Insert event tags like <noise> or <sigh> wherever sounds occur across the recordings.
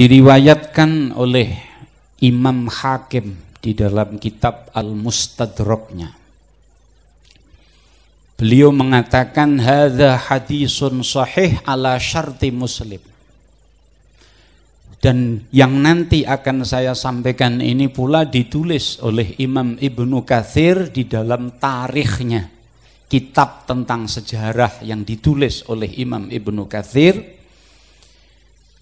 diriwayatkan oleh Imam Hakim di dalam kitab Al-Mustadraknya. Beliau mengatakan hadza hadisun sahih ala syarti muslim. Dan yang nanti akan saya sampaikan ini pula ditulis oleh Imam Ibnu Kathir di dalam tarikhnya. Kitab tentang sejarah yang ditulis oleh Imam Ibnu Kathir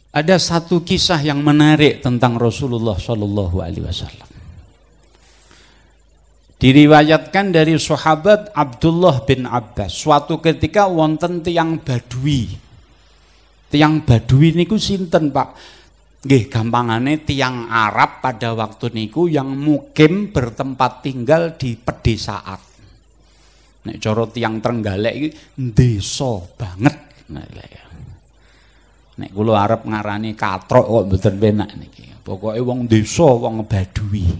ada satu kisah yang menarik tentang Rasulullah Shallallahu Alaihi Wasallam. Diriwayatkan dari sahabat Abdullah bin Abbas. Suatu ketika wonten tiang badui. Tiang badui niku sinten pak? Gih, gampangannya tiang Arab pada waktu niku yang mukim bertempat tinggal di pedesaan. Nek corot tiang terenggalek ini deso banget. Nah, Nek kula arep ngarani katrok kok mboten penak niki. Pokoke wong desa, wong Badui.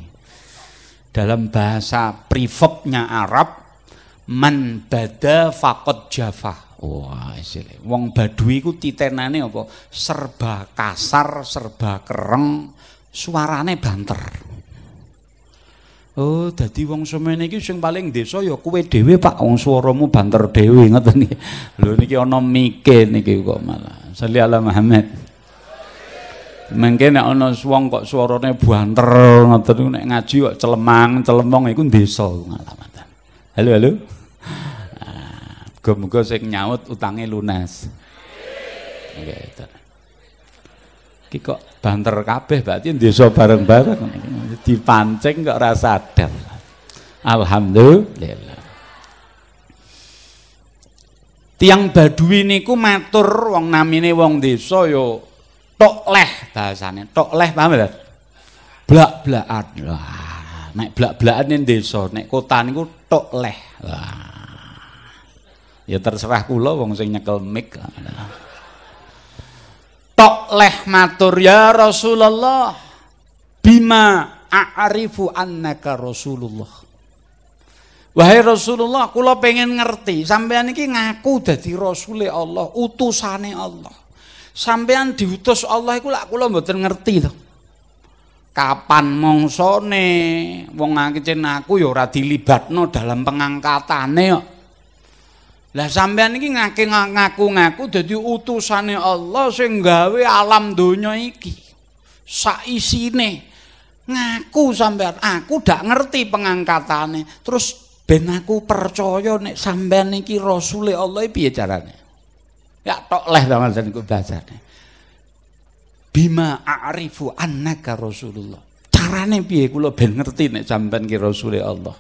Dalam bahasa privepnya Arab man bada faqad jafa. Wah, isile. Wong Badui ku titenane apa? Serba kasar, serba kereng, suarane banter. Oh, dadi wong semene iki sing paling desa ya kowe dhewe Pak, wong swaramu banter dhewe ngoten iki. Lho niki ana mike niki kok malah. Shalli ala Muhammad. Mengke nek ana wong kok swarane banter ngoten nek ngaji kok celemang, celemong iku desa ngalamatan. Halo, halo. Muga-muga sing nyaut utange lunas. Nggih, okay, kok banter kabeh berarti desa bareng-bareng dipancing kok rasa sadar alhamdulillah tiang badui niku matur wong namine wong desa yo ya tok leh bahasane tok leh paham ya blak-blakan wah nek blak-blakan ning desa nek kota niku tok leh wah ya terserah kula wong sing nyekel mik tok leh matur ya Rasulullah bima a'rifu annaka Rasulullah Wahai Rasulullah, kula pengen ngerti, sampean iki ngaku dadi rasule Allah, utusane Allah. Sampean diutus Allah iku lak kula mboten ngerti to. Kapan mongsone wong ngaji aku ya ora dilibatno dalam pengangkatane kok. Lah sampean iki ngaku-ngaku dadi utusane Allah sing gawe alam donya iki. Sak isine ngaku sampean aku dak ngerti pengangkatane. Terus ben aku percaya nek sampean iki rasule Allah piye carane? Ya tok leh to ngoten ku Bima a'rifu annaka Rasulullah. Carane piye kula ben ngerti nek sampean ki rasule Allah?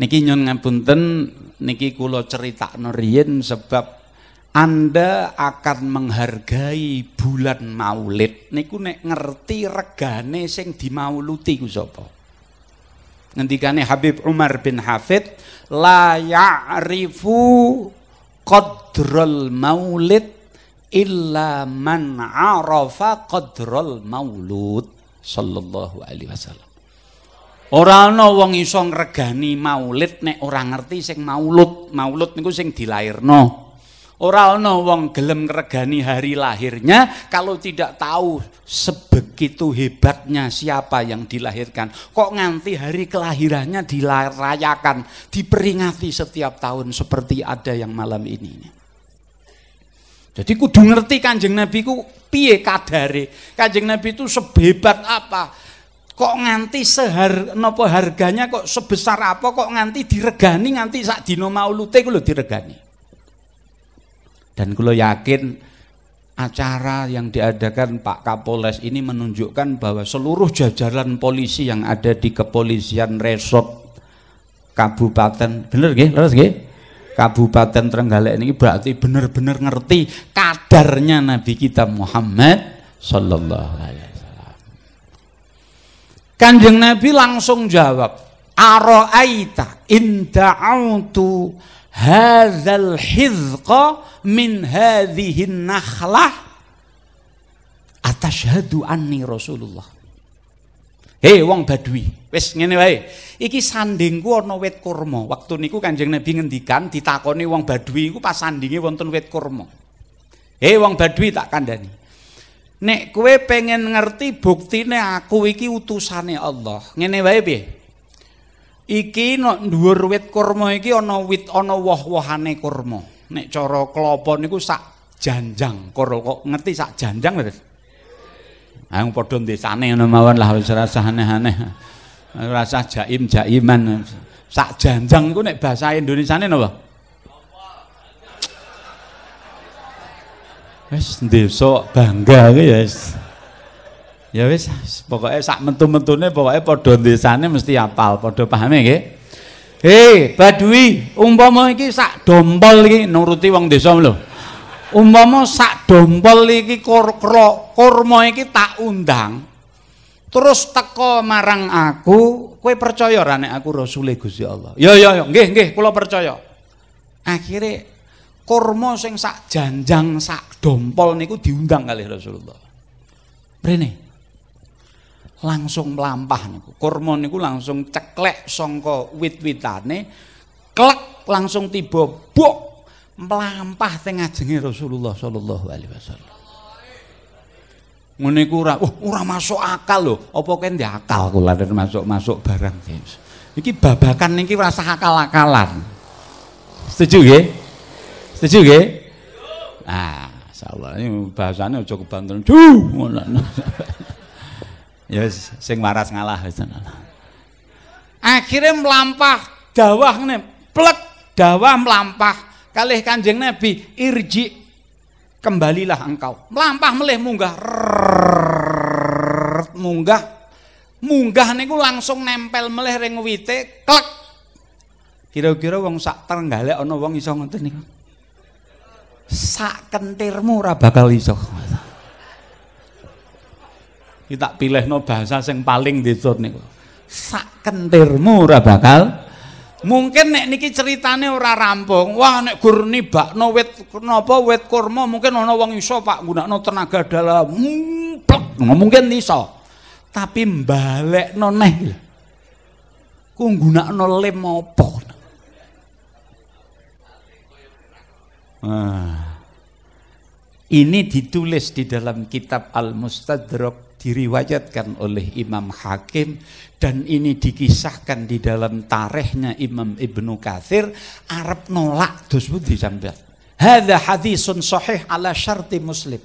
Niki nyon ngapunten, niki kulo cerita nerian sebab anda akan menghargai bulan Maulid. Niku nek ngerti regane sing dimauluti ku sapa. Ngendikane Habib Umar bin Hafid la ya'rifu qadrul maulid illa man arafa qadrul maulud sallallahu alaihi wasallam. Ora ana wong iso ngregani maulid nek ora ngerti sing maulud. Maulud niku sing dilairno. Ora ana wong gelem ngregani hari lahirnya kalau tidak tahu sebegitu hebatnya siapa yang dilahirkan. Kok nganti hari kelahirannya dirayakan, diperingati setiap tahun seperti ada yang malam ini. Jadi kudu ngerti Kanjeng Nabi ku piye kadare. Kanjeng Nabi itu sebebat apa? kok nganti sehar nopo harganya kok sebesar apa kok nganti diregani nganti sak dino maulute ku diregani. Dan kula yakin acara yang diadakan Pak Kapolres ini menunjukkan bahwa seluruh jajaran polisi yang ada di kepolisian resort kabupaten bener gih leres gih kabupaten Trenggalek ini berarti bener-bener ngerti kadarnya Nabi kita Muhammad sallallahu alaihi Kanjeng Nabi langsung jawab, aroaita in da'utu hadzal hizqa min hadhihi nakhlah atashhadu anni Rasulullah." Hei wong Badui, wis ngene wae. Iki sandingku ana wit kurma. Waktu niku Kanjeng Nabi ngendikan ditakoni wong Badui iku pas sandinge wonten wit kurma. Hei wong Badui tak kandhani. Nek kue pengen ngerti buktine aku iki utusane Allah. Ngene wae piye? Iki nek no, dhuwur wit kurma iki ana wit ana woh-wohane kurma. Nek cara klopo niku sak janjang kurma kok ngerti sak janjang lho. Ayo padha desane ngono mawon lah wis aneh-aneh. Rasah jaim-jaiman sak janjang iku nek basa Indonesiane napa? Wes Deso bangga kuwi ya wis. Ya wes pokoknya sak mentu-mentune pokoke di desane mesti apal, padha pahame nggih. Hei, Badui, umpama iki sak dompol iki nuruti wong desa lho. Umpama sak dompol iki kurma kor iki tak undang. Terus teko marang aku, kue percaya rane aku rasule Gusti Allah? Ya ya ya, nggih nggih kula percaya. akhirnya kurma sing sak janjang sak dompol niku diundang kali Rasulullah. Mrene. Langsung melampah niku. Kurma niku langsung ceklek sangka wit-witane klek langsung tiba buk melampah teng ajenge Rasulullah sallallahu alaihi wasallam. Ngene ora, wah uh, ora masuk akal lho. Apa kowe ndek akal kula masuk-masuk barang. Iki babakan niki rasa akal-akalan. Setuju nggih? Setuju nggih? Nah, insyaallah ini bahasane aja kebanten. Duh, <laughs> ya sing waras ngalah wis Akhirnya melampah dawah ngene, plek dawah melampah kalih Kanjeng Nabi irji kembalilah engkau. Melampah melih munggah rrrr, munggah munggah niku langsung nempel melih ring wite klek. Kira-kira wong sak terenggalek ana wong iso ngoten niku sak kentirmu ora bakal iso. Iki tak pilihno bahasa sing paling ditut niku. Sak kentirmu ora bakal Mungkin nek niki ceritane ora rampung. Wah nek gur nibakno wit napa wit kurma mungkin ana wong iso Pak gunakno tenaga dalam. Plek, mungkin iso. Tapi mbalekno neh. Ku gunakno lem apa? Ah. Ini ditulis di dalam kitab Al-Mustadrak diriwayatkan oleh Imam Hakim dan ini dikisahkan di dalam tarikhnya Imam Ibnu Katsir Arab nolak dos budi sampean. Hadza hadisun sahih ala syarti Muslim.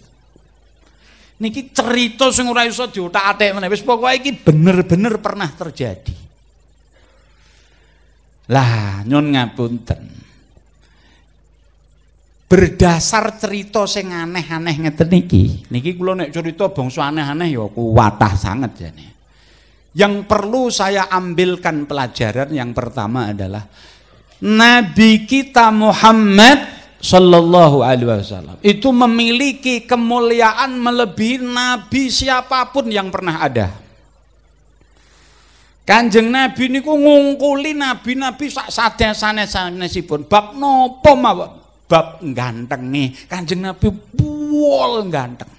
Niki cerita sing ora iso diutak atik meneh. Wis pokoke iki bener-bener pernah terjadi. Lah, nyun ngapunten berdasar cerita sing aneh-aneh ngeten niki. Niki kula nek cerita bangsa aneh-aneh ya kuwatah sangat jane. Yang perlu saya ambilkan pelajaran yang pertama adalah Nabi kita Muhammad Sallallahu Alaihi Wasallam itu memiliki kemuliaan melebihi Nabi siapapun yang pernah ada. Kanjeng Nabi niku ngungkuli Nabi Nabi sak sadesane sanesipun bab nopo mawon. bab gantenge Kanjeng Nabi wol ganteng.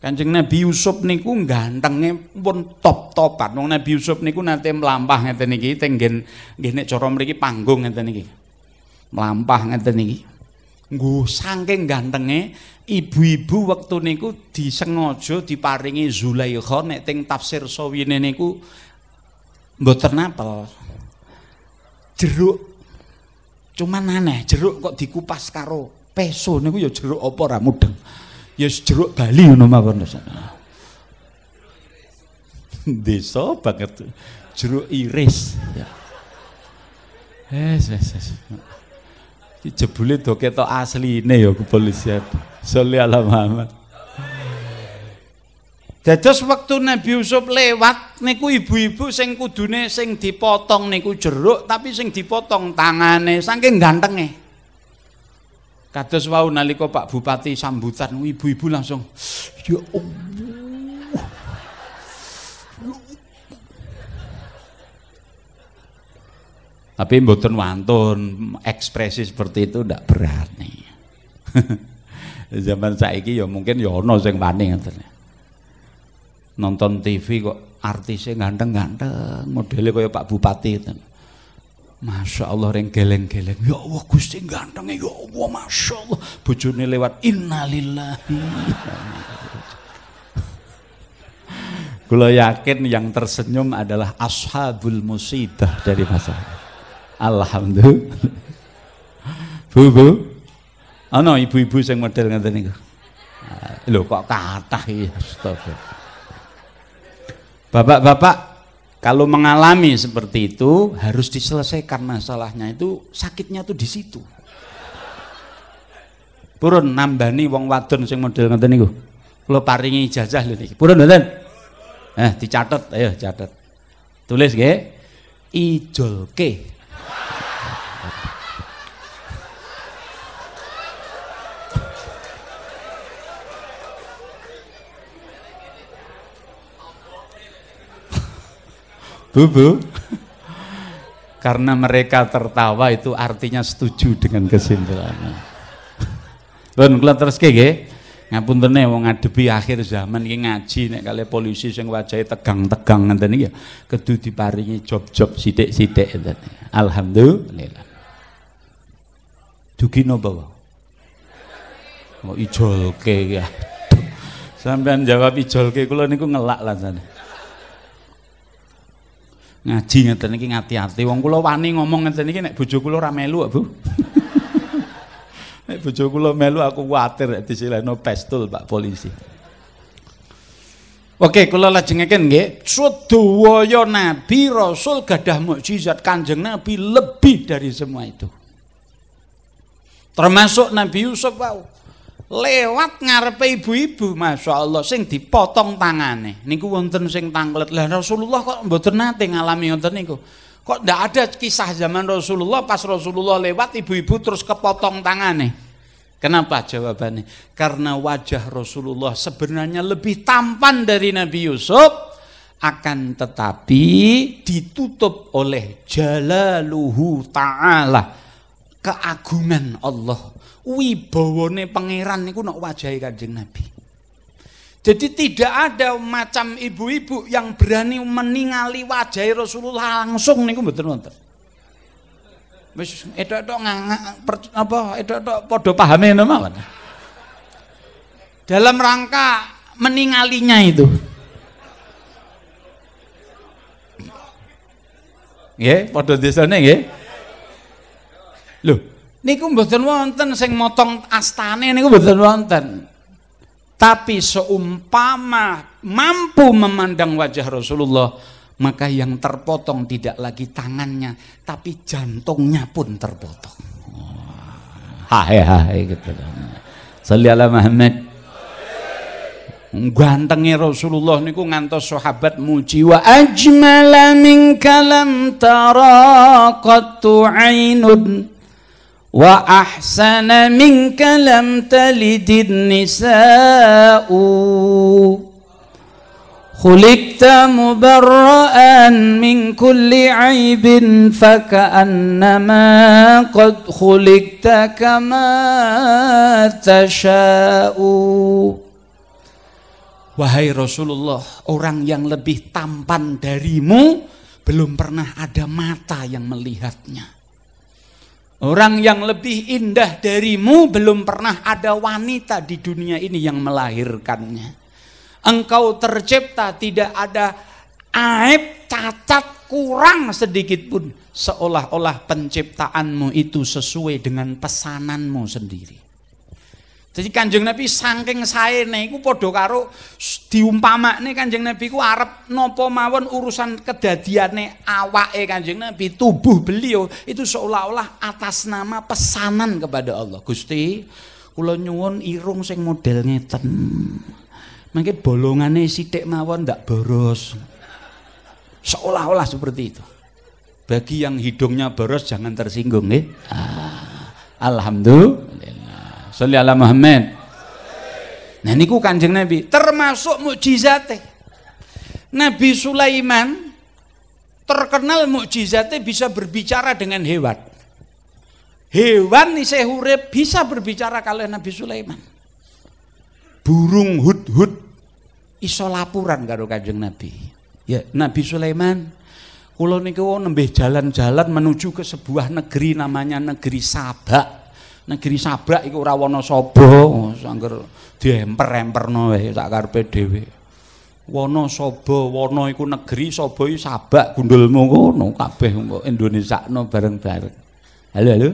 Kanjeng Nabi Yusuf niku gantenge pun top-topan. Wong Nabi Yusuf niku nate mlampah ngeten niki teng nggen nggene cara mriki panggung ngeten niki. Mlampah ngeten niki. Nggo saking gantenge ibu-ibu waktu niku disengaja diparingi Zulaikha nek teng tafsir sawine niku mboten apel. Jeruk Cuman aneh, jeruk kok dikupas karo peso niku ya jeruk apa ora mudeng. Ya jeruk Bali ngono mawon. Desa banget jeruk iris. Ya. Yes, yes, yes. Jebule do ketok asline ya kepolisian. soli alaihi Dados waktu Nabi Yusuf lewat niku ibu-ibu sing kudune sing dipotong niku jeruk tapi sing dipotong tangane saking gantenge. Kados wau nalika Pak Bupati sambutan ibu-ibu langsung ya Allah. Tapi mboten wantun ekspresi seperti itu ndak berani. <laughs> Zaman saiki ya mungkin ya ana sing wani ngoten nonton TV kok artisnya ganteng-ganteng, modelnya kayak Pak Bupati itu. Masya Allah yang geleng-geleng, ya Allah gusti ganteng ya Allah Masya Allah. Bujurnya lewat, innalillahi. Gula yakin yang tersenyum adalah ashabul musidah dari masa Alhamdulillah. Bu, bu. Ana oh, no, ibu-ibu yang model ngerti ini Lho kok katah ya astagfirullah. Bapak-bapak kalau mengalami seperti itu harus diselesaikan masalahnya itu sakitnya tuh di situ. Purun nambani wong wadon sing model ngeten niku. Kula paringi ijazah lho niki. Purun mboten? Eh dicatet, ayo catet. Tulis nggih. Ijolke Bubu. Karena mereka tertawa itu artinya setuju dengan kesimpulannya. dan kalau terus ngapun Ngapunten mau ngadepi akhir zaman ini ngaji nek kali polisi yang wajahnya tegang-tegang nanti iki ya kudu diparingi job-job sidik-sidik Alhamdulillah. Dugi no bawa Mau ke ya. Sampean jawab ijol ke kalau niku ngelak lah sana ngaji ngeten iki ngati-ati wong kula wani ngomong ngeten iki nek bojo kula ora melu Bu <laughs> nek bojo kula melu aku kuwatir nek disileno pestul Pak polisi Oke, kula lajengake nggih, sedaya nabi rasul gadah mukjizat Kanjeng Nabi lebih dari semua itu. Termasuk Nabi Yusuf wau. Wow lewat ngarepe ibu-ibu Masya Allah sing dipotong tangane niku wonten sing tanglet lah Rasulullah kok mboten nate ngalami wonten niku kok ndak ada kisah zaman Rasulullah pas Rasulullah lewat ibu-ibu terus kepotong tangane kenapa jawabannya karena wajah Rasulullah sebenarnya lebih tampan dari Nabi Yusuf akan tetapi ditutup oleh jalaluhu ta'ala keagungan Allah wibawane pangeran niku nak wajahi Kanjeng Nabi. Jadi tidak ada macam ibu-ibu yang berani meningali wajah Rasulullah langsung niku mboten wonten. Wis etok-etok apa etok-etok padha pahame ngono Dalam rangka meningalinya itu. Nggih, padha desane nggih. Loh, niku mboten wonten sing motong astane niku mboten wonten. Tapi seumpama mampu memandang wajah Rasulullah, maka yang terpotong tidak lagi tangannya, tapi jantungnya pun terpotong. Hai hai, gitu. Sallallahu Muhammad. Gantengnya Rasulullah niku ngantos sahabat muji wa ajmala min kalam tara qattu ainun wa ahsana minka lam talidid nisa'u khuliqta mubarra'an min kulli aibin faka'annama qad khuliqta kama tasha'u Wahai Rasulullah, orang yang lebih tampan darimu belum pernah ada mata yang melihatnya Orang yang lebih indah darimu belum pernah ada wanita di dunia ini yang melahirkannya. Engkau tercipta tidak ada aib, cacat, kurang sedikit pun. Seolah-olah penciptaanmu itu sesuai dengan pesananmu sendiri. Jadi Kanjeng Nabi saking saya iku padha karo diumpamakne Kanjeng Nabi ku Arab nopo mawon urusan kedatiannya awake Kanjeng Nabi, tubuh beliau itu seolah-olah atas nama pesanan kepada Allah. Gusti, kulo nyuwun irung sing model ngeten. bolongannya si sithik mawon ndak boros. Seolah-olah seperti itu. Bagi yang hidungnya boros jangan tersinggung nggih. Eh? Ah, alhamdulillah sholli ala Muhammad nah niku kanjeng Nabi termasuk mukjizate Nabi Sulaiman terkenal mujizatnya bisa berbicara dengan hewan hewan isih urip bisa berbicara kalau Nabi Sulaiman burung hud-hud iso laporan karo kanjeng Nabi ya Nabi Sulaiman kula niku nembe jalan-jalan menuju ke sebuah negeri namanya negeri Sabak negeri sabrak iku ora ana saba sangger diemper-emperno wae sak karepe dhewe wana saba wana iku negeri saba iki sabak gundulmu ngono kabeh Indonesiakno bareng-bareng halo halo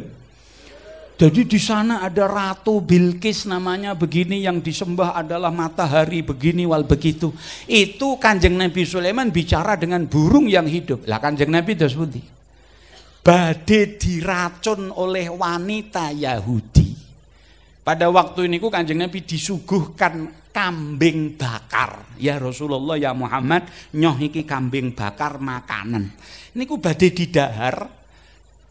jadi di sana ada Ratu Bilqis namanya begini yang disembah adalah matahari begini wal begitu. Itu Kanjeng Nabi Sulaiman bicara dengan burung yang hidup. Lah Kanjeng Nabi dasbudi Badai diracun oleh wanita Yahudi. Pada waktu ini ku Kanjeng Nabi disuguhkan kambing bakar. Ya Rasulullah ya Muhammad nyoh iki kambing bakar makanan. Ini ku badai didahar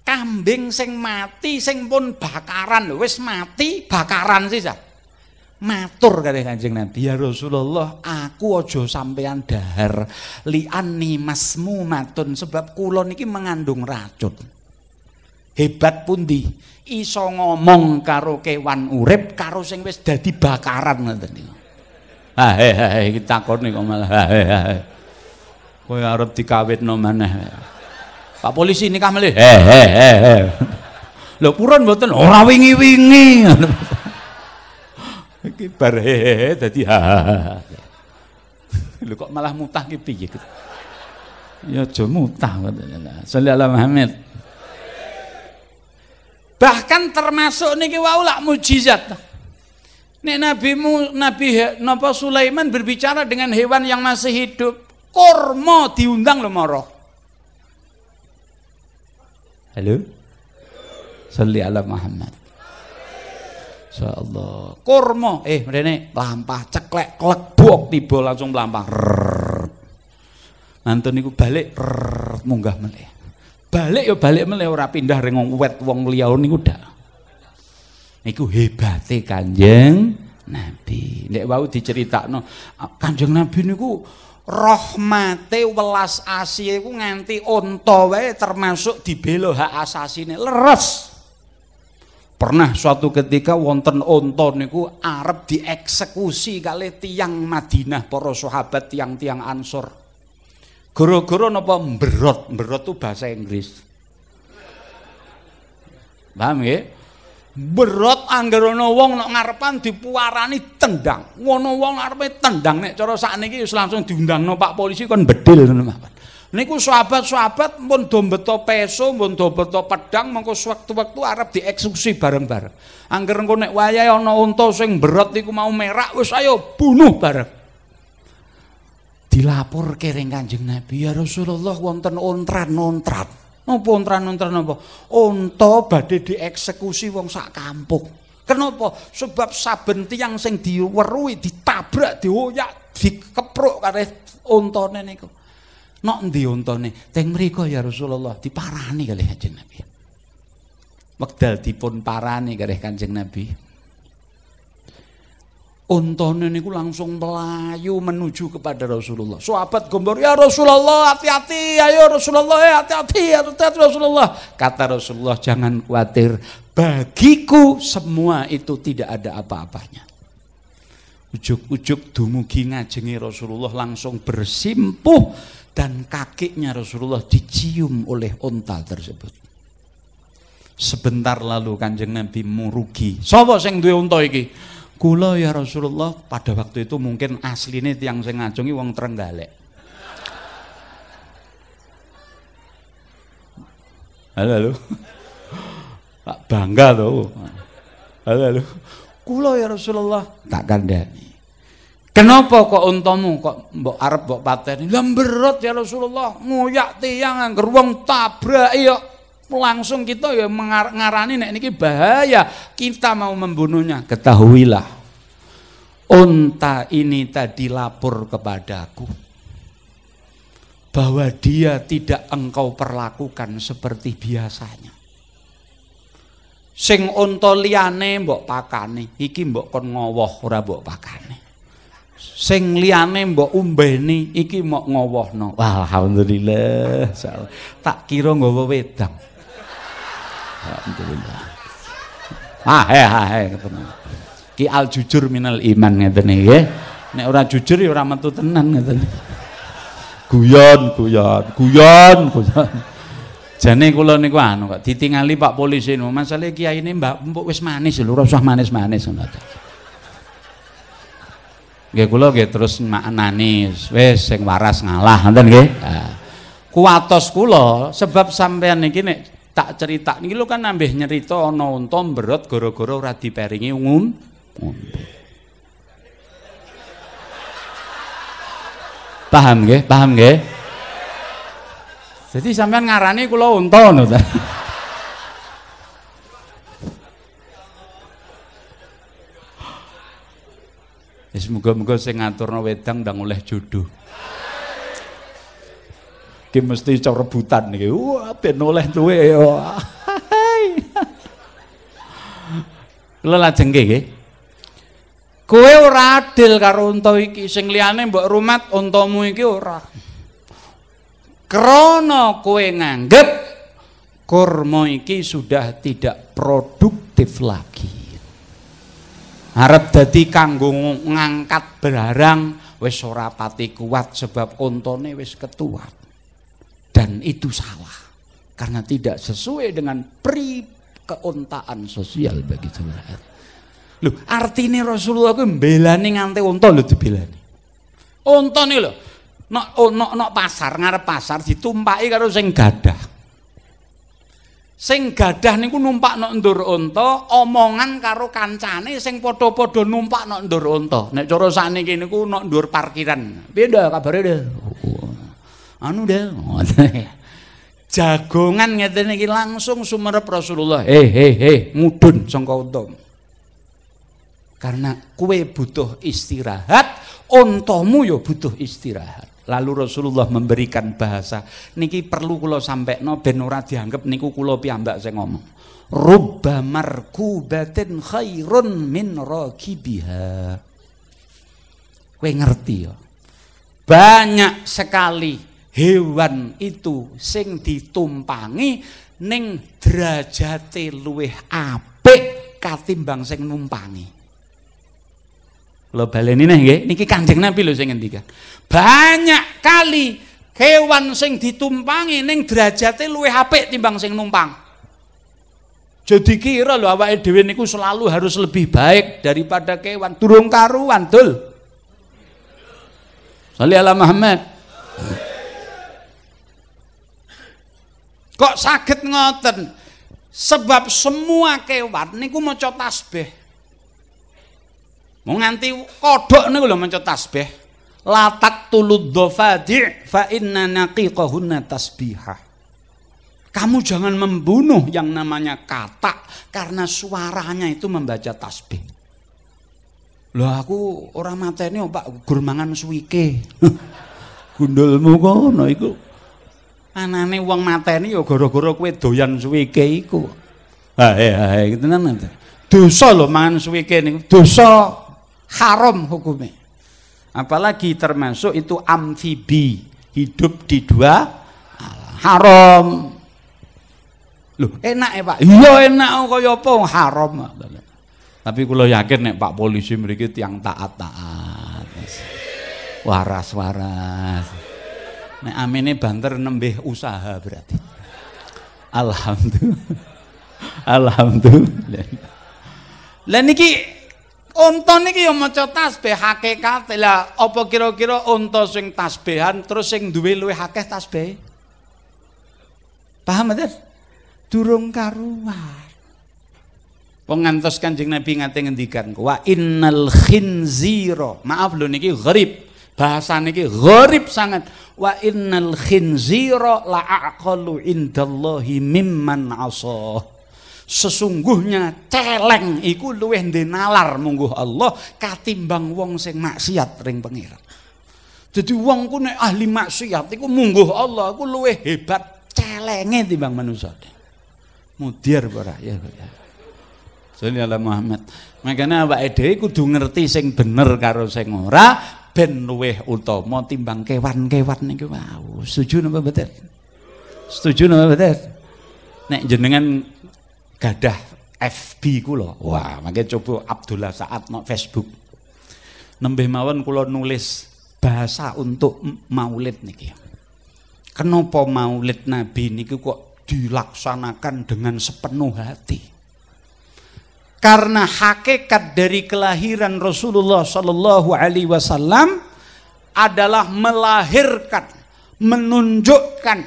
kambing sing mati sing pun bakaran wis mati bakaran sah. matur kali kanjeng nabi ya Rasulullah aku ojo sampean dahar liani ani masmu matun sebab kulo niki mengandung racun hebat pundi iso ngomong karo kewan urip karo sing wis dadi bakaran ngoten niku he he, iki takon kok malah hae hae kowe arep dikawitno maneh Pak polisi nikah malih hae hae hae lho purun mboten ora wingi-wingi Iki bar he, dadi ha. Lho kok malah mutah ki piye? Ya aja mutah kok. Sallallahu Muhammad. Bahkan termasuk niki wau lak mujizat. Nek Nabi mu, Nabi Napa Sulaiman berbicara dengan hewan yang masih hidup, kormo diundang lho moro. Halo? sallallahu alaihi Muhammad. Insyaallah. Kurma eh rene lampah ceklek klek buok tiba langsung lampah. Nanti niku balik munggah meneh. Balik ya balik meneh ora pindah ring wet wong liya niku dak. Niku hebate Kanjeng Nabi. Nek wau diceritakno Kanjeng Nabi niku rahmate welas asih iku nganti unta wae termasuk dibelo hak asasine leres. Pernah suatu ketika wonten onto niku Arab dieksekusi kali tiang Madinah para sahabat tiang-tiang Ansor. Goro-goro napa berot berot tuh bahasa Inggris. Paham ya? Berot anggerono wong nek ngarepan dipuarani tendang. Ngono wong arepe tendang nek cara sakniki wis langsung diundangno Pak polisi kon bedil ngono Pak. Niku sahabat-sahabat pun dombeto peso, pun dombeto pedang, mengko sewaktu-waktu Arab dieksekusi bareng-bareng. Angger engko nek wayahe ana unta sing berat iku mau merak, wis ayo bunuh bareng. Dilapor kering Kanjeng Nabi, ya Rasulullah wonten ontran-ontran. Napa ontran-ontran apa? Unta badhe dieksekusi wong sak kampung. Kenapa? Sebab saben tiyang sing diweruhi, ditabrak, dihoyak, dikepruk kare untane niku. Ini. Nok ndi untane? Teng mereka ya Rasulullah diparani kali Kanjeng Nabi. Wekdal dipun parani kali Kanjeng Nabi. Untane niku langsung melayu menuju kepada Rasulullah. Sahabat gembor, "Ya Rasulullah, hati-hati. Ayo Rasulullah, hati eh, hati-hati, hati-hati Rasulullah." Kata Rasulullah, "Jangan khawatir. Bagiku semua itu tidak ada apa-apanya." Ujuk-ujuk dumugi ngajengi Rasulullah langsung bersimpuh dan kakinya Rasulullah dicium oleh unta tersebut. Sebentar lalu Kanjeng Nabi murugi. sobo sing duwe unta iki? Kula ya Rasulullah pada waktu itu mungkin asline tiang sing ngajungi uang Trenggalek. Halo halo. Pak bangga tuh. Halo halo. Kula ya Rasulullah tak kandani. Kenapa kok untamu kok mbok arep mbok pateni? Lah berot ya Rasulullah, nguyak tiang angger wong tabrak ya langsung kita ya mengarani nek niki bahaya. Kita mau membunuhnya. Ketahuilah unta ini tadi lapor kepadaku bahwa dia tidak engkau perlakukan seperti biasanya. Sing unta liyane mbok pakani, iki mbok kon ngowoh ora mbok pakani sing liyane mbok umbeni iki mok ngowohno. Alhamdulillah. Tak kira nggawa wedang. Alhamdulillah. Ah, eh, ah, eh, ketemu. Ki al jujur minal iman ngeten nggih. Eh. Nek ora jujur ya ora metu tenan ngeten. Guyon, guyon, guyon, guyon. Jane kula niku anu kok ditingali Pak polisi niku. Masalahe kiai ini Mbak Empuk wis manis lho, ora usah manis-manis ngono. Gak kula gak terus maknani wis sing waras ngalah ngoten nggih ya. ah. kuatos kula sebab sampean nih nek tak cerita niki lho kan nambah nyerita ana unta berot goro-goro ora peringi ngum paham gak? paham gak? jadi sampean ngarani kula unta ngoten Wis ya, muga-muga sing ngaturno wedang ndang oleh jodoh. Ki mesti cara rebutan iki. Wah, ben oleh duwe ya. Kula lajeng nggih Kowe ora adil karo unta iki, sing liyane mbok rumat untamu iki ora. Krana kowe nganggep kurma iki sudah tidak produktif lagi. Harap dadi kanggo ngangkat barang wis ora pati kuat sebab kontone wis ketuat. Dan itu salah. Karena tidak sesuai dengan pri keuntaan sosial bagi jemaat. Lho, artine Rasulullah ku mbelani nganti unta lho dibelani. Untane lho, lo, no, no pasar ngarep pasar ditumpaki karo sing gadah. sing gadah niku numpak nok ndur unta omongan karo kancane sing padha-padha numpak nok ndur unta nek cara sakniki niku nok ndur parkiran piye ndak kabare anu deh <laughs> jagongan ngeten iki langsung sumerep Rasulullah he eh, eh, he eh, he mudun sangka untum karena kue butuh istirahat untamu yo butuh istirahat Lalu Rasulullah memberikan bahasa niki perlu kula sampekno ben ora dianggep niku kula piyambak sing ngomong. Rubba markubatin khairun min rakibiha. Kowe ngerti ya? Banyak sekali hewan itu sing ditumpangi ning derajate luwih apik katimbang sing numpangi. Lo baleni nggih, niki Kanjeng Nabi lo sing ngendikan. Banyak kali kewan sing ditumpangi ning derajatnya luwih hp timbang sing numpang. Jadi kira lho awake dhewe niku selalu harus lebih baik daripada kewan. turung karuan, Dul. Salih ala Muhammad. Kok sakit ngoten? Sebab semua kewan mau maca tasbih. Mau nganti kodok niku lho maca tasbih latak tulud dofadi fa inna naqiqahunna tasbihah. Kamu jangan membunuh yang namanya kata karena suaranya itu membaca tasbih. Lo aku orang mateni Pak gurmangan suwike. <laughs> Gundulmu kono iku. Anane wong mateni ya gara-gara kowe doyan suwike iku. Ha ha nanti Dosa lho mangan suwike niku, dosa haram hukumnya. Apalagi termasuk itu amfibi, hidup di dua haram. lu enak ya Pak? Iya enak oh, kaya apa oh, haram. Tapi kalau yakin nih Pak polisi mereka tiang taat-taat. Waras-waras. Nek amine banter nembih usaha berarti. Alhamdulillah. Alhamdulillah. Lah niki Unta niki ya maca tasbih hakikat. Lah apa kira-kira unta sing tasbihan terus sing duwe luwih akeh tasbih? Paham, Mas? Durung karuan. Wong ngantos Kanjeng Nabi ngate ngendikan, "Wa innal khinzira." Maaf lho niki gharib. Bahasa niki gharib sangat. "Wa innal khinzira la'aqalu indallahi mimman asah." Sesungguhnya celeng iku luwih nalar mungguh Allah katimbang wong sing maksiat ring pangeran. Jadi wong ku ahli maksiat iku mungguh Allah iku luwih hebat celenge timbang manusia. Mudiar para ya. Sallallahu ala Muhammad. Makanya awake Ede kudu ngerti sing bener karo sing ora ben luweh utama timbang kewan-kewan niku wau. Setuju napa mboten? Setuju napa mboten? Nek jenengan gadah FB kula. Wah, mangke coba Abdullah Saat mau Facebook. Nembe mawon kula nulis bahasa untuk maulid niki. Kenapa maulid Nabi niki kok dilaksanakan dengan sepenuh hati? Karena hakikat dari kelahiran Rasulullah Shallallahu Alaihi Wasallam adalah melahirkan, menunjukkan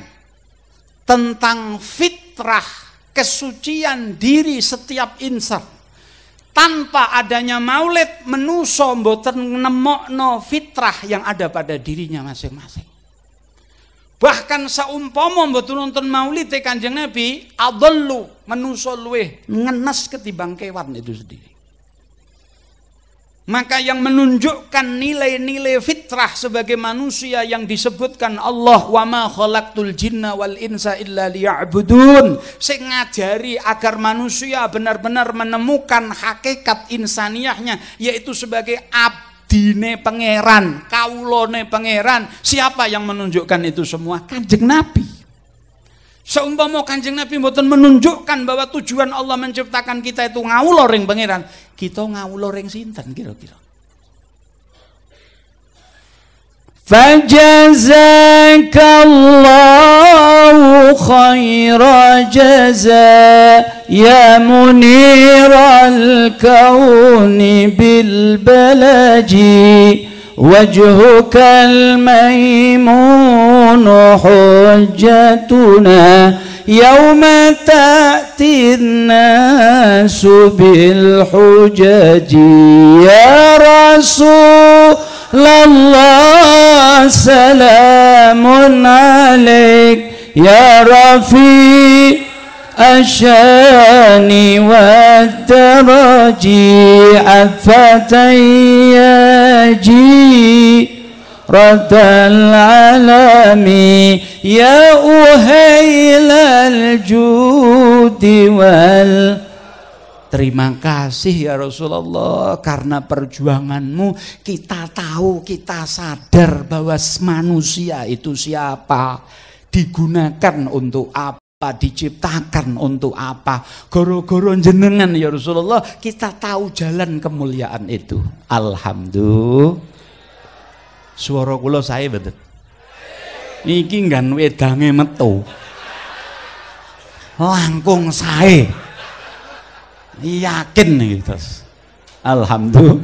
tentang fitrah kesucian diri setiap insan. Tanpa adanya maulid menuso mboten nemokno fitrah yang ada pada dirinya masing-masing. Bahkan saumpama mboten nonton maulid Kanjeng Nabi adallu menuso luweh ngenes ketimbang kewan itu sendiri. Maka yang menunjukkan nilai-nilai fitrah sebagai manusia yang disebutkan Allah wa ma khalaqtul jinna wal insa illa liya'budun. Sing ngajari agar manusia benar-benar menemukan hakikat insaniahnya yaitu sebagai abdine pangeran, kaulone pangeran. Siapa yang menunjukkan itu semua? Kanjeng Nabi. Seumpama Kanjeng Nabi mboten menunjukkan bahwa tujuan Allah menciptakan kita itu ngawula ring pangeran, kita ngawula ring sinten kira-kira? Fajazakallahu khaira jaza ya al kawni bil balaji وجهك الميمون حجتنا يوم تأتي الناس بالحجج يا رسول الله سلام عليك يا رفيق الشان والدرج عفتي نجي رب العالمين يا أهيل الجود وال Terima kasih ya Rasulullah karena perjuanganmu kita tahu kita sadar bahwa manusia itu siapa digunakan untuk apa apa diciptakan untuk apa goro-goro jenengan ya Rasulullah kita tahu jalan kemuliaan itu alhamdulillah suara kula saya betul iki wedangnya wedange metu langkung saya yakin gitu alhamdulillah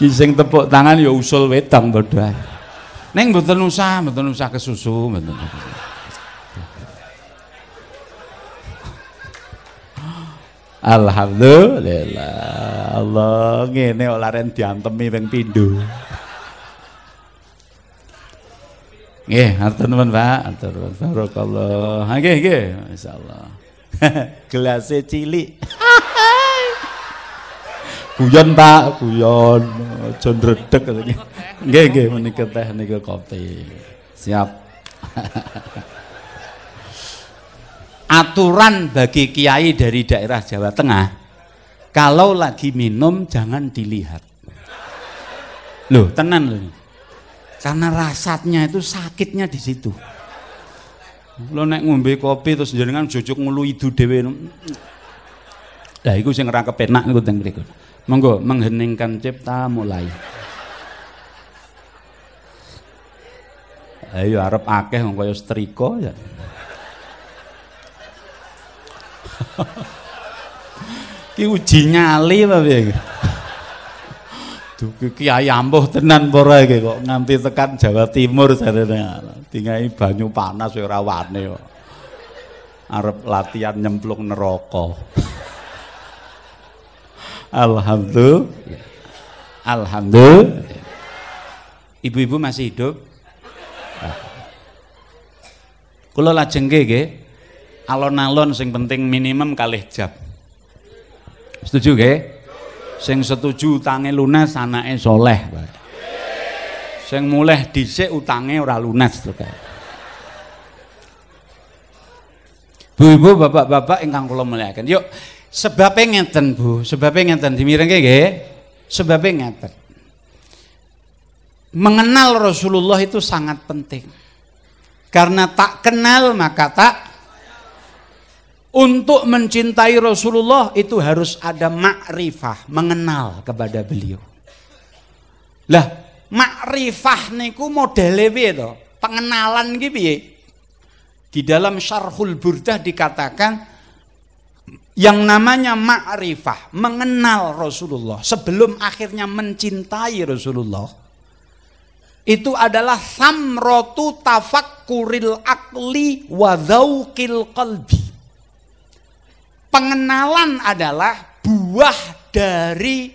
Kiseng tepuk tangan ya usul wedang berdua Neng betul nusa, betul nusa kesusu, betul. Alhamdulillah. Allah ngene kok laren diantemi ping pindho. Nggih, hatur nuwun Pak, Hatur nuwun barakallah. Ha nggih nggih, masyaallah. <laughs> Gelasnya cilik. <laughs> guyon Pak, guyon. Aja ndredeg. Nggih nggih menika teh niku kopi. Siap. <laughs> aturan bagi kiai dari daerah Jawa Tengah kalau lagi minum jangan dilihat loh tenan loh karena rasanya itu sakitnya di situ lo naik ngombe kopi terus jenengan jujuk ngulu itu dewe lah itu sing ora enak itu yang berikut monggo mengheningkan cipta mulai ayo arep akeh ngomong kaya ya Ki uji nyali apa piye iki? kiai tenan para iki kok nganti tekan Jawa Timur jarene. tingai banyu panas ora wani kok. Arep latihan nyemplung neraka. Alhamdulillah. Alhamdulillah. Ibu-ibu masih hidup? Kula lajeng nggih alon-alon sing penting minimum kalih jam. Setuju ke? Sing setuju utangnya lunas anake soleh. Sing mulih dhisik utange ora lunas Bu-ibu, bapak-bapak ingkang kula melihatkan Yuk, sebabnya ngeten Bu, sebabnya ngeten dimiringke ke sebabnya ngeten. Mengenal Rasulullah itu sangat penting. Karena tak kenal maka tak untuk mencintai Rasulullah itu harus ada makrifah, mengenal kepada beliau. Lah, makrifah niku modele piye to? Pengenalan iki piye? Di dalam Syarhul Burdah dikatakan yang namanya makrifah, mengenal Rasulullah sebelum akhirnya mencintai Rasulullah itu adalah samrotu tafakkuril akli wa qalbi. Pengenalan adalah buah dari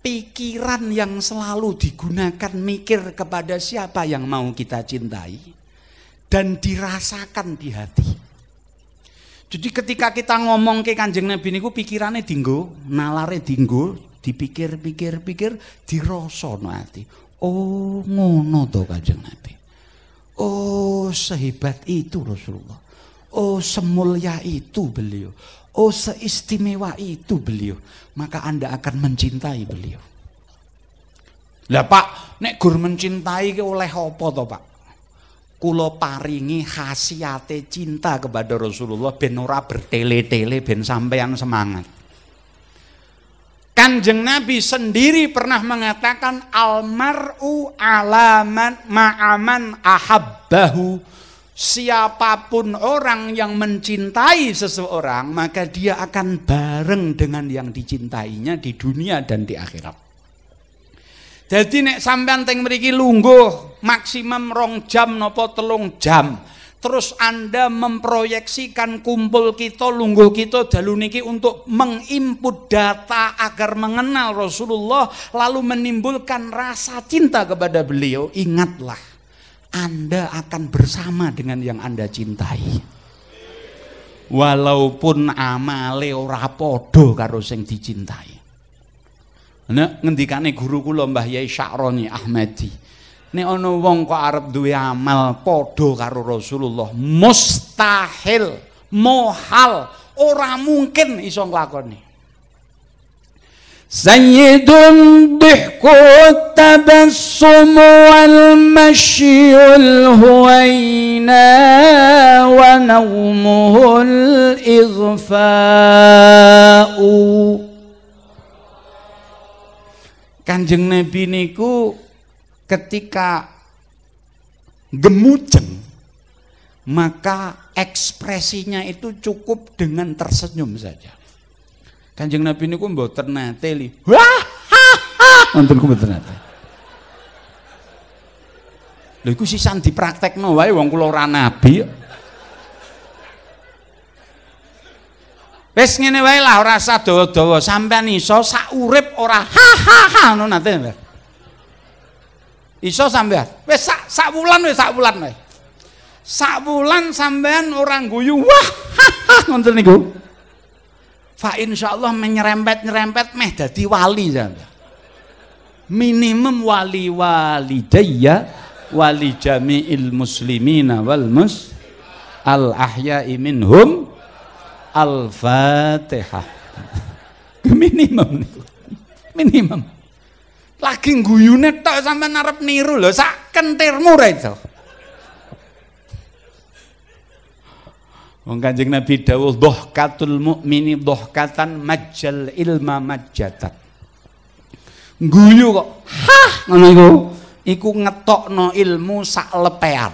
pikiran yang selalu digunakan mikir kepada siapa yang mau kita cintai dan dirasakan di hati. Jadi ketika kita ngomong ke kanjeng Nabi ini, pikirannya dinggo, nalarnya dinggo, dipikir-pikir-pikir, diroso no hati. Oh ngono to kanjeng Nabi. Oh sehebat itu Rasulullah. Oh semulia itu beliau. Oh seistimewa itu beliau. Maka Anda akan mencintai beliau. Lah Pak, nek gur mencintai ke oleh apa to Pak? Kulo paringi khasiate cinta kepada Rasulullah ben ora bertele-tele ben sampean semangat. Kanjeng Nabi sendiri pernah mengatakan almaru alaman ma'aman ahabbahu siapapun orang yang mencintai seseorang, maka dia akan bareng dengan yang dicintainya di dunia dan di akhirat. Jadi nek sampean teng mriki lungguh maksimum rong jam nopo telung jam. Terus Anda memproyeksikan kumpul kita, lungguh kita, dalu niki untuk menginput data agar mengenal Rasulullah lalu menimbulkan rasa cinta kepada beliau. Ingatlah anda akan bersama dengan yang Anda cintai. Walaupun amale ora padha karo sing dicintai. Nek ngendikane guru kula Mbah Yai Syakroni Ahmadi. Nek ana wong kok arep duwe amal podo karo Rasulullah, mustahil, mohal, ora mungkin iso nglakoni. سيد الضحك والتبسم والمشي الهوينا ونومه الإغفاء Kanjeng Nabi niku ketika gemujeng maka ekspresinya itu cukup dengan tersenyum saja. Kanjeng Nabi niku mboten nate li. Wah. Wonten ku mboten nate. Lha iku sisan dipraktekno wae wong kula ora nabi. Wis ngene wae lah ora usah dawa-dawa, Sampeyan iso sak urip ora ha ha ha ngono nate. Iso sampeyan. Wis sak sak wulan wis sak wulan wae. Sak wulan sampean ora guyu wah ha ha ngoten niku fa Allah menyerempet-nyerempet meh jadi wali janda. Ya. Minimum wali wali daya, wali jami'il muslimina wal mus al ahya iminhum al fatihah. <laughs> Minimum Minimum. Lagi guyune tok sampe narap niru loh, sak kentirmu ra itu. Wong Kanjeng Nabi dawuh dhahkatul mukmini dhahkatan majjal ilma majjatat. Guyu kok. Hah ngono iku. Iku ngetokno ilmu sak lepean.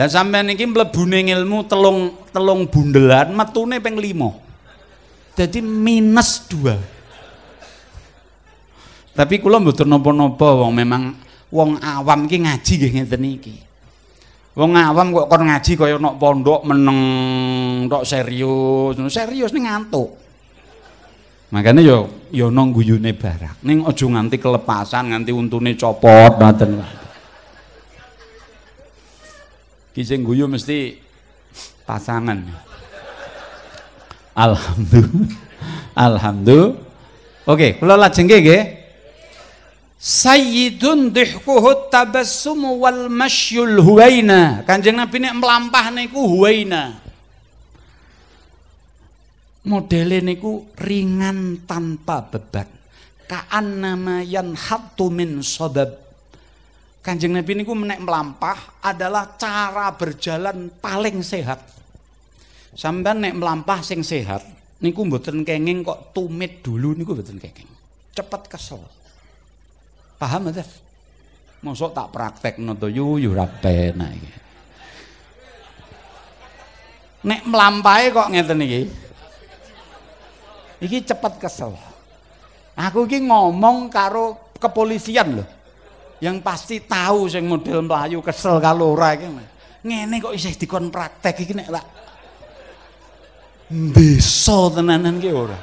Lah sampean iki mlebune ilmu telung telung bundelan metune ping 5. Jadi minus 2. Tapi kula mboten napa-napa wong memang wong awam ki ngaji nggih ngeten iki. Wong awam kok kon ngaji kaya nok pondok meneng tok serius. Serius ning ngantuk. makanya yo ya nang guyune barak. Ning aja nganti kelepasan, nganti untune copot ngoten. Ki sing guyu mesti pasangan. Alhamdulillah. Alhamdulillah. Oke, okay, kula lajeng nggih Sayyidun dihkuhu tabassumu wal masyul huwaina. Kanjeng Nabi ini melampah niku huwaina. Modele niku ringan tanpa beban. Kaan nama yan hatu min sobab. Kanjeng Nabi niku menek melampah adalah cara berjalan paling sehat. Sampeyan nek melampah sing sehat niku mboten kenging kok tumit dulu niku mboten kenging. cepat kesel. Paham aja, masuk tak praktek to yu yu ra penak Nek melampahe kok ngeten iki. Iki cepet kesel. Aku iki ngomong karo kepolisian loh. Yang pasti tahu sing model melayu kesel kalau ora iki. Ngene kok isih dikon praktek iki nek lak. Bisa tenanan ki ora.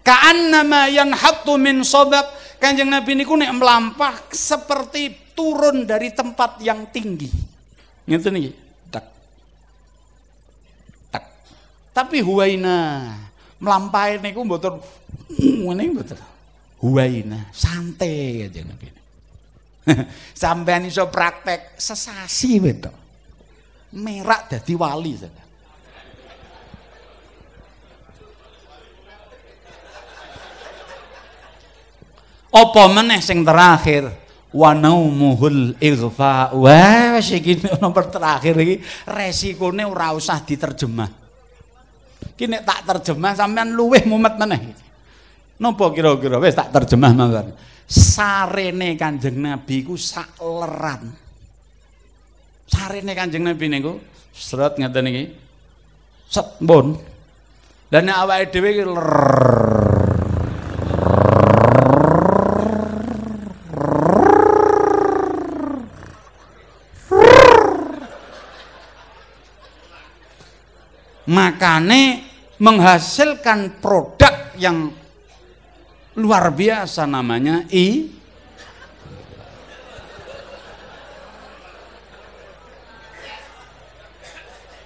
Ka'annama yanhattu min sobab. Kanjeng Nabi ini nek melampah seperti turun dari tempat yang tinggi. Gitu nih. Tak. Tak. Tapi huwaina ini ku betul, ini betul. Huwaina santai kanjeng Nabi. ini. Sampai nih iso praktek sesasi betul. Merak jadi wali. Sana. opo meneh sing terakhir? Wa naumuhul irfa. Wah, wis iki nomor terakhir iki resikone ora usah diterjemah. Ki nek tak terjemah sampean luweh mumet meneh. nopo kira-kira wis tak terjemah mawon. Sarene Kanjeng Nabi ku sak leran. Sarene Kanjeng Nabi niku seret ngeten iki. Set pun. Lah nek awake dhewe ler Makane menghasilkan produk yang luar biasa namanya i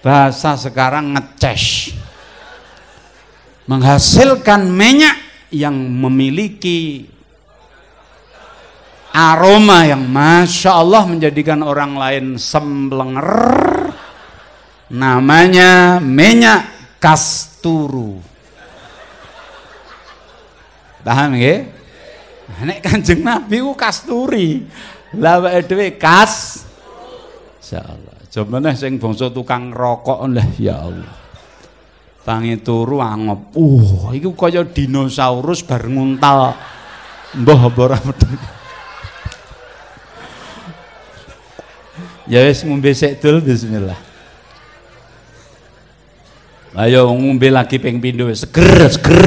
bahasa sekarang ngeces menghasilkan minyak yang memiliki aroma yang masya Allah menjadikan orang lain semblenger namanya minyak kasturu. Paham ya? Nek Kanjeng Nabi ku kasturi. Lah awake dhewe kas. coba ya nih sing bangsa tukang rokok lah ya Allah. Tangi turu angop. Uh, itu kaya dinosaurus bar nguntal. Mbah apa Ya wis ngombe dul bismillah. Ayo ya ngombe lagi ping pindho seger seger.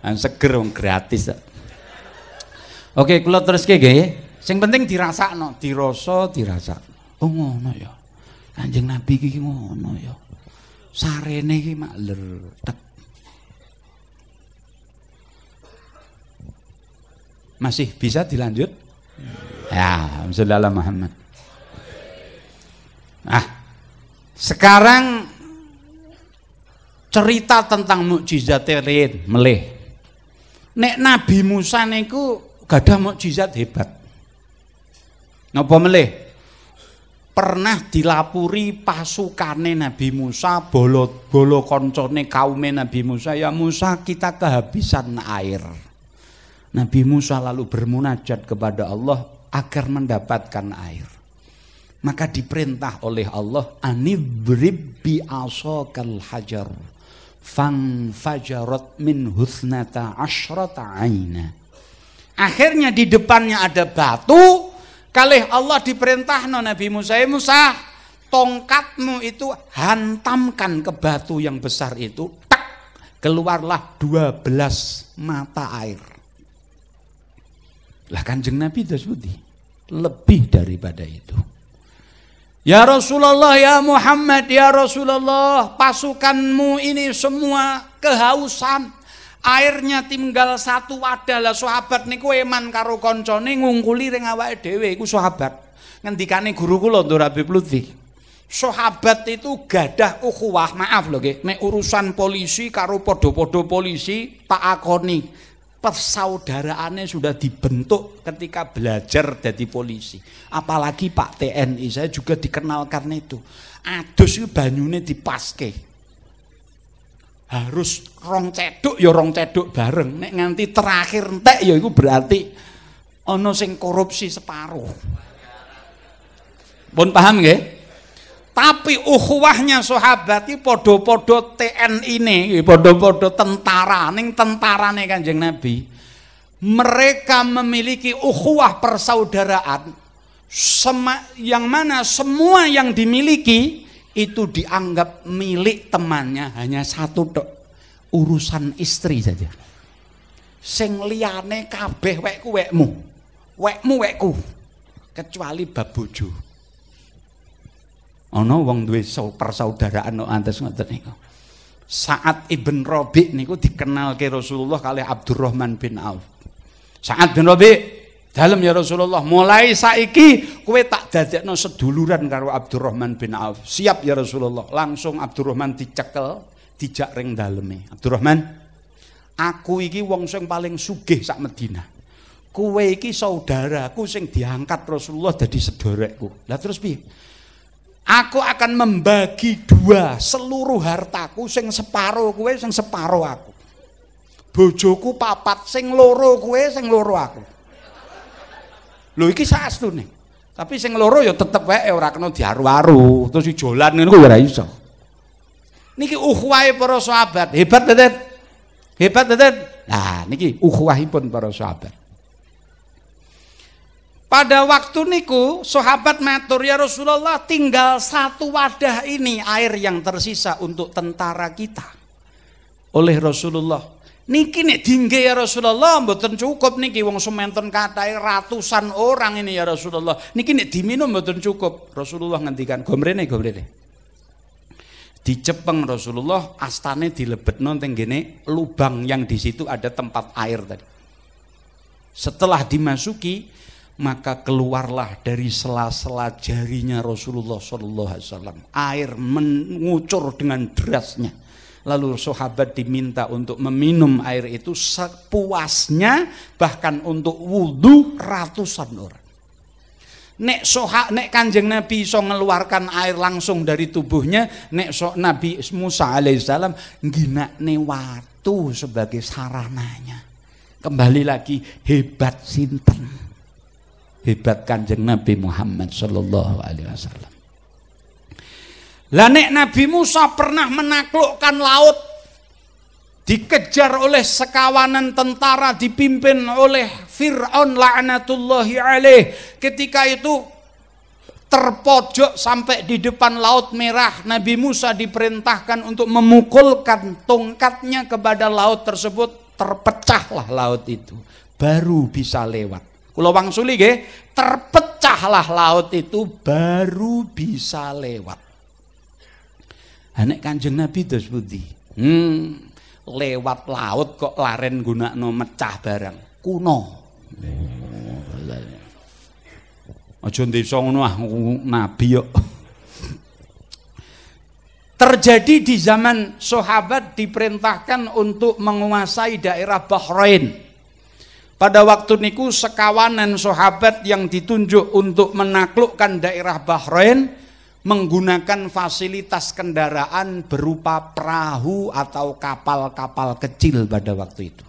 An seger wong gratis. Oke, kula teruske nggih. Sing penting dirasakno, dirasa, dirasak. Oh ngono ya. Kanjeng Nabi iki ngono ya. Sarene iki mak ler. Masih bisa dilanjut? Ya, Alhamdulillah Muhammad. Ah, sekarang cerita tentang mukjizat lain meleh. Nek Nabi Musa niku gada mukjizat hebat. Napa meleh? Pernah dilapuri pasukane Nabi Musa bolo bolo koncone kaume Nabi Musa ya Musa kita kehabisan air. Nabi Musa lalu bermunajat kepada Allah agar mendapatkan air. Maka diperintah oleh Allah anidrib bi asakal hajar Fang min husnata ashrata aina. Akhirnya di depannya ada batu, kalih Allah diperintah no Nabi Musa, eh, Musa tongkatmu itu hantamkan ke batu yang besar itu, tak keluarlah dua belas mata air. Lah kanjeng Nabi tersebut lebih daripada itu. Ya Rasulullah, ya Muhammad, ya Rasulullah, pasukanmu ini semua kehausan. Airnya tinggal satu wadah lah sahabat niku eman karo koncone ngungkuli ring awake dhewe iku sahabat. Ngendikane guru kula Nur Habib Lutfi. Sahabat itu gadah ukhuwah, maaf lho nggih, nek urusan polisi karo padha-padha polisi tak akoni persaudaraannya sudah dibentuk ketika belajar jadi polisi. Apalagi Pak TNI, saya juga dikenal karena itu. Adus itu banyune dipaske. Harus rong cedok ya rong cedok bareng. Nek nganti terakhir entek ya itu berarti ono sing korupsi separuh. Pun paham nggih? Tapi uhuahnya sahabat iki padha-padha TNI ne, padha-padha tentara ning tentarane Kanjeng Nabi. Mereka memiliki uhuah persaudaraan Sema, yang mana semua yang dimiliki itu dianggap milik temannya hanya satu dok Urusan istri saja. Sing liyane kabeh wek wekmu. Wekmu wekku. Kecuali babuju. ana wong duwe persaudaraan no antes ngoten niku. Saat Ibn Rabi niku dikenal Rasulullah kali Abdurrahman bin Auf. Saat bin Rabi dalam ya Rasulullah mulai saiki kue tak dadek no seduluran karo Abdurrahman bin Auf. Siap ya Rasulullah langsung Abdurrahman dicekel dijak ring daleme. Abdurrahman aku iki wong sing paling sugih sak Medina. Kue iki saudaraku sing diangkat Rasulullah jadi sedorekku. Lah terus piye? Aku akan membagi dua seluruh hartaku sing separo kue, sing separo aku. Bojoku papat sing loro kue, sing loro aku. Lho iki nih, Tapi sing loro ya tetep wae ora kena diaru-aru, terus dijolan ngono ya ora iso. Niki ukhuwahe para sahabat, hebat tetet. Hebat tetet. Nah, niki ukhuwahipun para sahabat. Pada waktu niku sahabat matur ya Rasulullah tinggal satu wadah ini air yang tersisa untuk tentara kita. Oleh Rasulullah. Niki nek dingge ya Rasulullah mboten cukup niki wong sementen katai ratusan orang ini ya Rasulullah. Niki nek diminum mboten cukup. Rasulullah ngendikan gomrene gomrene. Dicepeng Rasulullah astane dilebet teng gene lubang yang di situ ada tempat air tadi. Setelah dimasuki maka keluarlah dari sela-sela jarinya Rasulullah Shallallahu Alaihi Wasallam air mengucur dengan derasnya lalu sahabat diminta untuk meminum air itu sepuasnya bahkan untuk wudhu ratusan orang Nek soha, nek kanjeng Nabi so ngeluarkan air langsung dari tubuhnya, nek so Nabi Musa alaihissalam gina ne watu sebagai sarananya. Kembali lagi hebat sinten hebat kanjeng Nabi Muhammad Shallallahu Alaihi Wasallam. Lanek Nabi Musa pernah menaklukkan laut, dikejar oleh sekawanan tentara dipimpin oleh Fir'aun la'anatullahi alaih. Ketika itu terpojok sampai di depan laut merah, Nabi Musa diperintahkan untuk memukulkan tongkatnya kepada laut tersebut, terpecahlah laut itu. Baru bisa lewat. Kula wangsuli nggih, terpecahlah laut itu baru bisa lewat. Anak Kanjeng Nabi dos di. Hmm, lewat laut kok laren no mecah barang. Kuno. Aja di ah, nabi yo. Terjadi di zaman sahabat diperintahkan untuk menguasai daerah Bahrain. Pada waktu niku sekawanan sahabat yang ditunjuk untuk menaklukkan daerah Bahrain menggunakan fasilitas kendaraan berupa perahu atau kapal-kapal kecil pada waktu itu.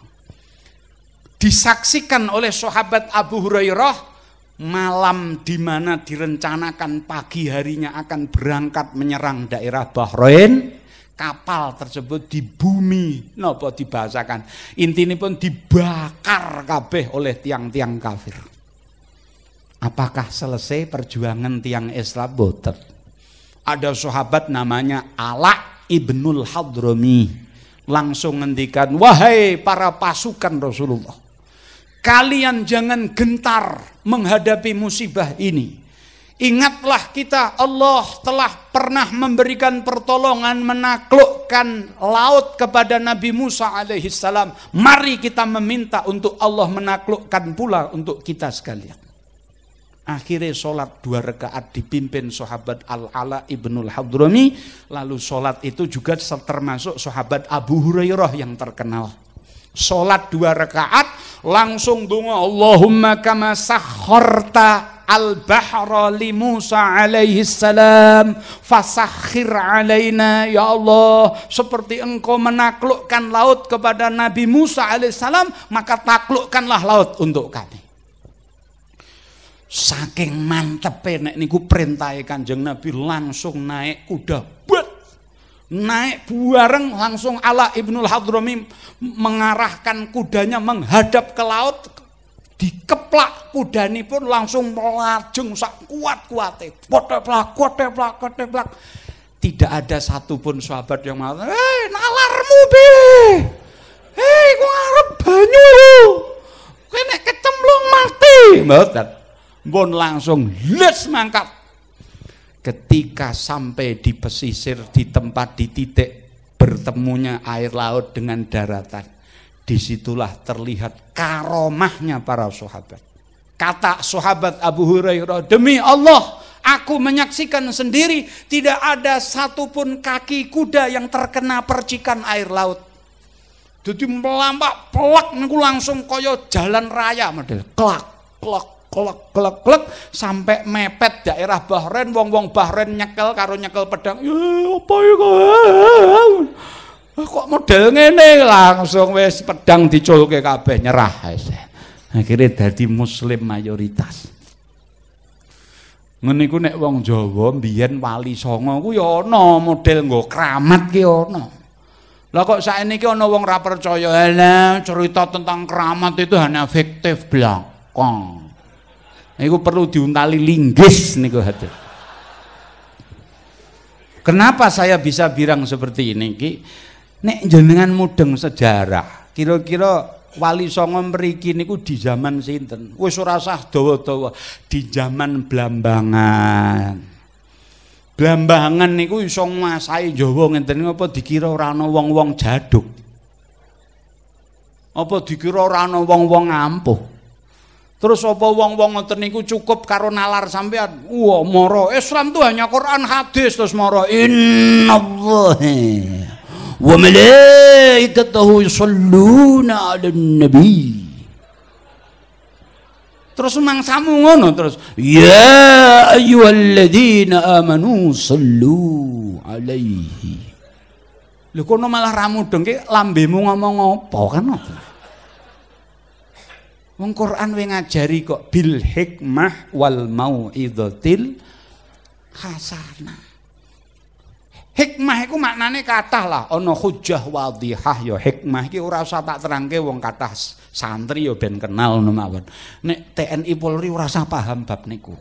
Disaksikan oleh sahabat Abu Hurairah malam di mana direncanakan pagi harinya akan berangkat menyerang daerah Bahrain kapal tersebut di bumi nopo dibahasakan pun dibakar kabeh oleh tiang-tiang kafir apakah selesai perjuangan tiang Islam boter ada sahabat namanya Ala Ibnul Hadrami langsung ngendikan wahai para pasukan Rasulullah kalian jangan gentar menghadapi musibah ini Ingatlah kita Allah telah pernah memberikan pertolongan menaklukkan laut kepada Nabi Musa alaihi salam. Mari kita meminta untuk Allah menaklukkan pula untuk kita sekalian. Akhirnya sholat dua rakaat dipimpin sahabat Al-Ala ibnul Hadrami. Lalu sholat itu juga termasuk sahabat Abu Hurairah yang terkenal. Sholat dua rakaat langsung dungo Allahumma kama sakharta al-bahra li Musa alaihi salam fasakhir alaina ya Allah seperti engkau menaklukkan laut kepada Nabi Musa alaihi salam maka taklukkanlah laut untuk kami saking mantep nek niku perintahe Kanjeng Nabi langsung naik kuda buat naik buareng langsung ala ibnu Hadrami mengarahkan kudanya menghadap ke laut dikeplak kudani pun langsung melajeng sak kuat kuatnya, koteplak koteplak koteplak tidak ada satupun sahabat yang mau hei nalarmu bi hei gua ngarep banyu kena kene kecemplung mati mboten pun langsung les mangkat ketika sampai di pesisir di tempat di titik bertemunya air laut dengan daratan Disitulah terlihat karomahnya para sahabat. Kata sahabat Abu Hurairah, demi Allah, aku menyaksikan sendiri tidak ada satupun kaki kuda yang terkena percikan air laut. Jadi melampak pelak niku langsung koyo jalan raya model klak klak klak klak klak sampai mepet daerah Bahrain wong-wong Bahrain nyekel karo nyekel pedang. Ya apa iku? Eh, eh, eh kok model ngene langsung wis pedang diculke kabeh nyerah akhirnya Akhire dadi muslim mayoritas. Ngene iku nek wong Jawa biyen wali songo ku ya ana model nggo kramat ki ana. Lah kok saiki ana wong ra percaya, "Alah, cerita tentang kramat itu hanya fiktif belakang." Niku perlu diuntali linggis niku hadir. Kenapa saya bisa bilang seperti ini ki? nek jenengan mudeng sejarah kira-kira Wali Songo mriki niku di zaman sinten? Wis ora sah dawa-dawa di zaman Blambangan. Blambangan niku iso nguasai Jawa ngenten apa dikira ora ana wong-wong jaduk. Apa dikira ora ana wong-wong ampuh. Terus apa wong-wong ngoten niku cukup karo nalar sampean. Wah, moro eh, Islam tuh hanya Quran hadis terus moro innallahi وملائكته يصلون على النبي terus mangsamu ngono terus ya ayyuhalladzina amanu sallu alaihi lho kono malah ramu dong ki lambemu ngomong apa kan Wong Quran we ngajari kok bil hikmah wal mauizatil hasanah Hikmah iku maknanya kathah lah ono hujjah wadhihah yo ya. hikmah iki ora usah tak terangke wong kathah santri yo ya ben kenal ngono Nek TNI Polri ora usah paham bab niku.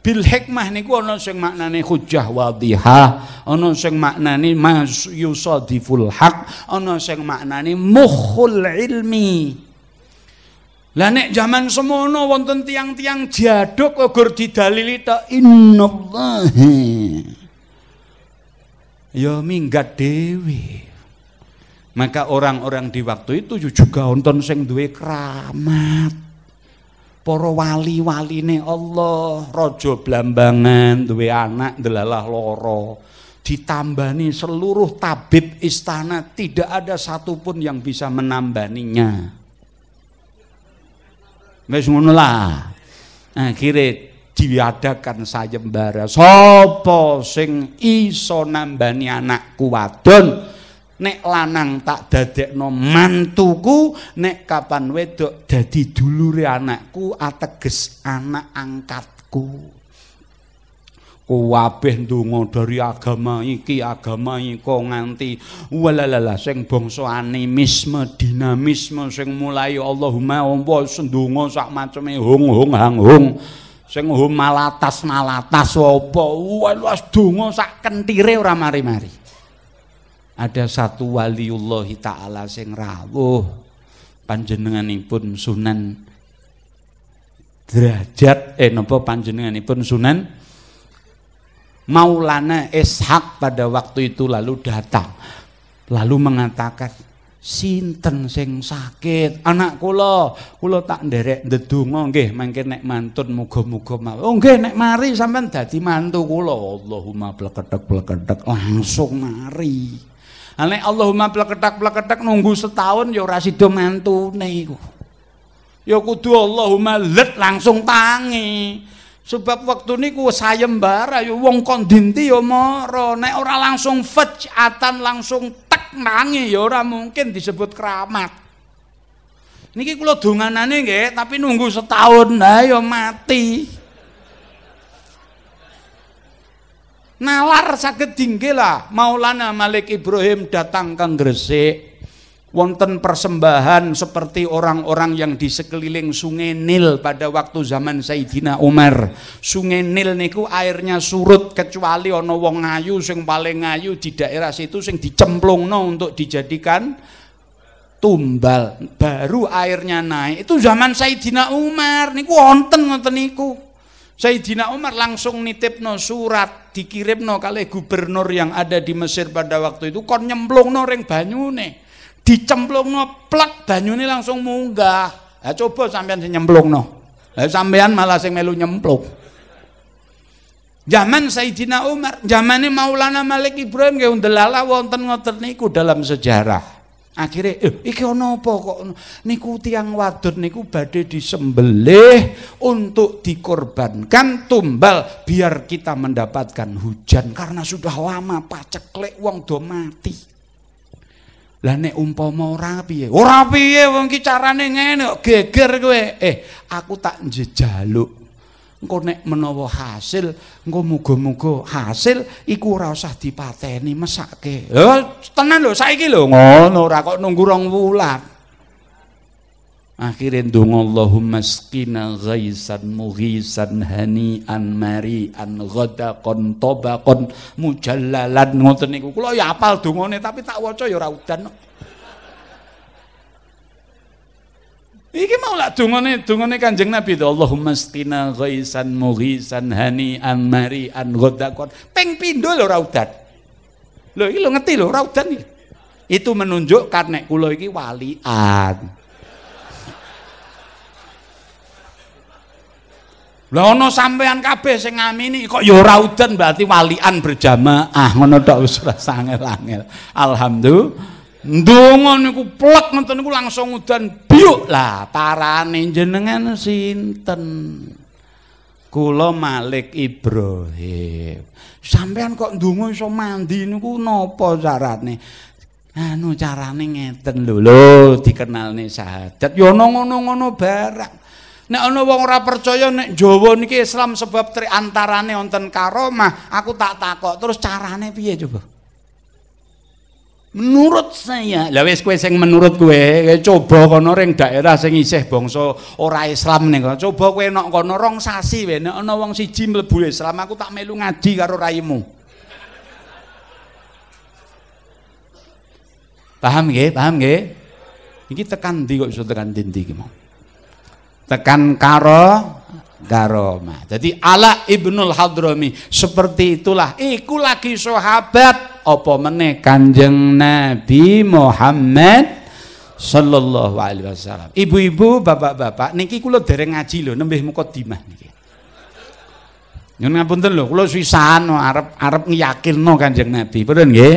Bil hikmah niku ana sing maknane hujjah wadhihah, ana sing maknane mas yusadiful haq, ana sing maknane mukhul ilmi. Lah nek jaman semono wonten tiang-tiang jaduk gur didalili ta innallahi ya minggat dewi. Maka orang-orang di waktu itu juga onton sing duwe keramat. Para wali-waline Allah, rojo blambangan duwe anak delalah loro. Ditambani seluruh tabib istana tidak ada satupun yang bisa menambaninya. Mesmunullah Akhirnya diadakan sayembara sapa sing iso nambani anakku wadon nek lanang tak dadekno mantuku nek kapan wedok dadi dulure anakku ateges anak angkatku kuwabeh ndonga dari agama iki agama iki nganti walalala sing bangsa animisme dinamisme sing mulai Allahumma ompo sendonga sak macame hung hung hang hung. sing humalatas malatas apa wis donga sak kentire ora mari-mari ada satu waliullah taala sing rawuh panjenenganipun Sunan Derajat eh napa panjenenganipun Sunan Maulana Ishak pada waktu itu lalu datang lalu mengatakan sinten sing sakit anak kula kula tak nderek ndedonga nggih mangke nek mantun muga-muga mawon oh nggih nek mari sampean dadi mantu kula Allahumma bleketek bleketek langsung mari nek Allahumma bleketek bleketek nunggu setahun ya ora sida mantune iku ya kudu Allahumma let langsung tangi sebab waktu niku sayembara ya wong kon dinti ya mara nek ora langsung fajatan langsung nangis nangi ya ora mungkin disebut keramat. Niki kula donganane nggih, tapi nunggu setahun ha ya mati. Nalar saged dingge lah Maulana Malik Ibrahim datang ke Gresik wonten persembahan seperti orang-orang yang di sekeliling Sungai Nil pada waktu zaman Saidina Umar. Sungai Nil niku airnya surut kecuali ono wong ayu sing paling ayu di daerah situ sing dicemplungno untuk dijadikan tumbal. Baru airnya naik. Itu zaman Saidina Umar niku wonten ngoten niku. Saidina Umar langsung nitip no surat dikirim no kali gubernur yang ada di Mesir pada waktu itu kon nyemplungno ring banyune dicemplung no plak ini langsung munggah. Lah coba sampean sing no Lah sampean malah sing melu nyemplung. Zaman Sayyidina Umar, zaman ini Maulana Malik Ibrahim ya undelala wonten ngoten niku dalam sejarah. Akhirnya, eh, iki ono apa kok niku tiang wadon niku badhe disembelih untuk dikorbankan tumbal biar kita mendapatkan hujan karena sudah lama paceklek wong do mati. Lah nek umpama ora piye? Ora piye wong iki carane ngene kok geger kowe. Eh, aku tak njejaluk. Engko nek menawa hasil, engko muga-muga hasil iku ora usah dipateni mesake. Lho, tenan lho saiki lho. Ngono ora kok nunggu rong wulan. Akhirnya donga Allahumma skina ghaisan mughisan hanian marian ghadaqan kon mujallalan ngoten niku. Kula ya apal dongane tapi tak waca ya ora Iki mau lah dongane dongane Kanjeng Nabi itu Allahumma skina ghaisan mughisan hanian marian ghadaqan. Ping pindho lho ora rautan, lo iki lho ngerti lho ora udan Itu menunjukkan nek kula iki walian. Lah ana sampean kabeh sing ngamini kok ya ora udan berarti walian berjamaah ah, ngono tok wis ora sangel-angel. Alhamdulillah. Ndonga niku plek ngoten niku langsung udan biuk. Lah parane jenengan sinten? Kula Malik Ibrahim. Sampean kok ndonga iso mandi niku napa carane? Anu carane ngeten lho, lho dikenalne syahadat. Ya ngono-ngono barang. Nek ana wong ora percaya nek Jawa niki Islam sebab antarane wonten karomah, aku tak takok terus carane piye coba? Menurut saya, lha wis kowe sing menurut kowe, coba kono ring daerah sing isih bangsa ora Islam ning coba kowe nek kono rong sasi we nek ana wong siji mlebu Islam, aku tak melu ngaji karo raimu. Paham nggih? Paham nggih? Iki tekan ndi kok iso tekan ndi iki, Mang? tekan karo garoma. Jadi ala ibnul hadromi seperti itulah. Iku lagi sahabat apa meneh kanjeng Nabi Muhammad Sallallahu Alaihi Wasallam. Ibu-ibu, bapak-bapak, niki kulo dereng ngaji loh, nembih mukadimah niki. Nyun ngapunten lho, kula sisan arep arep ngiyakinno Kanjeng Nabi. Bener nggih?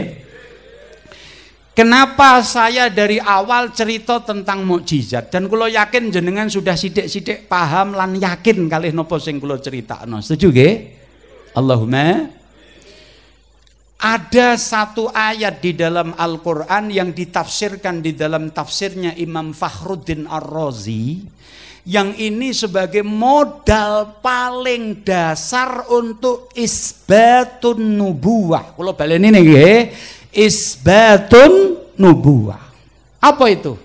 Kenapa saya dari awal cerita tentang mukjizat dan kulo yakin jenengan sudah sidik-sidik paham lan yakin kali nopo sing kulo no Setuju ke? Allahumma ada satu ayat di dalam Al-Quran yang ditafsirkan di dalam tafsirnya Imam Fakhruddin Ar-Razi yang ini sebagai modal paling dasar untuk isbatun nubuah. Kalau balik ini ke? isbatun nubuah. Apa itu?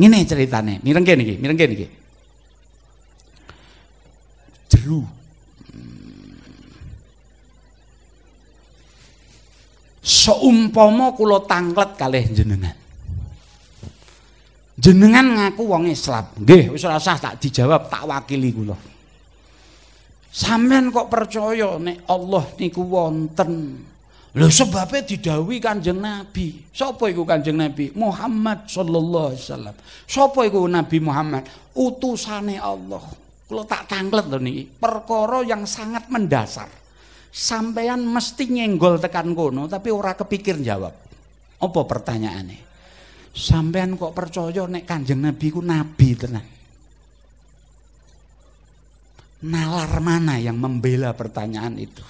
Ini ceritanya, mireng kene iki, mireng kene iki. Jeru. Seumpama kula tanglet kalih jenengan. Jenengan ngaku wong Islam. Nggih, wis ora usah tak dijawab, tak wakili kula. Sampeyan kok percaya nek Allah niku wonten Lho sebabnya didawi Kanjeng Nabi. Sopo iku Kanjeng Nabi? Muhammad sallallahu alaihi wasallam. Sopo iku Nabi Muhammad? Utusane Allah. Kalau tak tanglet lho niki, perkara yang sangat mendasar. Sampean mesti nyenggol tekan kono tapi ora kepikir jawab. Apa pertanyaannya? Sampean kok percaya nek Kanjeng Nabi ku nabi tenan? Nalar mana yang membela pertanyaan itu?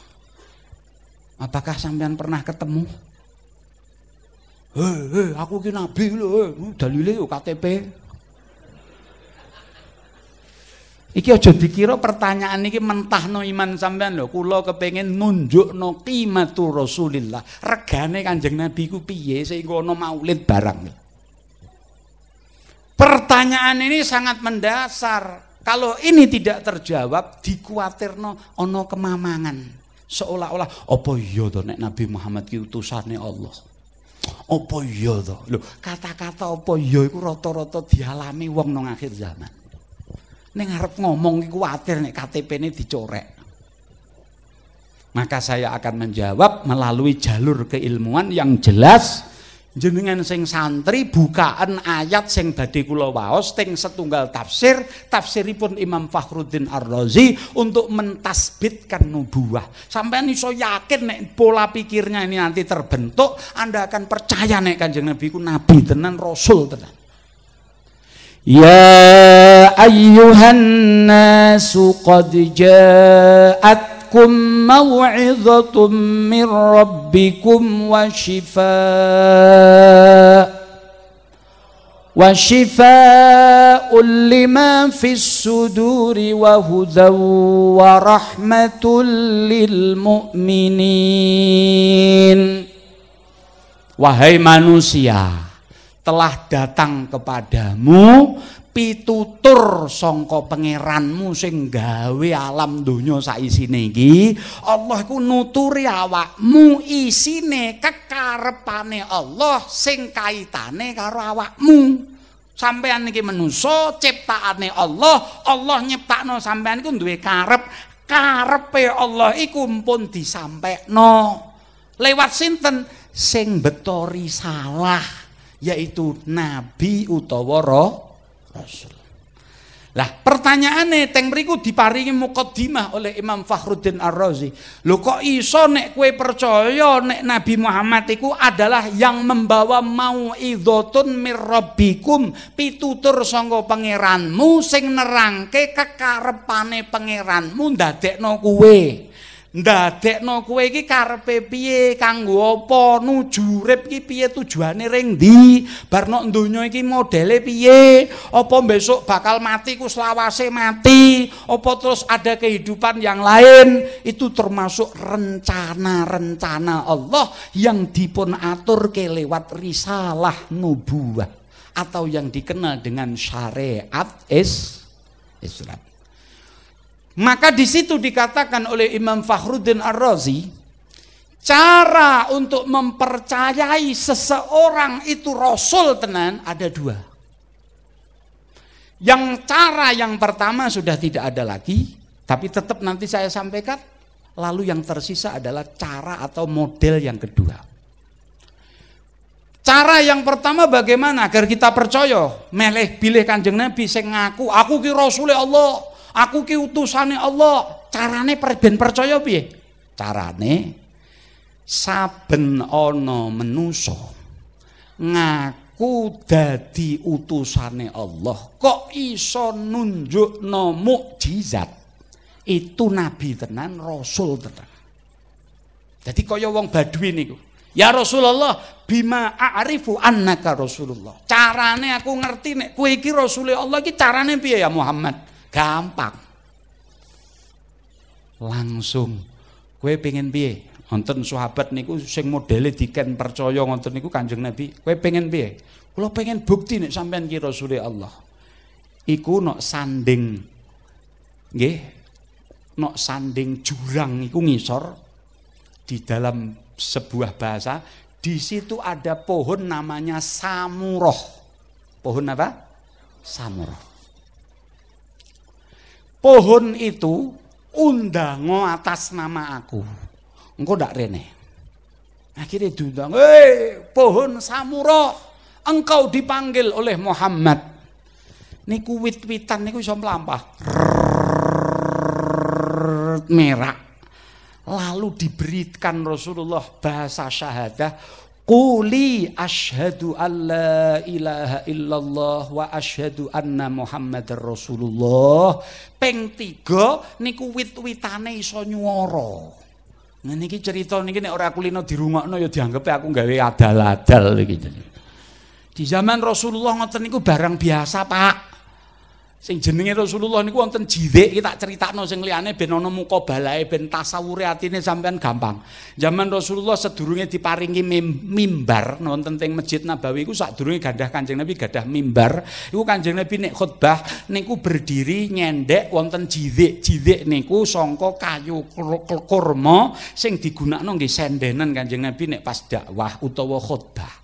Apakah sampean pernah ketemu? Hei, hey, aku ki nabi lho, dalile yo KTP. Iki aja dikira pertanyaan iki mentahno iman sampean lho. Kula kepengin nunjukno qimatu Rasulillah. Regane Kanjeng Nabi ku piye sehingga ana maulid barang. Pertanyaan ini sangat mendasar. Kalau ini tidak terjawab, dikuatirno ono kemamangan seolah-olah apa iya to nek Nabi Muhammad ki utusane Allah. Apa iya to? Lho, kata-kata apa iya iku rata-rata dialami wong nang akhir zaman. Ning arep ngomong iku kuwatir nek KTP-ne dicorek. Maka saya akan menjawab melalui jalur keilmuan yang jelas jenengan sing santri bukaan ayat sing badhe kula waos teng setunggal tafsir tafsiripun Imam Fakhruddin Ar-Razi untuk mentasbitkan nubuah sampean iso yakin nek pola pikirnya ini nanti terbentuk Anda akan percaya nek Kanjeng Nabi ku nabi tenan rasul tenan Ya ayyuhan nasu qad jaa لكم موعظة من ربكم وشفاء وشفاء لما في الصدور وهدى ورحمة للمؤمنين Wahai manusia, telah datang kepadamu pitutur sangka pangeranmu sing gawe alam donya saisine iki Allah ku nuturi awakmu isine karepane Allah sing kaitane karo awakmu sampean iki manusa ciptane Allah Allah nyiptakno sampean iku duwe karep karepe Allah iku pun disampekno lewat sinten sing betori salah yaitu nabi utawa roh Rasulullah. Lah pertanyaannya teng mriku diparingi mukaddimah oleh Imam Fakhruddin Ar-Razi. lu kok iso nek kue percaya nek Nabi Muhammad iku adalah yang membawa mau mauizatun mirrobikum pitutur songgo pangeranmu sing nerangke kekarepane pangeranmu ndadekno kue ndadekno kowe iki karpe piye kanggo apa nuju urip iki piye tujuane ring di bar nek donya iki modele piye apa besok bakal mati ku selawase mati apa terus ada kehidupan yang lain itu termasuk rencana-rencana Allah yang dipun atur kelewat risalah nubuah atau yang dikenal dengan syariat is Islam maka di situ dikatakan oleh Imam Fakhruddin Ar-Razi, cara untuk mempercayai seseorang itu rasul tenan ada dua. Yang cara yang pertama sudah tidak ada lagi, tapi tetap nanti saya sampaikan. Lalu yang tersisa adalah cara atau model yang kedua. Cara yang pertama bagaimana agar kita percaya meleh bilih kanjeng Nabi sing ngaku aku ki Rasulullah Allah Aku ki utusane Allah. Carane ben percaya piye? Carane saben ana manusa ngaku dadi utusane Allah, kok iso nunjukno mukjizat? Itu nabi tenan, rasul tenan. Jadi kaya wong badui niku. Ya Rasulullah, bima a'rifu annaka Rasulullah. Carane aku ngerti nek kowe iki Rasulullah iki carane piye ya Muhammad? gampang. Langsung. kue pengen piye? nonton sahabat niku sing modele diken percaya nonton niku Kanjeng Nabi. kue pengen piye? kalau pengen bukti nih sampean kira Rasulullah Allah. Iku nok sanding nggih, nok sanding jurang iku ngisor di dalam sebuah bahasa di situ ada pohon namanya samuroh. Pohon apa? Samuroh pohon itu undango atas nama aku. Engkau ndak rene. Akhirnya diundang, "Hei, pohon samuro, engkau dipanggil oleh Muhammad." Niku wit-witan niku iso melampah. Merah. Lalu diberikan Rasulullah bahasa syahadah Quli ashadu an la ilaha illallah wa ashadu anna muhammad rasulullah Peng tiga niku wit-witane iso nyuara Nah niki cerita niki nek ora kulino dirungokno ya dianggep aku gawe adal-adal iki. Di zaman Rasulullah ngoten niku barang biasa, Pak. sing jenenge Rasulullah niku wonten jidik iki tak critakno sing liyane ben ana muka balae ben tasawure atine sampean gampang. Zaman Rasulullah sedurunge diparingi mimbar wonten teng Masjid Nabawi iku sadurunge gadah Kanjeng Nabi gadah mimbar, iku Kanjeng Nabi nek khutbah niku berdiri nyendek wonten jizik-jizik niku sangka kayu kurma sing digunakno nggih sendenen Kanjeng Nabi nek pas dakwah utawa khutbah.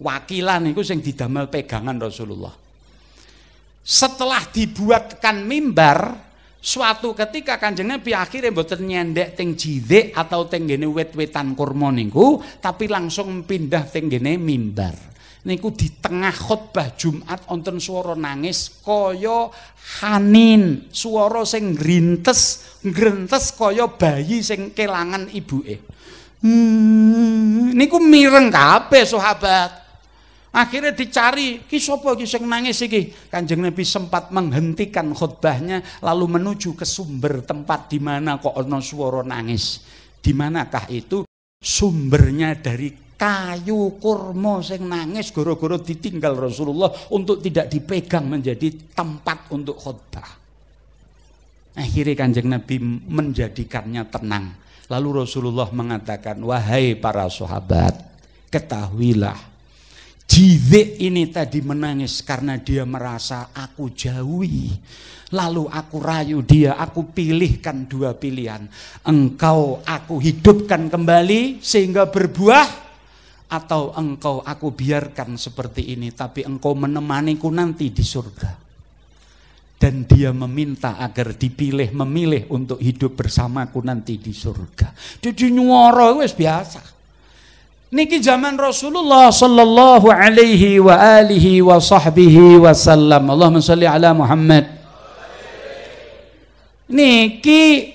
Wakilan niku sing didamel pegangan Rasulullah. setelah dibuatkan mimbar suatu ketika kanjeng Nabi akhirnya boten nyendek teng jidek atau teng wet-wetan kurma niku tapi langsung pindah teng mimbar niku di tengah khutbah Jumat onten suara nangis kaya hanin suara sing grintes grintes kaya bayi sing kelangan ibuke hmm, niku mireng kabeh sahabat Akhirnya dicari, kisopo kiseng ki sing nangis iki? Kanjeng Nabi sempat menghentikan khutbahnya lalu menuju ke sumber tempat di mana kok non suworo nangis. Di manakah itu? Sumbernya dari kayu kurma sing nangis goro-goro ditinggal Rasulullah untuk tidak dipegang menjadi tempat untuk khutbah. Akhirnya Kanjeng Nabi menjadikannya tenang. Lalu Rasulullah mengatakan, "Wahai para sahabat, ketahuilah Jizik ini tadi menangis karena dia merasa aku jauhi. Lalu aku rayu dia, aku pilihkan dua pilihan. Engkau aku hidupkan kembali sehingga berbuah atau engkau aku biarkan seperti ini tapi engkau menemaniku nanti di surga. Dan dia meminta agar dipilih memilih untuk hidup bersamaku nanti di surga. Jadi nyuara itu biasa. Niki zaman Rasulullah sallallahu alaihi wa alihi wa sahbihi wasallam. Allahumma salli ala Muhammad. Niki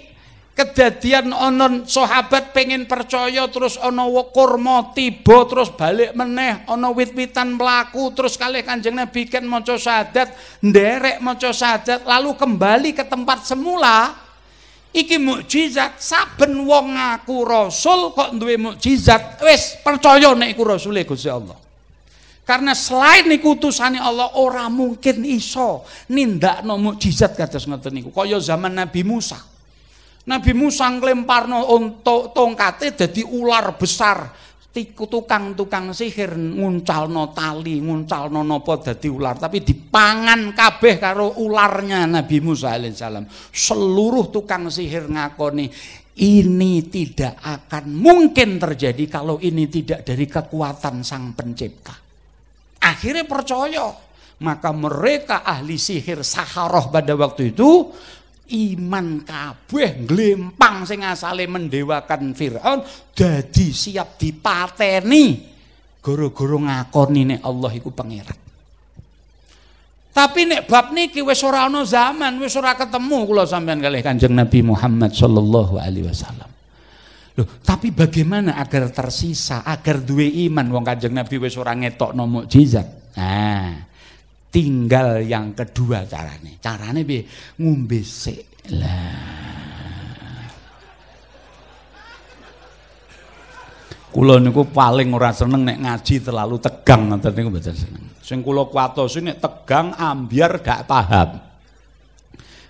kedadian onon sahabat pengen percaya terus ono kurma tiba terus balik meneh ono wit-witan melaku terus kali Kanjeng Nabi kan sadat nderek moco sadat lalu kembali ke tempat semula iki mukjizat saben wong aku rasul kok duwe mukjizat wis percaya nek iku rasule Gusti Allah karena selain niku utusane Allah ora mungkin iso nindakno mukjizat kados ngoten niku kaya zaman Nabi Musa Nabi Musa nglemparno untuk tongkate dadi ular besar tiku tukang-tukang sihir nguncalno tali, nguncalno napa dadi ular, tapi dipangan kabeh karo ularnya Nabi Musa alaihissalam. Seluruh tukang sihir ngakoni ini tidak akan mungkin terjadi kalau ini tidak dari kekuatan sang pencipta. Akhirnya percaya, maka mereka ahli sihir saharoh pada waktu itu iman kabeh nglempang sing asale mendewakan Firaun dadi siap dipateni gara-gara ngakoni nek Allah iku pangeran. Tapi nek bab niki wis ora ana zaman, wis ora ketemu kula sampean kalih Kanjeng Nabi Muhammad sallallahu alaihi wasallam. Loh, tapi bagaimana agar tersisa, agar duwe iman wong Kanjeng Nabi wis ora ngetokno mukjizat. Nah, tinggal yang kedua carane. Carane bi Ngombe sik. Lah. Kula niku paling ora seneng nek ngaji terlalu tegang ngoten niku mboten seneng. Sing kula kuwatosi nek tegang ambiar gak paham.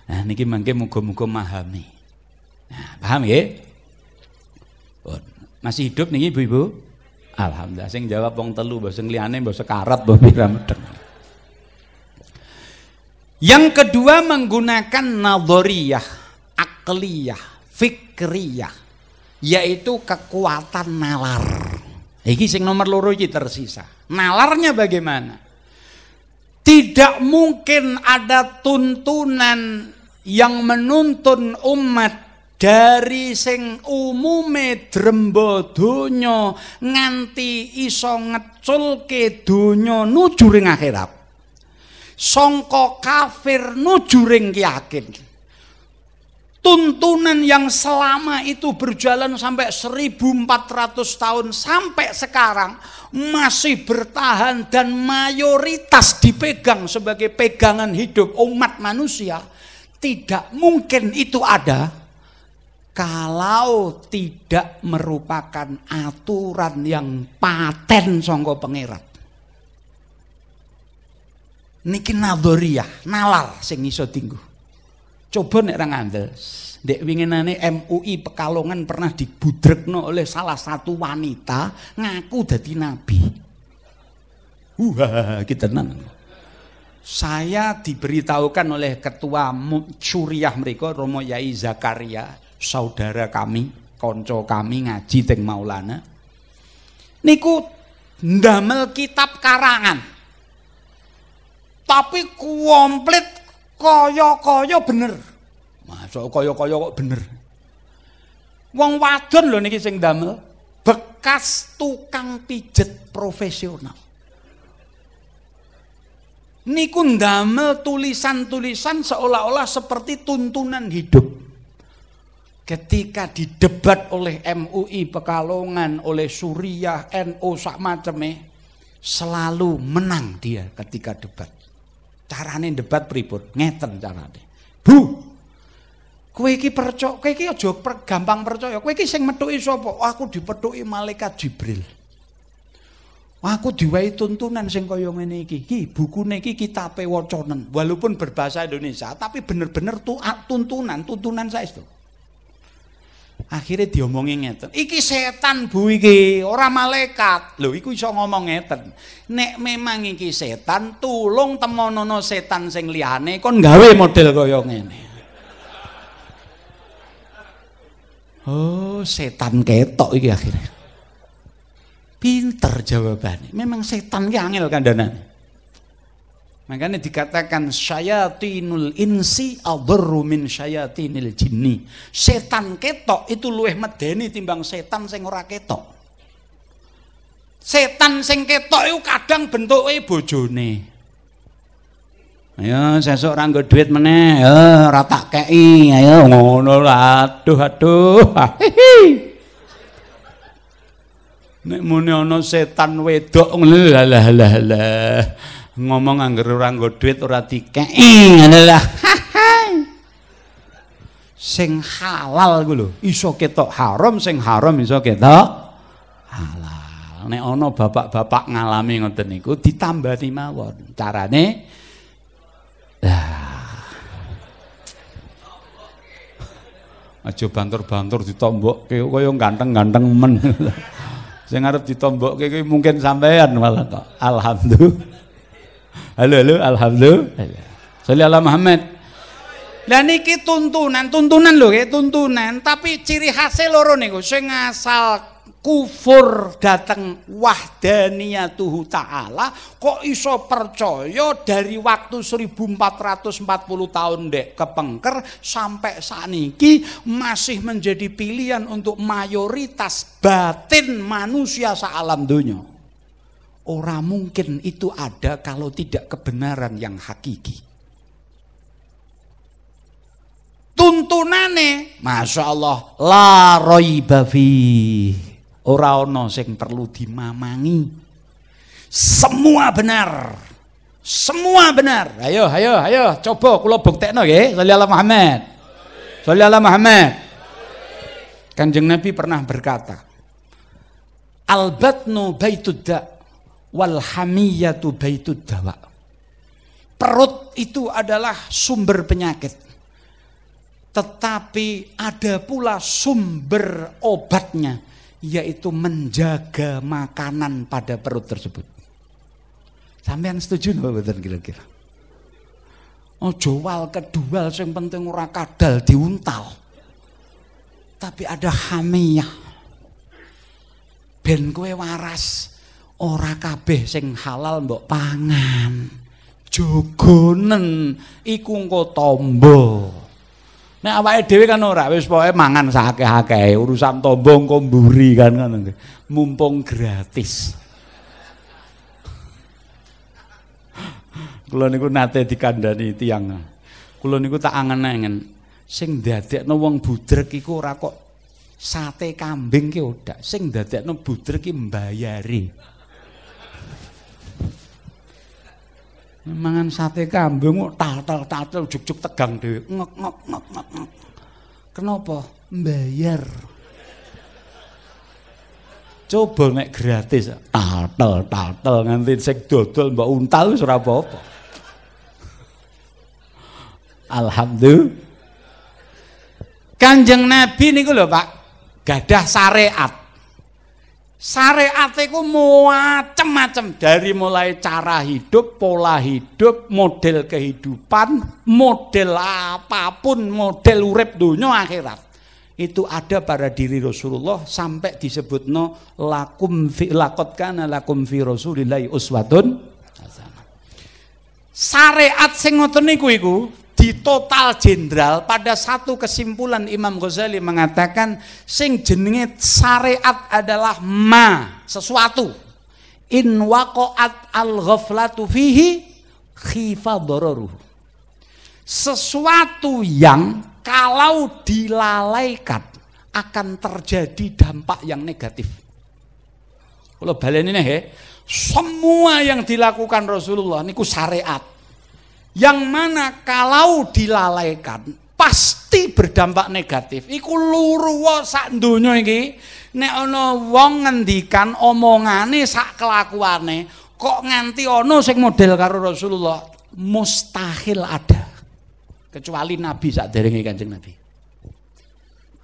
Nah niki mangke muga-muga mahami. Nah, paham nggih? Oh, masih hidup niki Ibu-ibu? Alhamdulillah sing jawab wong telu mbok sing liyane mbok sekarat mbok pira yang kedua menggunakan nadoriyah, akliyah, fikriyah, yaitu kekuatan nalar. Ini sing nomor loro tersisa. Nalarnya bagaimana? Tidak mungkin ada tuntunan yang menuntun umat dari sing umume drembo donya nganti iso ngeculke donya nuju ring akhirat songko kafir nujuring yakin. Tuntunan yang selama itu berjalan sampai 1400 tahun sampai sekarang masih bertahan dan mayoritas dipegang sebagai pegangan hidup umat manusia. Tidak mungkin itu ada kalau tidak merupakan aturan yang paten songko pangeran niki nadoriyah, nalal sing iso tinggu Coba nek ra ngandel, dek winginane MUI Pekalongan pernah dibudrekno oleh salah satu wanita ngaku jadi nabi. uh kita nang. Saya diberitahukan oleh ketua curiah mereka Romo Yai Zakaria, saudara kami, konco kami ngaji teng Maulana. Niku ndamel kitab karangan tapi komplit kaya-kaya bener. Masa kaya-kaya kok bener. Wong wadon lho niki sing damel bekas tukang pijet profesional. Niku ndamel tulisan-tulisan seolah-olah seperti tuntunan hidup. Ketika didebat oleh MUI Pekalongan, oleh Suriah, NU sak maceme, selalu menang dia ketika debat. Carane debat pripun? Ngeten carane. Bu. Kowe iki percaya, kowe iki aja per, gampang percaya. Kowe iki sing methuki sapa? aku dipethuki malaikat Jibril. Aku diwai tuntunan sing kaya ngene iki. Iki bukune iki kitabe wacanen, walaupun berbahasa Indonesia, tapi bener-bener tuntunan, tuntunan saya itu. Akhirnya diomongin ngeten. Iki setan Bu iki, ora malaikat. Lho iku iso ngomong ngeten. Nek memang iki setan, tulung temonono setan sing liyane kon gawe model kaya ngene. Oh, setan ketok iki akhirnya. Pinter jawabannya. Memang setan ki angel kandhane. Makanya dikatakan syayatinul insi adharru min syayatinil jinni. Setan ketok itu luweh medeni timbang setan sing ora ketok. Setan sing ketok itu kadang bentuknya bojone. Ayo sesuk ora nggo duit meneh, ya ora tak kei. Ayo ngono aduh aduh. Ah, Nek muni ana setan wedok lha lha lha. ngomong anggere ora nggo dhuwit ora dikeki ngene sing halal ku lho iso ketok haram sing haram iso ketok halal nek ana bapak-bapak ngalami ngoten niku ditambani mawon carane aja banter-banter ditombokke kaya ganteng-ganteng men sing arep ditombokke kuwi mungkin sampean malah kok alhamdulillah halo halo alhamdulillah salam Muhammad dan niki tuntunan tuntunan loh ya tuntunan tapi ciri khasnya loro niku sing ngasal kufur dateng wahdaniyatuhu ta'ala kok iso percaya dari waktu 1440 tahun dek kepengker sampai saat ini masih menjadi pilihan untuk mayoritas batin manusia sealam dunia Orang mungkin itu ada kalau tidak kebenaran yang hakiki. Tuntunane, masya Allah, la bafi. orang ono sing perlu dimamangi. Semua benar. Semua benar. Ayo, ayo, ayo, coba kula buktekno ya. sallallahu Muhammad. Sallallahu Muhammad. Kanjeng Nabi pernah berkata, Albatnu baitudak wal hamiyatu baitud dawa. Perut itu adalah sumber penyakit. Tetapi ada pula sumber obatnya yaitu menjaga makanan pada perut tersebut. Sampean setuju nggak betul kira-kira? Oh jual kedual yang penting ora kadal diuntal. Tapi ada hamiyah. Ben kue waras ora kabeh sing halal mbok pangan. Jogonen iku engko tamba. Nek awake dhewe kan ora wis pokoke mangan sakeh-akeh urusan tamba engko mburi kan ngono. Mumpung gratis. Kula niku nate dikandani tiyang. Kula niku tak angen-angen sing dadekno wong budrek iku ora kok sate kambing ki udak, sing dadekno budrek ki mbayari. mangan sate kambing kok tatel tatel juk-juk tegang dhewe ngok ngok ngok ngok ngok kenapa mbayar coba nek gratis tatel tatel nganti sing dodol mbok untal wis ora apa-apa alhamdulillah Kanjeng Nabi niku lho Pak gadah syariat syariat itu macam-macam dari mulai cara hidup, pola hidup, model kehidupan, model apapun, model urip dunia akhirat. Itu ada pada diri Rasulullah sampai disebut no lakum fi lakot kana lakum fi Rasulillahi uswatun Syariat sing ngoten niku iku di total jenderal pada satu kesimpulan Imam Ghazali mengatakan sing jenenge syariat adalah ma sesuatu in waqa'at al ghaflatu fihi khifa dororuh. sesuatu yang kalau dilalaikan akan terjadi dampak yang negatif kalau baleni he semua yang dilakukan Rasulullah niku syariat yang mana kalau dilalaikan pasti berdampak negatif. Iku luru sak dunia ini nek ana wong ngendikan omongane sak kelakuane kok nganti ono sing model karo Rasulullah mustahil ada. Kecuali Nabi sak derenge Kanjeng Nabi.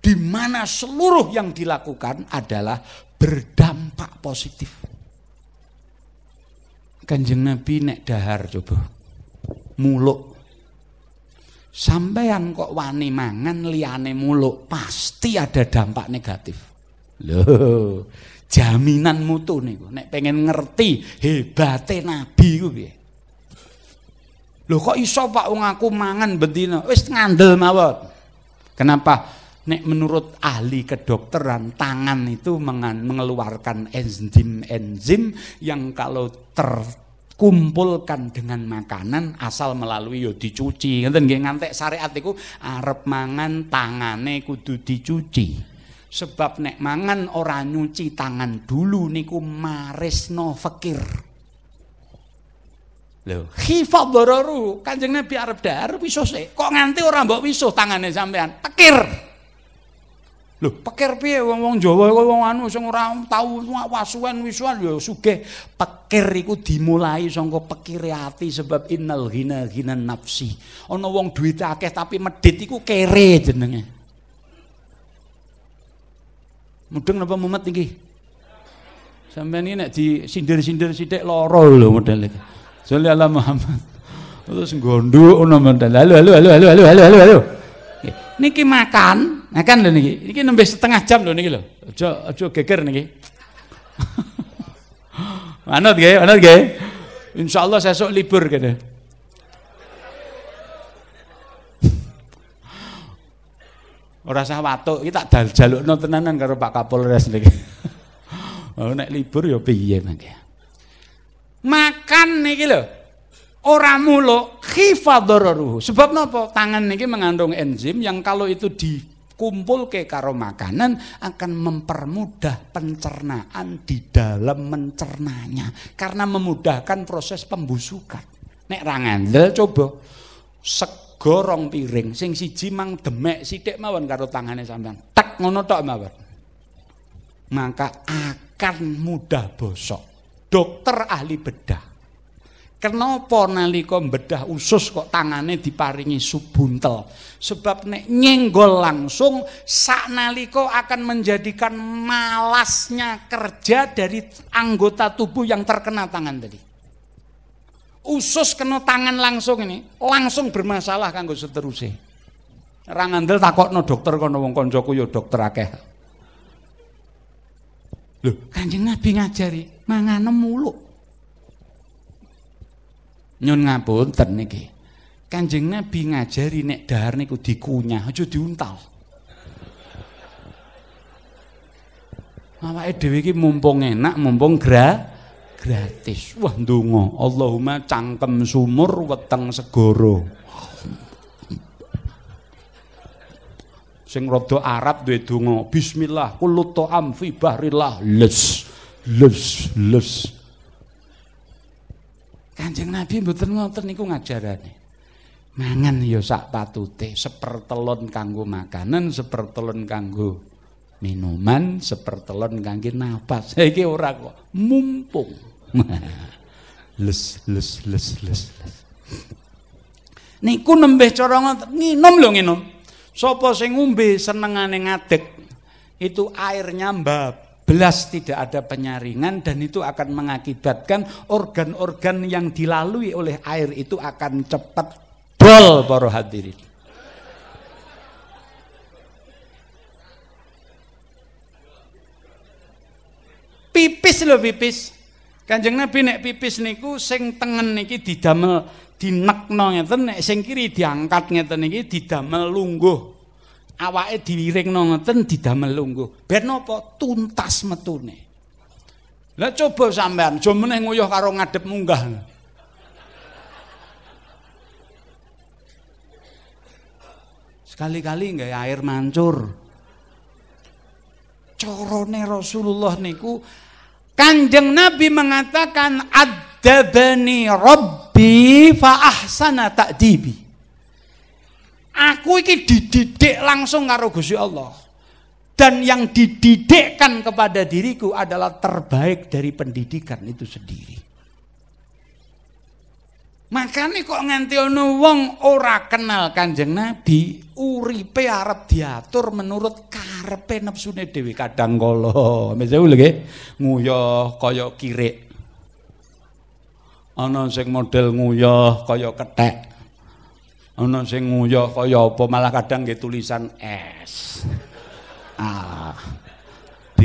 Di mana seluruh yang dilakukan adalah berdampak positif. Kanjeng Nabi nek dahar coba muluk. Sampean kok wani mangan liyane muluk, pasti ada dampak negatif. Loh, jaminan mutu niku nek pengen ngerti hebatnya nabi ku piye. kok iso Pak wong aku mangan bendina wis ngandel mawon. Kenapa? Nek menurut ahli kedokteran tangan itu mengeluarkan enzim-enzim yang kalau ter kumpulkan dengan makanan asal melalui yo dicuci ngeten nggih ngantek syariat iku arep mangan tangane kudu dicuci sebab nek mangan ora nyuci tangan dulu niku marisno fakir lho khifad dararu kanjeng nabi arep dar wisuh kok nganti ora mbok wisuh tangane sampean fakir Lho, pikir piye wong-wong Jawa kok wong anu sing ora tau wasuan wisuan ya sugih. Pikir iku dimulai saka pikire ati sebab innal ghina ghina nafsi. Ana wong duit akeh tapi medhit iku kere jenenge. Mudeng napa mumet iki? Sampeyan iki nek disindir-sindir sithik lara lho modele. iki. Sholli ala Muhammad. Terus gondok ngono model. Halo halo halo halo halo halo halo. Niki makan Nah kan lho niki, ini nembes setengah jam lho niki lho. Aja aja geger niki. <laughs> manut nggih, manut nggih. Insyaallah sok libur kene. Gitu. <laughs> Ora usah watuk, iki tak dal jalukno tenanan karo Pak Kapolres niki. <laughs> oh nek libur ya piye mangke. Makan niki lho. Ora muluk khifadhararuhu. Sebab napa? Tangan niki mengandung enzim yang kalau itu di kumpul ke karo makanan akan mempermudah pencernaan di dalam mencernanya karena memudahkan proses pembusukan nek ra coba segorong piring sing siji mang demek sithik mawon karo tangane sampean tek ngono tok mawon maka akan mudah bosok dokter ahli bedah Kenapa nalika bedah usus kok tangannya diparingi subuntel? Sebab nek nyenggol langsung sak nalika akan menjadikan malasnya kerja dari anggota tubuh yang terkena tangan tadi. Usus kena tangan langsung ini langsung bermasalah kanggo seterusnya. Ra ngandel takokno dokter kono wong kancaku ya dokter akeh. Lho, Kanjeng Nabi ngajari manganem muluk. Nyun ngapunten niki. Kanjeng Nabi ngajari nek dahar niku dikunyah, aja diuntal. Awake dhewe iki mumpung enak, mumpung gra gratis. Wah ndonga, Allahumma cangkem sumur weteng segoro. Sing rada Arab duwe donga, bismillah kullu ta'am fi bahrillah les les les. Kanjeng Nabi mboten wonten niku ngajarane. Mangan ya sak patute, sepertelon kanggo makanan, sepertelon kanggo minuman, sepertelon kangge napas. <laughs> Saiki ora mumpung. <laughs> les les les les. les. niku nembe cara nginum lho nginum. Sapa sing ngombe senengane ngadeg itu airnya mbab belas tidak ada penyaringan dan itu akan mengakibatkan organ-organ yang dilalui oleh air itu akan cepat bol para hadirin. Pipis loh pipis. Kanjeng Nabi nek pipis niku sing tengen niki didamel dinekno ngeten nek sing kiri diangkat ngeten niki didamel lungguh awake diwiringno ngoten didamel lungguh. Ben napa tuntas metune. Lah coba sampean aja meneh nguyuh karo ngadep munggah. Sekali-kali nggak air mancur. Corone Rasulullah niku Kanjeng Nabi mengatakan adabani Rabbi fa ahsana ta'dibi. Aku ini dididik langsung karo Gusti Allah. Dan yang dididikkan kepada diriku adalah terbaik dari pendidikan itu sendiri. Makanya kok nganti ono wong ora kenal Kanjeng Nabi, uripe arep diatur menurut karepe nepsune dewi kadang kala. Meseu lho nguyah kaya kirik. Ana sing model nguyah kaya kethek ana sing nguyah kaya apa malah kadang nggih tulisan S A ah. B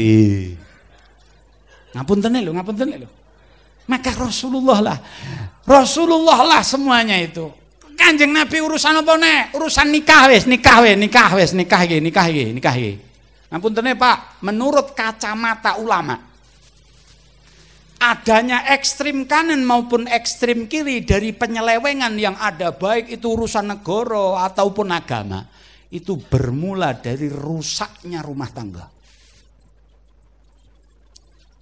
ngapunten lho ngapunten lho maka Rasulullah lah Rasulullah lah semuanya itu Kanjeng Nabi urusan apa nek? Urusan nikah wis, nikah wis, nikah wis, nikah iki, nikah iki, nikah iki. Ngapunten Pak, menurut kacamata ulama, adanya ekstrim kanan maupun ekstrim kiri dari penyelewengan yang ada baik itu urusan negara ataupun agama itu bermula dari rusaknya rumah tangga.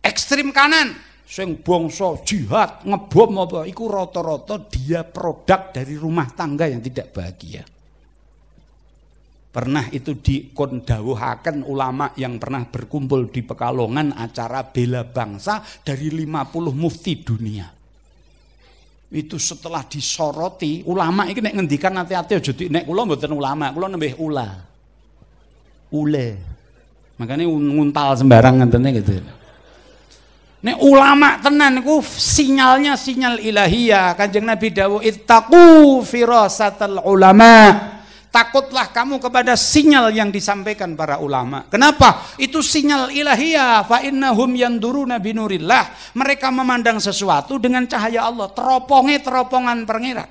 Ekstrim kanan sing bangsa jihad ngebom apa iku rata-rata dia produk dari rumah tangga yang tidak bahagia. Pernah itu dikondawuhaken ulama yang pernah berkumpul di Pekalongan acara bela bangsa dari 50 mufti dunia. Itu setelah disoroti, ulama ini nek ngendikan hati-hati aja di nek kula mboten ulama, kula ulah, ula. Ule. Makanya nguntal sembarang ngentene gitu. Nek ulama tenan ku sinyalnya sinyal ilahiyah. Kanjeng Nabi dawuh ittaqu firasatul ulama. Takutlah kamu kepada sinyal yang disampaikan para ulama. Kenapa? Itu sinyal ilahiyah. Fa innahum yanduruna binurillah. Mereka memandang sesuatu dengan cahaya Allah. Teropongi teropongan pengira.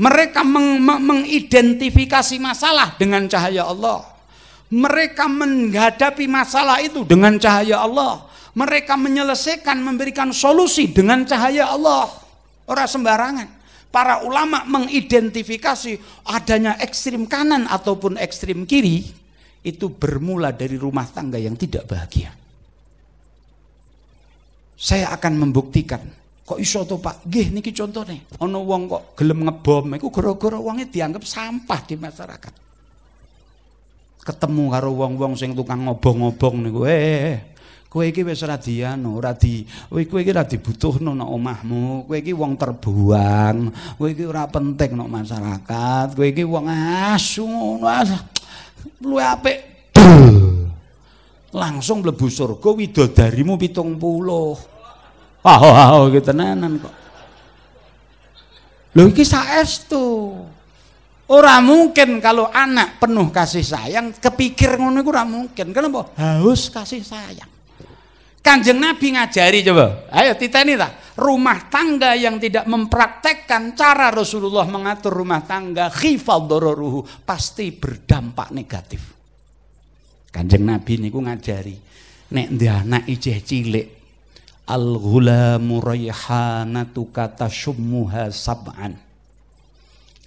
Mereka meng mengidentifikasi masalah dengan cahaya Allah. Mereka menghadapi masalah itu dengan cahaya Allah. Mereka menyelesaikan, memberikan solusi dengan cahaya Allah. Orang sembarangan para ulama mengidentifikasi adanya ekstrim kanan ataupun ekstrim kiri itu bermula dari rumah tangga yang tidak bahagia. Saya akan membuktikan. Kok iso to Pak? gih niki nih ono wong kok gelem ngebom, itu gara-gara wongnya dianggap sampah di masyarakat. Ketemu karo wong-wong sing tukang ngobong-ngobong nih, eh, eh, eh. kowe iki wis ora dianu ora di kowe iki ora dibutuhno nang omahmu kowe iki wong terbuang kowe iki ora penting nang masyarakat kowe iki wong asu ngono luwe apik langsung mlebu surga widodarimu 70 ah ah iki tenanan kok lho iki saestu Ora mungkin kalau anak penuh kasih sayang kepikir ngono iku ora mungkin. Kenapa? Haus kasih sayang. Kanjeng Nabi ngajari coba. Ayo ini ta. Rumah tangga yang tidak mempraktekkan cara Rasulullah mengatur rumah tangga khifal dororuhu pasti berdampak negatif. Kanjeng Nabi niku ngajari nek dia anak ijeh cilik al ghulamu raihanatu kata syummuha sab'an.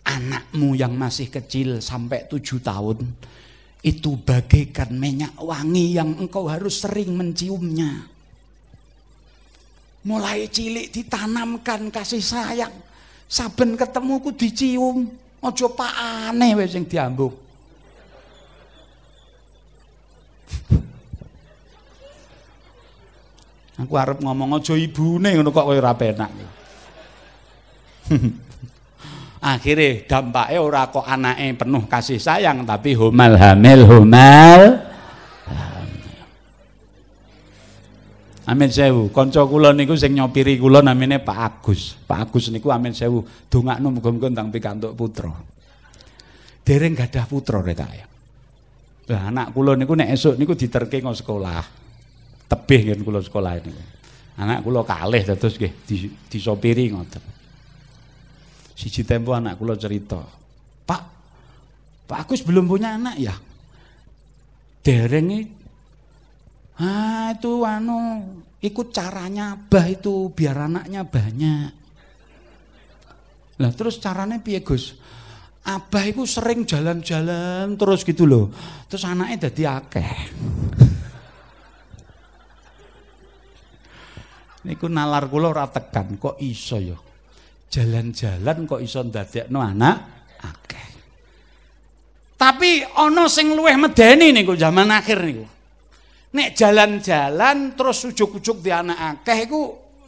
Anakmu yang masih kecil sampai tujuh tahun itu bagaikan minyak wangi yang engkau harus sering menciumnya. Mulai cilik ditanamkan kasih sayang. Saben ketemuku dicium. Ojo pak aneh wes yang diambung. Aku harap ngomong ojo ibune ngono kok kowe ora penak. <laughs> akhirnya dampaknya ora kok anaknya penuh kasih sayang tapi humal hamil humal Amin sewu, konco kula niku sing nyopiri kula namine Pak Agus. Pak Agus niku amin sewu, dongakno muga-muga tentang pikantuk putra. Dereng gadah putra ya Lah anak kula niku nek esuk niku diterke nggo sekolah. Tebih ngen kula sekolah ini. Anak kula kalih terus nggih disopiri ngoten. Siji tempo anak kula cerita, "Pak, Pak Agus belum punya anak ya?" Derenge Ah, itu anu ikut caranya bah itu biar anaknya banyak. Lah terus caranya piye, Gus? Abah itu sering jalan-jalan terus gitu loh. Terus anaknya jadi akeh. <laughs> Niku nalar kula ora tekan, kok iso ya? jalan-jalan kok iso ndadekno anak akeh. Tapi ono sing luwih medeni niku zaman akhir niku. Nek jalan-jalan terus ujuk-ujuk di anak akeh iku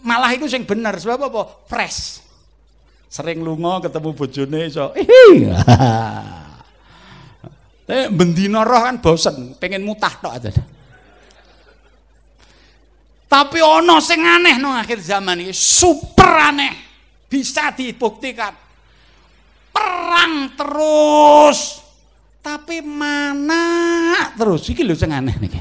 malah iku sing bener sebab apa? Fresh. Sering lunga ketemu bojone iso. Iya. <laughs> Eh bendina roh kan bosen, pengen mutah tok aja. Tapi ono sing aneh no akhir zaman ini super aneh bisa dibuktikan. Perang terus. Tapi mana terus? Iki lho sing aneh niki.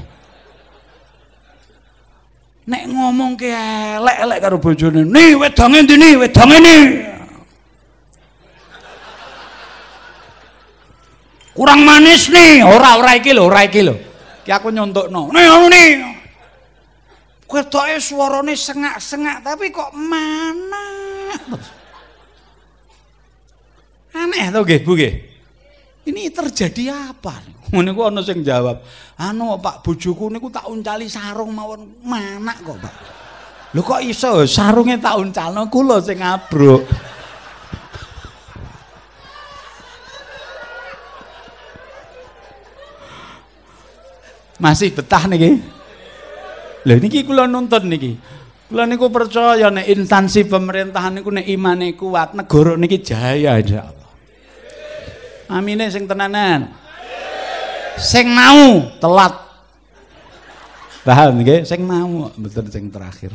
Nek ngomong ke elek-elek karo bojone, "Ni wedange ndi wedange ni?" Kurang manis nih, ora ora iki lho, ora iki lho. Ki aku nyontokno. Nih ngono anu nih. Ketoke swarane sengak-sengak tapi kok mana? terus. Aneh to nggih, Bu Ini terjadi apa? Ngene ku ana sing jawab, "Anu Pak bojoku niku tak uncali sarung mawon mana kok, Pak." lu kok iso sarungnya tak uncalno kula sing ngabruk. Masih betah niki. Lho niki kula nuntun niki. Lah niku percaya nek instansi pemerintahan niku nek imane kuat, negara niki jaya insyaallah. Amine sing tenanan. Sing mau telat. Paham nggih? Sing mau betul sing terakhir.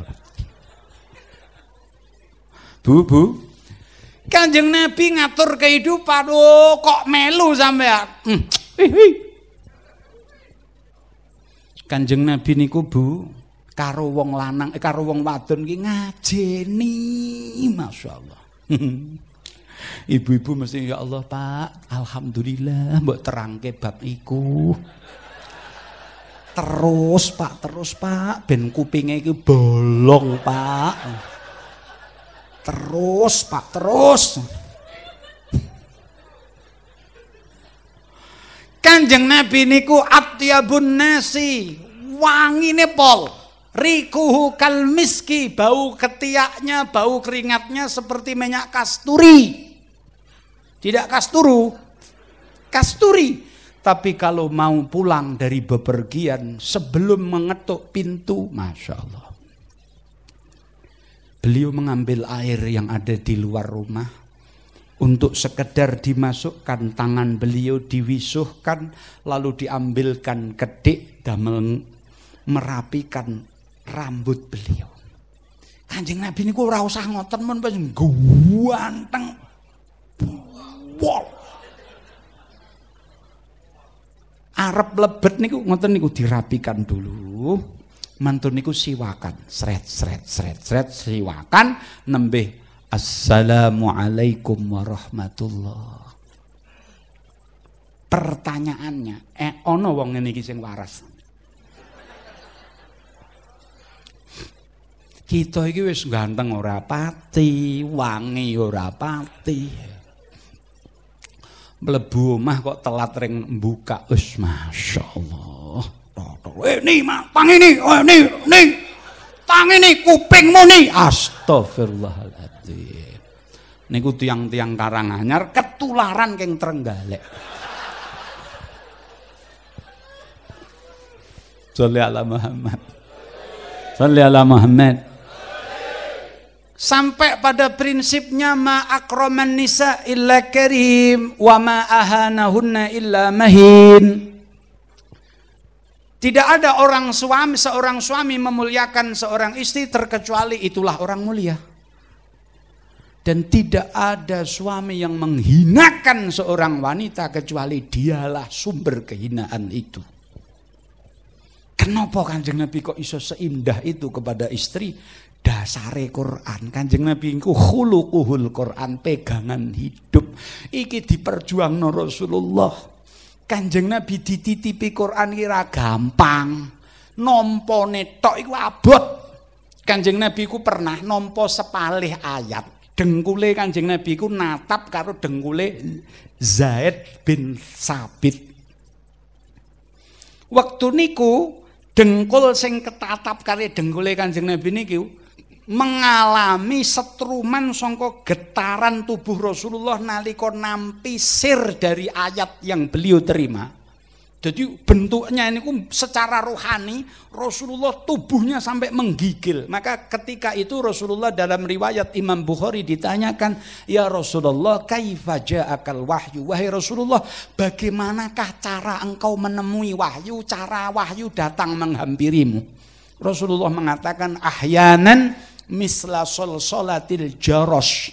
Bu, Bu. Kanjeng Nabi ngatur kehidupan, oh kok melu sampean. Hmm. Kanjeng Nabi niku Bu, karo wong lanang eh, karo wong wadon iki ngajeni masyaallah <laughs> ibu-ibu mesti ya Allah Pak alhamdulillah mbok terangke bab iku terus Pak terus Pak ben kupinge iki bolong Pak terus Pak terus <laughs> Kanjeng Nabi niku atyabun nasi wangine pol Rikuhu kal miski, bau ketiaknya, bau keringatnya seperti minyak kasturi. Tidak kasturu, kasturi. Tapi kalau mau pulang dari bepergian sebelum mengetuk pintu, Masya Allah. Beliau mengambil air yang ada di luar rumah untuk sekedar dimasukkan tangan beliau diwisuhkan lalu diambilkan kedik dan merapikan rambut beliau. Kanjeng Nabi niku ora usah ngoten men wis ganteng. Wow. Arab lebet niku ngoten niku dirapikan dulu. Mantun niku siwakan, sret sret sret sret siwakan nembe Assalamualaikum warahmatullah. Pertanyaannya, eh ono wong ngene iki sing waras. kita iki wis ganteng ora pati, wangi ora pati. Mlebu omah kok telat ring buka. Wis masyaallah. Eh ni, mak, tang ini, eh, oh, ni, ni. Tang ini kupingmu ni. Astagfirullahaladzim. Niku tiang-tiang Karanganyar ketularan keng Trenggalek. Sallallahu alaihi Muhammad. Sallallahu alaihi Muhammad sampai pada prinsipnya ma akroman nisa illa karim wa ma ahanahunna illa mahin tidak ada orang suami seorang suami memuliakan seorang istri terkecuali itulah orang mulia dan tidak ada suami yang menghinakan seorang wanita kecuali dialah sumber kehinaan itu Kenapa kanjeng Nabi kok iso seindah itu kepada istri dasare Quran. Kanjeng Nabi iku khuluquhul Quran, pegangan hidup. Iki diperjuangno Rasulullah. Kanjeng Nabi dititipi Quran kira gampang. Nompone netok, iku abot. Kanjeng Nabi ku pernah nompo sepalih ayat. Dengkule Kanjeng Nabi ku natap karo dengkule Zaid bin Sabit. Waktu niku dengkul sing ketatap kali dengkule Kanjeng Nabi niku mengalami setruman songko getaran tubuh Rasulullah nalika nampi sir dari ayat yang beliau terima. Jadi bentuknya ini secara rohani Rasulullah tubuhnya sampai menggigil. Maka ketika itu Rasulullah dalam riwayat Imam Bukhari ditanyakan, "Ya Rasulullah, kaifa akan wahyu?" Wahai Rasulullah, bagaimanakah cara engkau menemui wahyu? Cara wahyu datang menghampirimu? Rasulullah mengatakan, "Ahyanan misla sol solatil jaros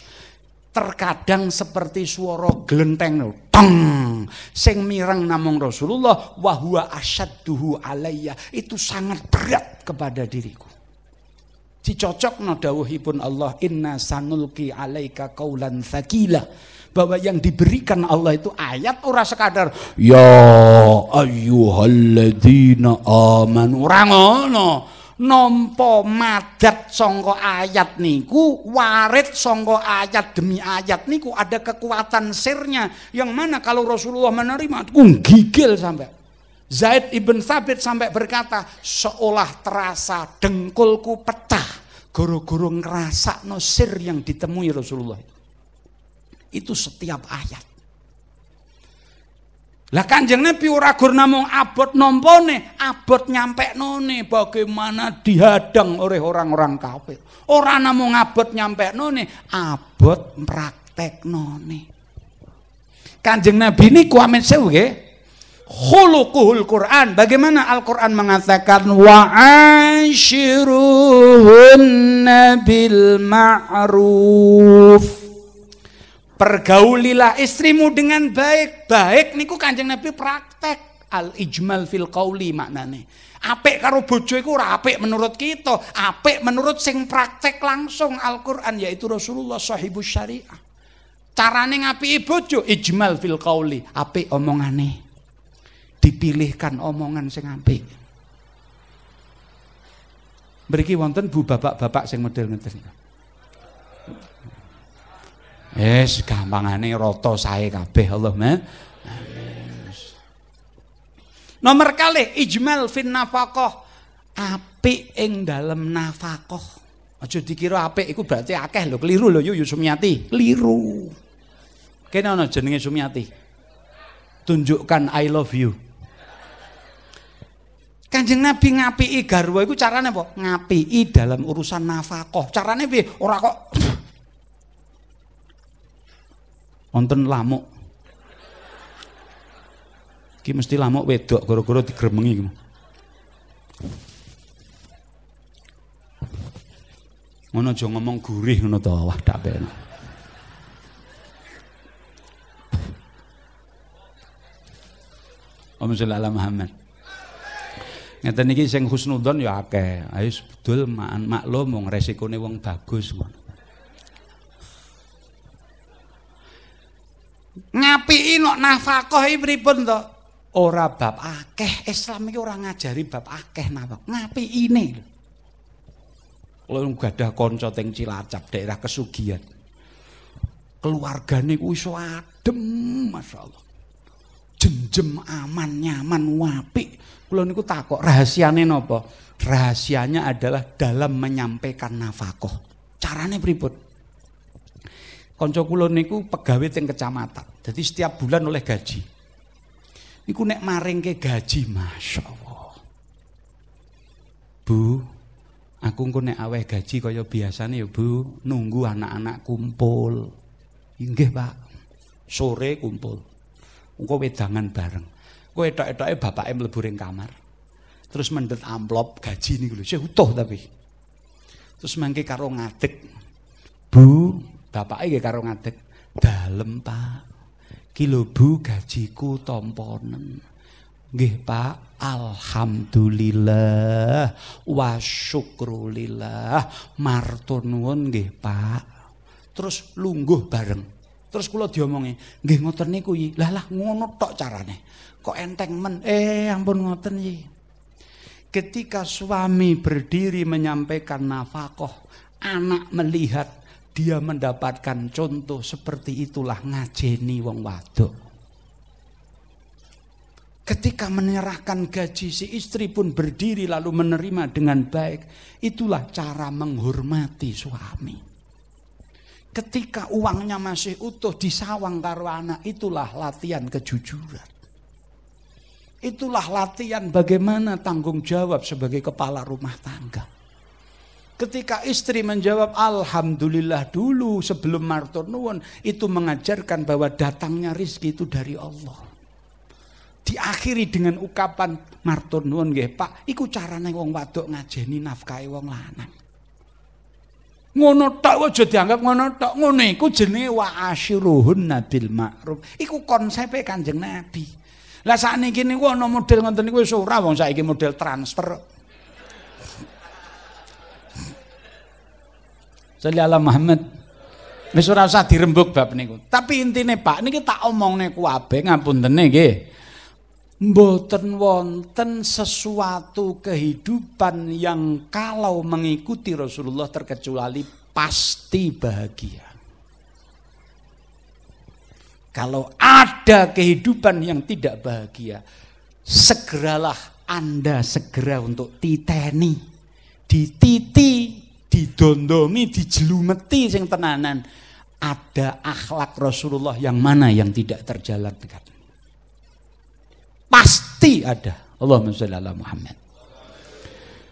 terkadang seperti suara glenteng tong sing mirang namung Rasulullah wahwa asyadduhu alayya itu sangat berat kepada diriku dicocok dawuhipun Allah inna sanulki alaika kaulan thakila bahwa yang diberikan Allah itu ayat ora sekadar ya ayyuhalladzina amanu ora ngono nampa madat sangka ayat niku warit sangka ayat demi ayat niku ada kekuatan sirnya yang mana kalau Rasulullah menerima gigil sampai Zaid ibn Thabit sampai berkata seolah terasa dengkulku pecah guru-guru ngerasa no sir yang ditemui Rasulullah itu setiap ayat lah Kanjeng Nabi ora gur namung abot nompone, abot nyampe none bagaimana dihadang oleh orang-orang kafir. Ora namung abot nyampe none, abot praktek none. Kanjeng Nabi ini kuamen sewu hulu kuhul Quran. Bagaimana Al-Quran mengatakan wa ashiruhunna nabil ma'ruf Pergaulilah istrimu dengan baik. Baik niku Kanjeng Nabi praktek al ijmal fil qauli maknane. Apik karo bojo iku ora apik menurut kita, apik menurut sing praktek langsung Al-Qur'an yaitu Rasulullah sahibus syariah. Carane ngapiki bojo ijmal fil qauli, apik omongane. Dipilihkan omongan sing apik. Beri wonten Bu bapak-bapak sing model ngeten. Wis gampangane rata sae kabeh Allah ma. Nomor kali ijmal fin nafakoh api ing dalam nafakoh. Aja dikira api itu berarti akeh lho keliru lho yuk Sumiyati keliru. Kena ana jenenge Sumiyati. Tunjukkan I love you. Kanjeng Nabi ngapi garwa itu caranya apa? Ngapi dalam urusan nafakoh. Caranya bi orang kok wonten lamuk. Ki mesti lamuk wedok gara-gara digremengi. Ngono aja ngomong gurih ngono to, wah tak ben. Om Sulala Muhammad. Ngeten iki sing husnudon ya akeh. Ayo sedul maklum wong resikone wong bagus ngono. ngapiki nok nafkah iki pripun to ora bab akeh Islam iki ora ngajari bab akeh nafkah ngapiine lho gadah kanca teng Cilacap daerah kesugihan keluargane kuwi iso adem masyaallah jenjem aman nyaman apik kula niku takok rahasiane napa rahasianya adalah dalam menyampaikan nafkah carane pripun Kanca kula niku pegawe teng kecamatan. Jadi setiap bulan oleh gaji. Niku nek maringke gaji, Masya Allah. Bu, aku engko nek aweh gaji kaya biasane ya, Bu, nunggu anak-anak kumpul. Inggih, Pak. Sore kumpul. Engko wedangan bareng. Kowe etok-etoke bapake mlebu ring kamar. Terus mendet amplop gaji niku lho, sih utuh tapi. Terus mangke karo ngadeg. Bu, bapak nggih karo ngadeg, "Dalem, Pak. kilo Bu gajiku tomponen." Nggih, Pak. Alhamdulillah wa syukrulillah. Matur nuwun nggih, Pak. Terus lungguh bareng. Terus kula diomongi, "Nggih ngoten niku yi." Lah lah ngono tok carane. Kok enteng men? Eh, ampun ngoten yi. Ketika suami berdiri menyampaikan nafkah, anak melihat dia mendapatkan contoh seperti itulah ngajeni wong wadok. Ketika menyerahkan gaji si istri pun berdiri lalu menerima dengan baik, itulah cara menghormati suami. Ketika uangnya masih utuh disawang karo anak, itulah latihan kejujuran. Itulah latihan bagaimana tanggung jawab sebagai kepala rumah tangga. Ketika istri menjawab Alhamdulillah dulu sebelum Martur Nuwun itu mengajarkan bahwa datangnya rizki itu dari Allah. Diakhiri dengan ukapan Martur Nuwun nggih Pak, iku carane wong wadok ngajeni nafkahe wong lanang. Ngono tok aja dianggap ngono tok, ngono iku jenenge wa asyruhun nabil ma'ruf. Iku konsepe Kanjeng Nabi. Lah sakniki niku ana model ngoten niku wis ora wong saiki model transfer Sali Allah Muhammad. Wis ora usah dirembuk bab niku. Tapi intine Pak niki tak omongne kuwabe ngapuntene nggih. Mboten wonten sesuatu kehidupan yang kalau mengikuti Rasulullah terkecuali pasti bahagia. Kalau ada kehidupan yang tidak bahagia, segeralah Anda segera untuk titeni. Dititi didondomi, dijelumeti sing tenanan. Ada akhlak Rasulullah yang mana yang tidak terjalankan. Pasti ada. Allahumma sholli ala Muhammad.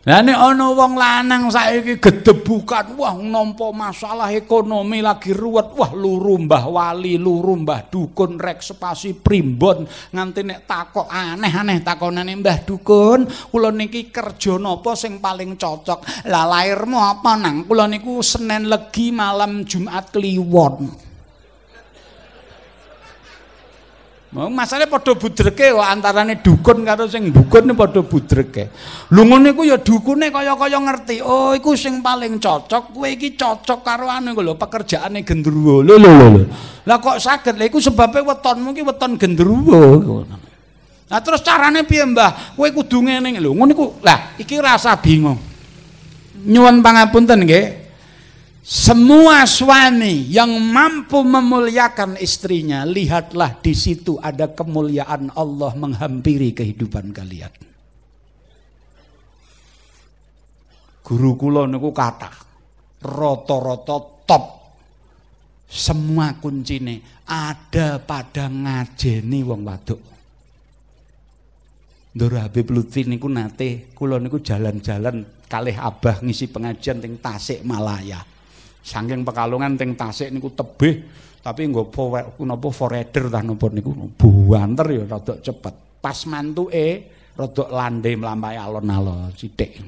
Lah nek ana wong lanang saiki bukan, wah nampa masalah ekonomi lagi ruwet, wah luru mbah wali, luru mbah dukun reksipasi primbon nganti nek takok aneh-aneh takonane mbah dukun, kula niki kerja napa sing paling cocok? Lah lairmu apa nang? Kula niku Senin Legi malam Jumat Kliwon. Masalahnya padha budreke kok antarané dukun karo sing dukun padha budreke. Lungun niku ya dukune kaya-kaya ngerti, oh iku sing paling cocok, kowe iki cocok karo anu iku lho, pekerjaane gendruwo. Lho lho lho. Lah kok saged? Lah iku sebabé wetonmu iki weton gendruwo. Lah terus carane piye, Mbah? Kowe kudu ngene lho. Ngono iku. Lah iki rasa bingung. Nyuwun pangapunten nggih. Semua suami yang mampu memuliakan istrinya, lihatlah di situ ada kemuliaan Allah menghampiri kehidupan kalian. Guru kula niku kata, roto-roto top. Semua kuncine ada pada ngajeni wong waduk. Ndoro Habib Lutfi niku nate kula niku jalan-jalan kalih abah ngisi pengajian teng Tasik Malaya Saking pekalungan teng Tasik niku tebih, tapi nggo napa forader tah nopo niku buanter ya rada cepet. Pas mantuke rada lande mlampahi alon-alon sithik.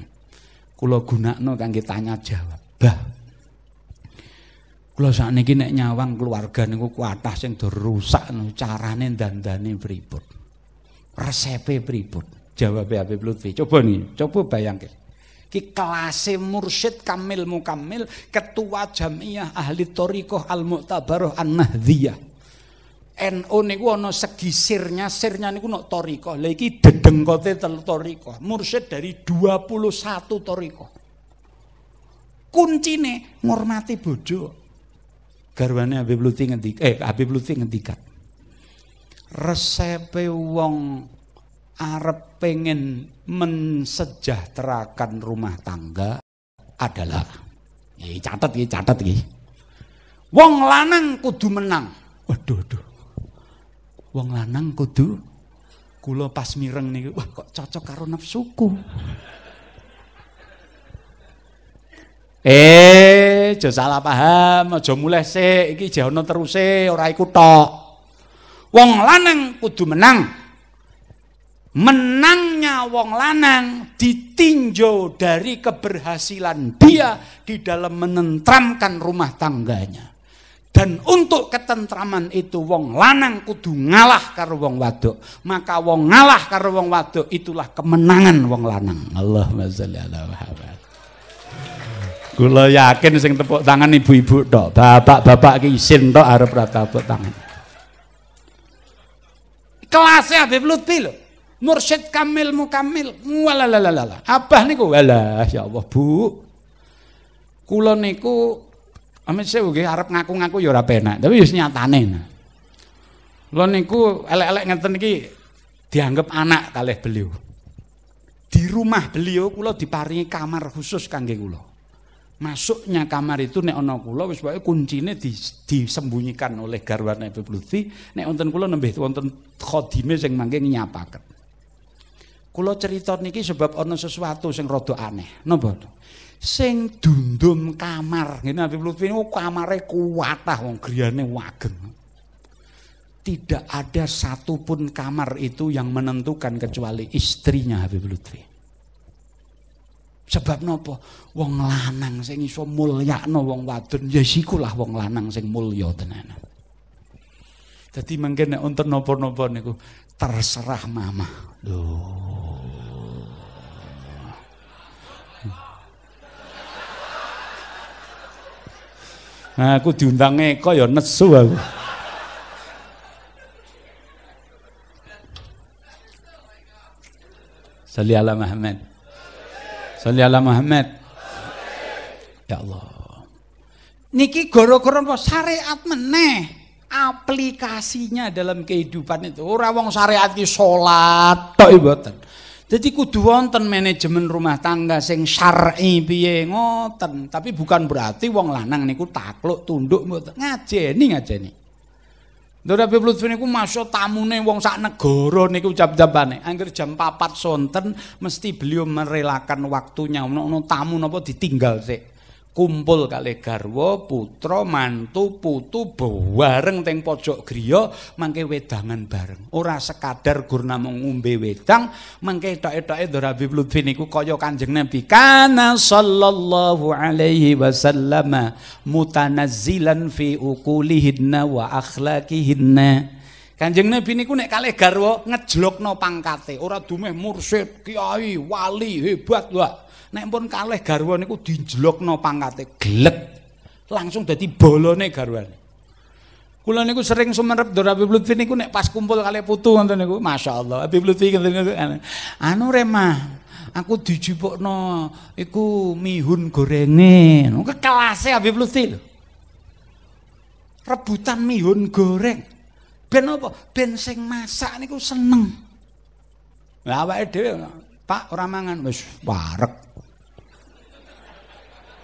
Kula gunakno kangge tanya jawab. Bah. Kula sakniki nek nyawang keluarga niku kuatah sing do rusak carane dandane pripun. Resepe pripun? Jawab Habib Lutfi. Coba nih, coba bayangke. Ki kelase mursyid kamil mukamil ketua jamiah ahli Toriko al muktabaroh an-nahdiyah. NU niku ana segi sirnya, sirnya niku nok Toriko Lah iki dedengkote telu Toriko. Mursyid dari 21 Toriko. Kuncine ngormati bojo. Garwane Habib Luthi ngendik eh Habib Lutfi ngendikan. Resepe wong arep pengen mensejahterakan rumah tangga adalah ya, ya catat ya catat ya. Wong lanang kudu menang. Waduh waduh. Wong lanang kudu kulo pas mireng nih. wah kok cocok karo nafsuku. Eh, aja salah paham, aja mulai sik, jauh terus sih. orang ikut tok. Wong lanang kudu menang menangnya wong lanang ditinjau dari keberhasilan dia di dalam menentramkan rumah tangganya. Dan untuk ketentraman itu wong lanang kudu ngalah karo wong Waduk Maka wong ngalah karo wong Waduk itulah kemenangan wong lanang. Allah sholli ala Muhammad. Kula yakin sing tepuk tangan ibu-ibu tok, bapak-bapak ki isin tok arep tepuk tangan. Kelasnya Habib Lutfi loh. Mursyid kamil mukamil. Walalalala. Abah niku walah ya Allah, Bu. Kula niku amit sewu nggih arep ngaku-ngaku ya ora penak, tapi wis nyatane. Lho niku elek-elek ngeten iki dianggap anak kalih beliau. Di rumah beliau kula diparingi kamar khusus kangge kula. Masuknya kamar itu nek ana kula wis pokoke kuncine di, disembunyikan oleh garwane Ibu Bluti, nek wonten kula nembe wonten khadime sing mangke nyapaken. Kulo cerita niki sebab ono sesuatu sing rada aneh. Napa? Sing dundum kamar, ngene Habib Lutfi niku kamare kuatah wong griyane wageng. Tidak ada satupun kamar itu yang menentukan kecuali istrinya Habib Lutfi. Sebab nopo? Wong lanang sing iso mulyakno wong wadon, ya sikulah wong lanang sing mulya tenan. Jadi mungkin nek nopo-nopo niku terserah mama. Loh. Nah, aku diundang Eko ya nesu aku. Salli ala Muhammad. Salli ala Muhammad. Ya Allah. Niki goro-goro syariat meneh. Aplikasinya dalam kehidupan itu Orang wong syariat di sholat, tok ibatan. Ya Jadi kudu wonten manajemen rumah tangga sing syar'i piye ngoten, tapi bukan berarti wong lanang niku takluk tunduk mboten. Ngajeni ngajeni. Dora Bebelut niku masya tamune wong sak negara niku jab-jabane, Angger jam 4 sonten mesti beliau merelakan waktunya ono tamu napa ditinggal sik. kumpul kalih garwa putra mantu putu bareng teng pojok griya mangke wedangan bareng ora sekadar gur namung ngombe wedang mangke tok-etoke Dora Habib Lutfi niku kaya Kanjeng Nabi kana sallallahu alaihi wasallam mutanazzilan fi uqulihinna wa akhlaqihinna Kanjeng Nabi niku nek kalih garwa ngejlokno pangkate, ora dumeh mursyid, kiai, wali, hebat wae. nek pun kalih garwa niku dijlokno pangkate gelek langsung dadi bolone garwane kula niku sering sumerep Dora Biblutfi niku nek pas kumpul kalih putu wonten niku masyaallah Biblutfi ngene anu remah aku dijupukno iku mihun gorenge ke kelase Habib Lutfi rebutan mihun goreng ben apa ben sing masak niku seneng lha awake dhewe Pak ora mangan wis warek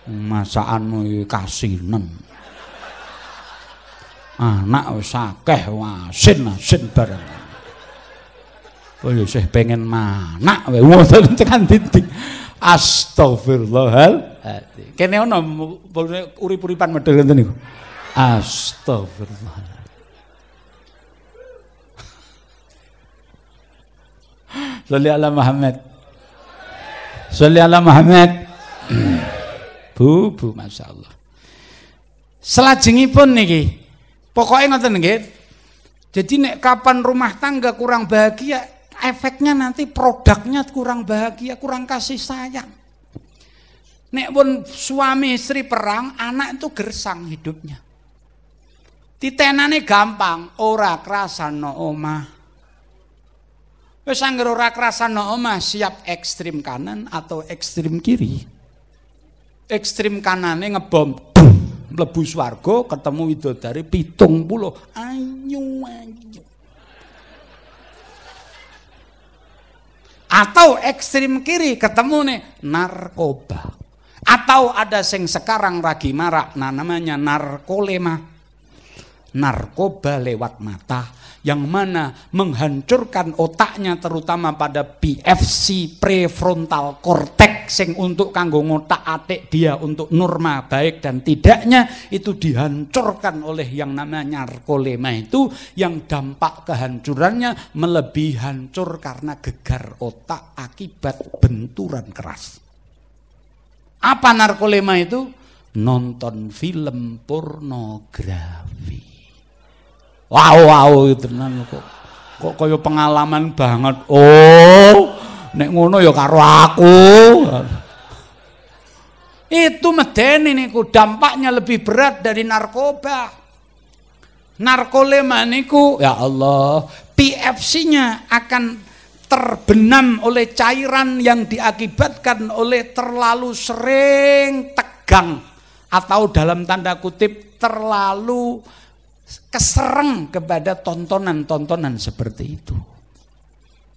Masakanmu kasinen. Anak wis akeh asin bareng. Kowe ya isih pengen manak wae ngoten tekan titik. Astagfirullahal. Kene ana urip-uripan medhel ngoten niku. Astagfirullah. Salli ala Muhammad. Salli ala Muhammad. Bubu, masya Allah. pun niki, pokoknya ngoten nggih. Jadi nek kapan rumah tangga kurang bahagia, efeknya nanti produknya kurang bahagia, kurang kasih sayang. Nek pun suami istri perang, anak itu gersang hidupnya. Titenane gampang, ora kerasa no oma. Wis ora kerasan no oma siap ekstrim kanan atau ekstrim kiri ekstrim kanane ngebom mlebu swarga ketemu widodari pitung puluh ayu ayu atau ekstrim kiri ketemu nih narkoba atau ada sing sekarang lagi marak nah namanya narkolema narkoba lewat mata yang mana menghancurkan otaknya terutama pada PFC prefrontal cortex yang untuk kanggo ngotak atik dia untuk norma baik dan tidaknya itu dihancurkan oleh yang namanya narkolema nah, itu yang dampak kehancurannya melebihi hancur karena gegar otak akibat benturan keras. Apa narkolema itu? Nonton film pornografi wow wow gitu. nan kok kok kaya pengalaman banget oh nek ngono ya karo aku itu medeni niku dampaknya lebih berat dari narkoba narkolema niku ya Allah PFC-nya akan terbenam oleh cairan yang diakibatkan oleh terlalu sering tegang atau dalam tanda kutip terlalu keserang kepada tontonan-tontonan seperti itu.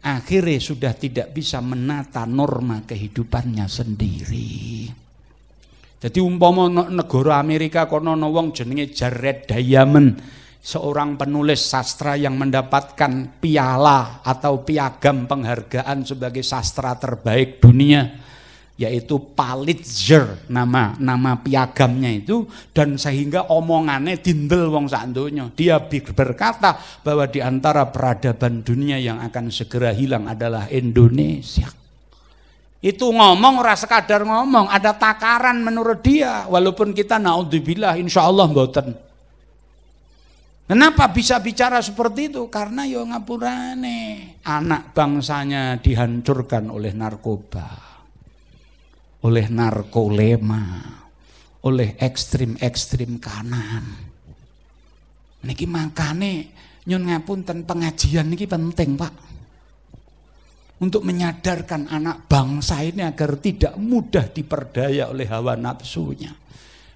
Akhirnya sudah tidak bisa menata norma kehidupannya sendiri. Jadi umpama negara Amerika kono wong jenenge Jared Diamond, seorang penulis sastra yang mendapatkan piala atau piagam penghargaan sebagai sastra terbaik dunia yaitu Palitzer nama nama piagamnya itu dan sehingga omongannya dindel wong sandonya dia berkata bahwa di antara peradaban dunia yang akan segera hilang adalah Indonesia itu ngomong rasa kadar ngomong ada takaran menurut dia walaupun kita naudzubillah insyaallah mboten Kenapa bisa bicara seperti itu? Karena yo ngapurane anak bangsanya dihancurkan oleh narkoba oleh narkolema, oleh ekstrim-ekstrim kanan. Niki makane nyun ngapun ngapunten pengajian niki penting, Pak. Untuk menyadarkan anak bangsa ini agar tidak mudah diperdaya oleh hawa nafsunya.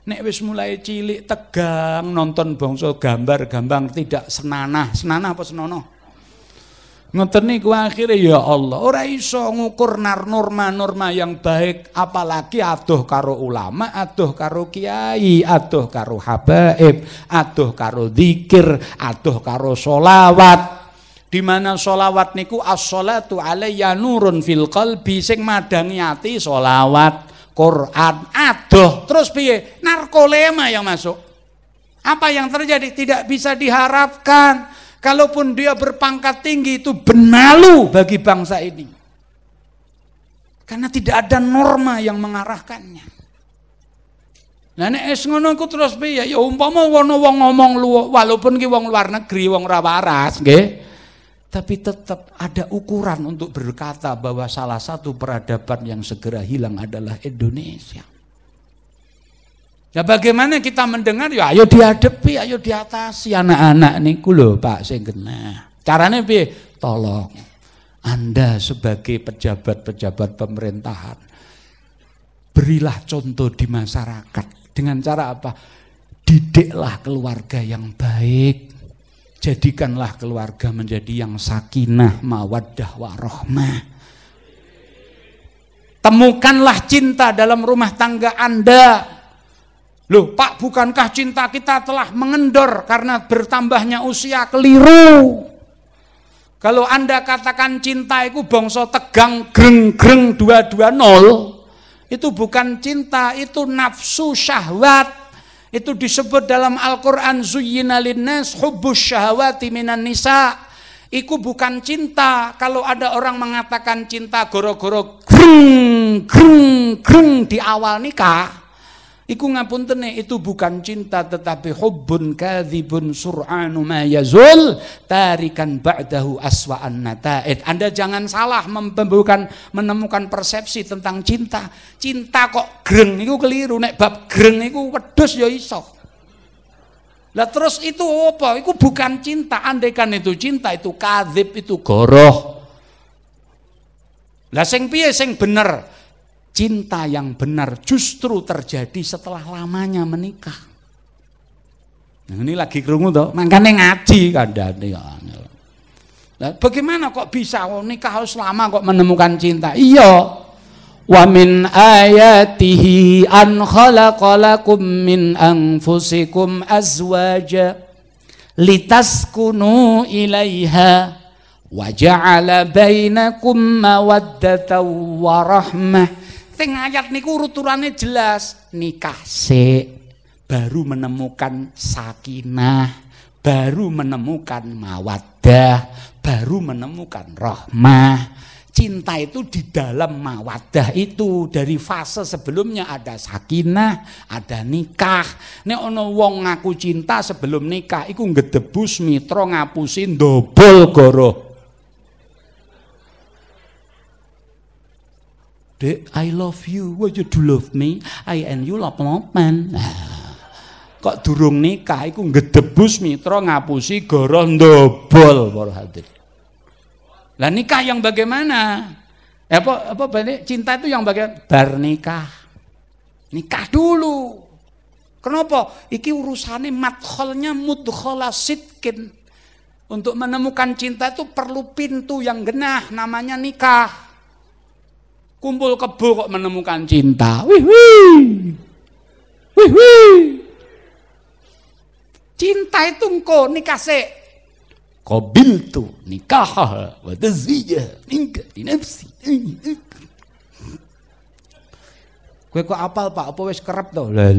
Nek wis mulai cilik tegang nonton bangsa gambar-gambar tidak senanah, senanah apa senonoh? Ngeten niku akhire ya Allah, ora iso ngukur norma-norma yang baik apalagi aduh karo ulama, aduh karo kiai, aduh karo habaib, aduh karo zikir, aduh karo solawat. di mana solawat niku as-salatu alayya nurun fil qalbi sing madangi ati solawat Quran aduh terus piye narkolema yang masuk apa yang terjadi tidak bisa diharapkan Kalaupun dia berpangkat tinggi itu benalu bagi bangsa ini. Karena tidak ada norma yang mengarahkannya. Nah nek es ngono ku terus piye? Ya umpama wono wong ngomong lu walaupun ki wong luar negeri, wong Rawa waras nggih. Tapi tetap ada ukuran untuk berkata bahwa salah satu peradaban yang segera hilang adalah Indonesia. Ya bagaimana kita mendengar? Ya ayo dihadapi, ayo diatasi anak-anak niku lho Pak sing kena. Carane piye? Tolong Anda sebagai pejabat-pejabat pemerintahan berilah contoh di masyarakat dengan cara apa? Didiklah keluarga yang baik. Jadikanlah keluarga menjadi yang sakinah, mawaddah, warohmah. Temukanlah cinta dalam rumah tangga Anda Loh, Pak, bukankah cinta kita telah mengendor karena bertambahnya usia? Keliru. Kalau Anda katakan cinta itu bongso tegang greng-greng 220, itu bukan cinta, itu nafsu syahwat. Itu disebut dalam Al-Qur'an zuyyina linnas hubus syahwati minan nisa. Iku bukan cinta. Kalau ada orang mengatakan cinta goro-goro greng greng greng di awal nikah, Iku ngapun tene itu bukan cinta tetapi hubun kadibun sur'anu ma yazul tarikan ba'dahu aswa'an nata'id. Anda jangan salah membukan menemukan persepsi tentang cinta. Cinta kok greng iku keliru nek bab greng iku wedhus ya iso. Lah terus itu apa? Iku bukan cinta. Andaikan itu cinta itu kadib itu goroh. Lah sing piye sing bener? cinta yang benar justru terjadi setelah lamanya menikah. Nah, ini lagi kerungu tuh. makanya ngaji kandane ya. Nah, bagaimana kok bisa oh, nikah harus lama kok menemukan cinta? Iya. Wa min ayatihi an khalaqalakum min anfusikum azwaja litaskunu ilaiha wa ja'ala bainakum mawaddatan wa rahmah Teng ayat niku uruturane jelas, nikah sik baru menemukan sakinah, baru menemukan mawaddah, baru menemukan rahmah. Cinta itu di dalam mawadah itu dari fase sebelumnya ada sakinah, ada nikah. Ne ono wong ngaku cinta sebelum nikah iku ngedebus mitra ngapusin dobol goroh Dek, I love you. Well, you ya do love me. I and you love lopan nah, Kok durung nikah iku ngedebus mitra ngapusi goroh ndobol para Lah nikah yang bagaimana? Eh, apa apa berarti cinta itu yang bagaimana? Bar nikah. Nikah dulu. Kenapa? Iki urusannya madkholnya mudkhola sitkin. Untuk menemukan cinta itu perlu pintu yang genah namanya nikah. Kumpul kebo kok menemukan cinta. Wih wih. Wih wih. Cinta itu engko nikah sik. Qabiltu nikahaha wa tazwijaha minka di nafsi. Kowe kok apal Pak apa wis kerep to? Lah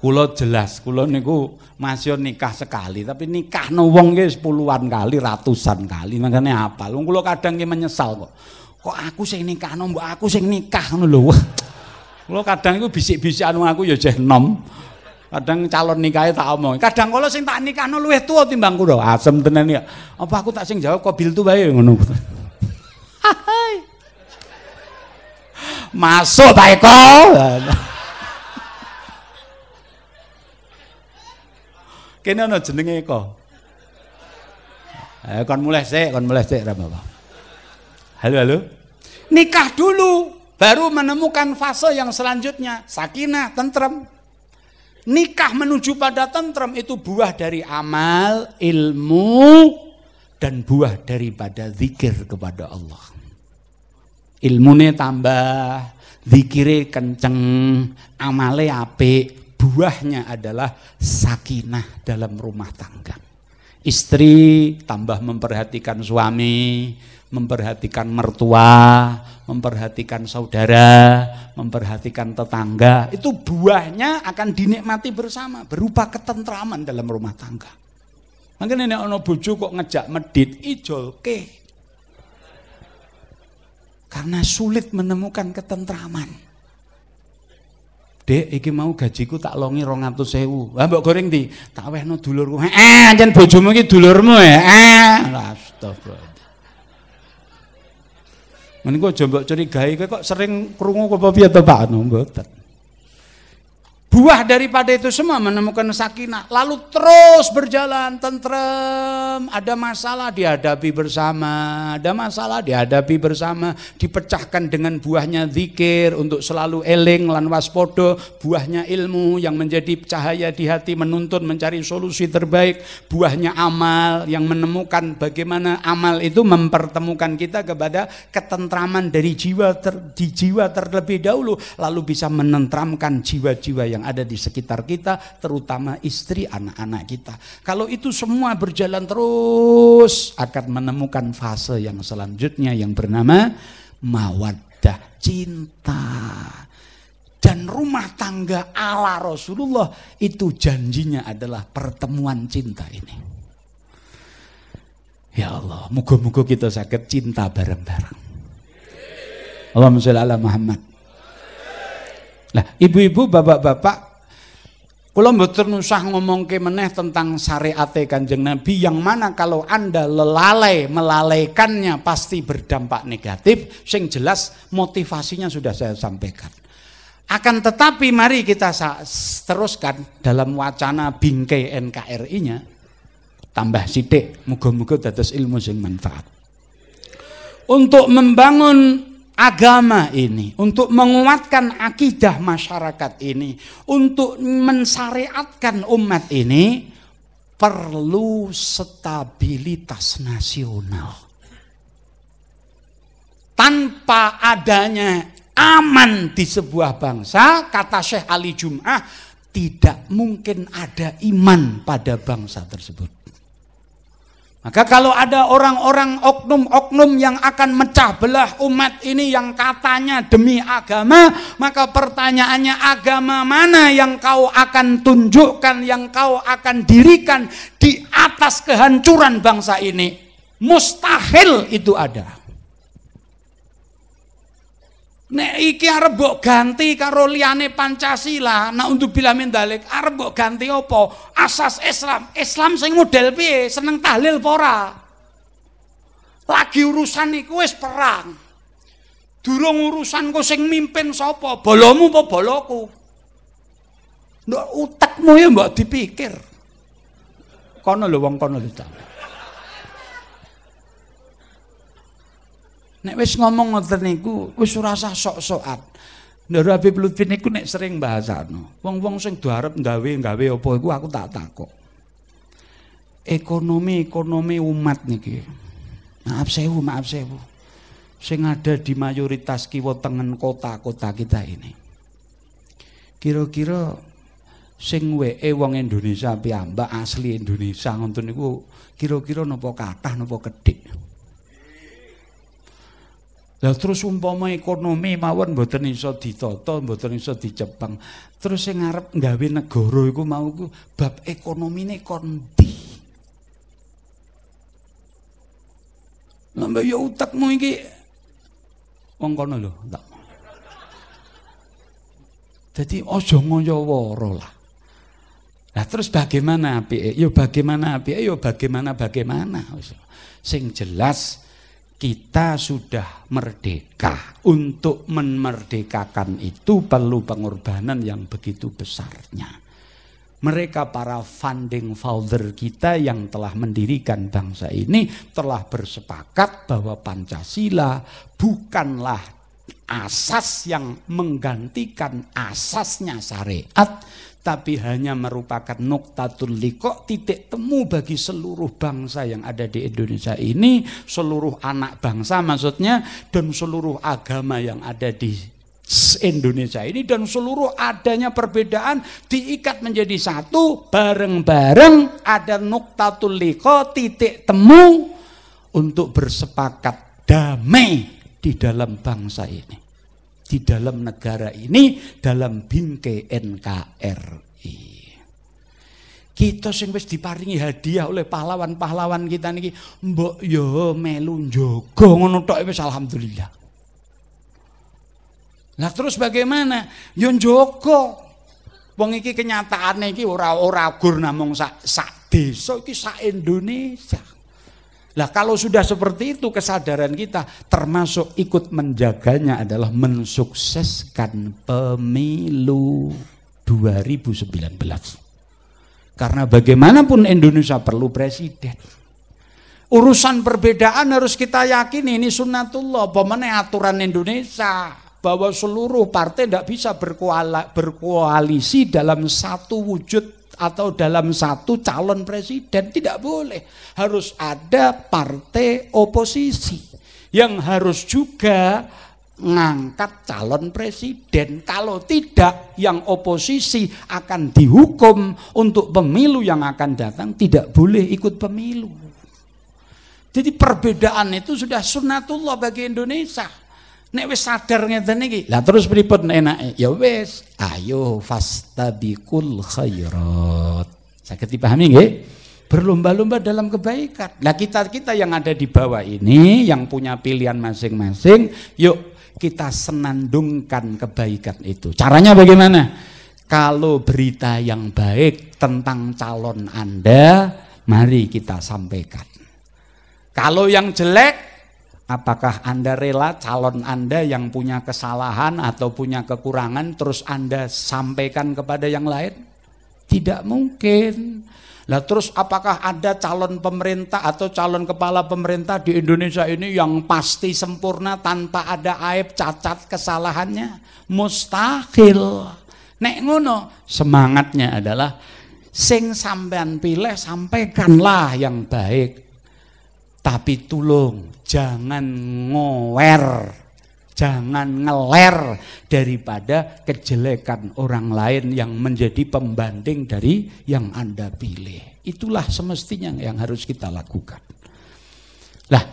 kula jelas kula niku masih nikah sekali tapi nikah no wong ge sepuluhan kali ratusan kali makanya apa lu kula kadang ge menyesal kok kok aku sing nikah no aku sing nikah no lu kula kadang itu bisik bisik anu aku ya jeh nom kadang calon nikahnya tak omong kadang kalau sing tak nikah no luwe tua timbang kula asem tenan ya apa aku tak sing jawab kok biltu tuh bayu ngono <laughs> masuk baik kok Kene ana jenenge Eko. Eh, kon mulai sik, kon mulai sik ra apa Halo halo. Nikah dulu baru menemukan fase yang selanjutnya sakinah, tentrem. Nikah menuju pada tentrem itu buah dari amal, ilmu dan buah daripada zikir kepada Allah. Ilmunya tambah, zikirnya kenceng, amale apik, buahnya adalah sakinah dalam rumah tangga. Istri tambah memperhatikan suami, memperhatikan mertua, memperhatikan saudara, memperhatikan tetangga. Itu buahnya akan dinikmati bersama berupa ketentraman dalam rumah tangga. Mungkin nenek ono bojo kok ngejak medit ijol oke. Karena sulit menemukan ketentraman. Dek, iki mau gajiku tak longi 200.000. Lah mbok goreng ndi? Tak wehno dulurku. Eh, eh anjen bojomu iki dulurmu ya. Eh, astagfirullah. Meniko aja mbok curigai kok sering krungu apa piye to Pak anu mboten. Buah daripada itu semua menemukan sakinah, lalu terus berjalan tentrem. Ada masalah dihadapi bersama, ada masalah dihadapi bersama, dipecahkan dengan buahnya zikir untuk selalu eling lan waspodo, buahnya ilmu yang menjadi cahaya di hati menuntun mencari solusi terbaik, buahnya amal yang menemukan bagaimana amal itu mempertemukan kita kepada ketentraman dari jiwa ter, di jiwa terlebih dahulu lalu bisa menentramkan jiwa-jiwa yang yang ada di sekitar kita, terutama istri anak-anak kita. Kalau itu semua berjalan terus akan menemukan fase yang selanjutnya yang bernama mawaddah cinta. Dan rumah tangga ala Rasulullah itu janjinya adalah pertemuan cinta ini. Ya Allah, mugo-mugo kita sakit cinta bareng-bareng. Allahumma sholli ala Muhammad. Nah, ibu-ibu, bapak-bapak, kalau betul mboten ngomong ke meneh tentang syariat Kanjeng Nabi yang mana kalau Anda lelalai melalaikannya pasti berdampak negatif, sing jelas motivasinya sudah saya sampaikan. Akan tetapi mari kita teruskan dalam wacana bingkai NKRI-nya tambah sidik, moga-moga dados ilmu sing manfaat. Untuk membangun agama ini, untuk menguatkan akidah masyarakat ini, untuk mensyariatkan umat ini perlu stabilitas nasional. Tanpa adanya aman di sebuah bangsa, kata Syekh Ali Jum'ah, tidak mungkin ada iman pada bangsa tersebut. Maka kalau ada orang-orang oknum-oknum yang akan mecah belah umat ini yang katanya demi agama, maka pertanyaannya agama mana yang kau akan tunjukkan, yang kau akan dirikan di atas kehancuran bangsa ini? Mustahil itu ada. Nek iki arep mbok ganti karo liyane Pancasila, nek untuk bila mendalik arep mbok ganti apa? Asas Islam. Islam sing model piye? Seneng tahlil apa Lagi urusan iku wis perang. Durung urusan kok sing mimpin sapa? Bolomu apa boloku? Ndak utekmu ya mbok dipikir. Kono lho wong kono lho. Nek wis ngomong ngoten niku wis ora usah sok-sokan. Ndara Habib Lutfi niku nek sering bahasano. Wong-wong sing diarep gawe-gawe apa iku aku tak takok. Ekonomi-ekonomi umat niki. Maaf sewu, maaf sewu. Sing ada di mayoritas kiwa tengen kota-kota kita ini. Kira-kira sing WE wong Indonesia piyambak asli Indonesia ngoten niku kira-kira napa kathah napa kedhik. Lah terus umpama ekonomi mawon mboten iso ditata, mboten iso dicepeng. Terus sing ngarep nggawe negara iku mau ku bab ekonomine kon ndi? Lambe ya utekmu iki wong kono lho, tak. Jadi aja ngoyo lah. Nah terus bagaimana apike? Ya bagaimana apike? Ya bagaimana bagaimana. Sing jelas kita sudah merdeka. Untuk memerdekakan itu perlu pengorbanan yang begitu besarnya. Mereka para funding founder kita yang telah mendirikan bangsa ini telah bersepakat bahwa Pancasila bukanlah asas yang menggantikan asasnya syariat, tapi hanya merupakan nokta tuliko titik temu bagi seluruh bangsa yang ada di Indonesia ini seluruh anak bangsa maksudnya dan seluruh agama yang ada di Indonesia ini dan seluruh adanya perbedaan diikat menjadi satu bareng-bareng ada nokta liko titik temu untuk bersepakat damai di dalam bangsa ini di dalam negara ini dalam bingkai NKRI. Kita sing wis diparingi hadiah oleh pahlawan-pahlawan kita niki, mbok yo melu njogo ngono tok wis alhamdulillah. Lah terus bagaimana? Yo njogo. Wong iki kenyataane iki ora ora gur namung sak sak desa iki sak Indonesia. Lah kalau sudah seperti itu kesadaran kita termasuk ikut menjaganya adalah mensukseskan pemilu 2019. Karena bagaimanapun Indonesia perlu presiden. Urusan perbedaan harus kita yakini ini sunnatullah, pemenang aturan Indonesia bahwa seluruh partai tidak bisa berkoalisi dalam satu wujud atau dalam satu calon presiden tidak boleh. Harus ada partai oposisi yang harus juga ngangkat calon presiden. Kalau tidak, yang oposisi akan dihukum untuk pemilu yang akan datang tidak boleh ikut pemilu. Jadi perbedaan itu sudah sunatullah bagi Indonesia. Nek wis sadar ngeten iki, lah terus pripun enake? Ya wis, ayo fastabiqul khairat. Saya dipahami nggih? Berlomba-lomba dalam kebaikan. Nah kita-kita yang ada di bawah ini yang punya pilihan masing-masing, yuk kita senandungkan kebaikan itu. Caranya bagaimana? Kalau berita yang baik tentang calon Anda, mari kita sampaikan. Kalau yang jelek Apakah Anda rela calon Anda yang punya kesalahan atau punya kekurangan terus Anda sampaikan kepada yang lain? Tidak mungkin. Nah, terus apakah ada calon pemerintah atau calon kepala pemerintah di Indonesia ini yang pasti sempurna tanpa ada aib, cacat, kesalahannya? Mustahil. Nek ngono, semangatnya adalah sing sampean pilih sampaikanlah yang baik. Tapi tolong jangan ngower, jangan ngeler daripada kejelekan orang lain yang menjadi pembanding dari yang Anda pilih. Itulah semestinya yang harus kita lakukan. Lah,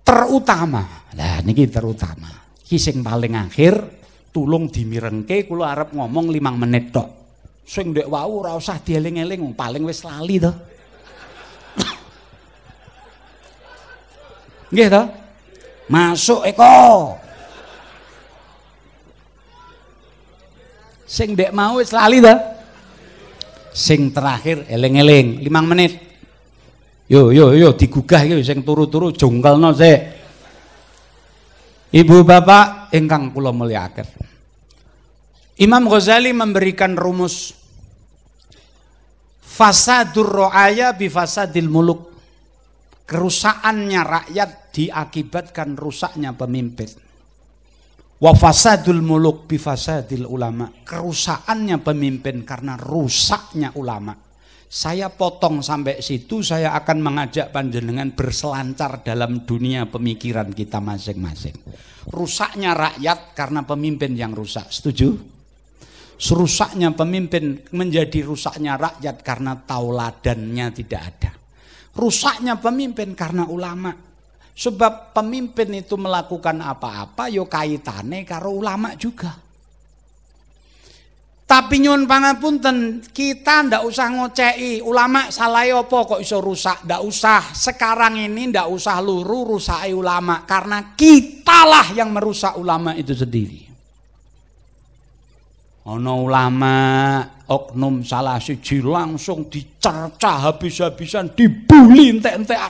terutama, nah ini terutama. Kising paling akhir tulung dimirengke Kalau arep ngomong limang menit dok, Sing dek wau rausah dieling-eling, paling wis lali toh. Nggih to? Masuk Eko. Sing ndek mau wis lali to? Sing terakhir eling-eling 5 menit. Yo yo yo digugah iki sing turu-turu jongkelno sik. Ibu bapak ingkang kula mulyakaken. Imam Ghazali memberikan rumus fasadur ro'aya bifasadil muluk kerusakannya rakyat diakibatkan rusaknya pemimpin. Wafasadul muluk bifasadil ulama. Kerusakannya pemimpin karena rusaknya ulama. Saya potong sampai situ, saya akan mengajak panjenengan berselancar dalam dunia pemikiran kita masing-masing. Rusaknya rakyat karena pemimpin yang rusak. Setuju? serusaknya pemimpin menjadi rusaknya rakyat karena tauladannya tidak ada rusaknya pemimpin karena ulama. Sebab pemimpin itu melakukan apa-apa yo kaitane karo ulama juga. Tapi nyun pangapunten, kita ndak usah ngocei ulama salah apa kok iso rusak, ndak usah. Sekarang ini ndak usah luru rusak ulama karena kitalah yang merusak ulama itu sendiri ana ulama oknum salah siji langsung dicerca habis-habisan dibuli entek entek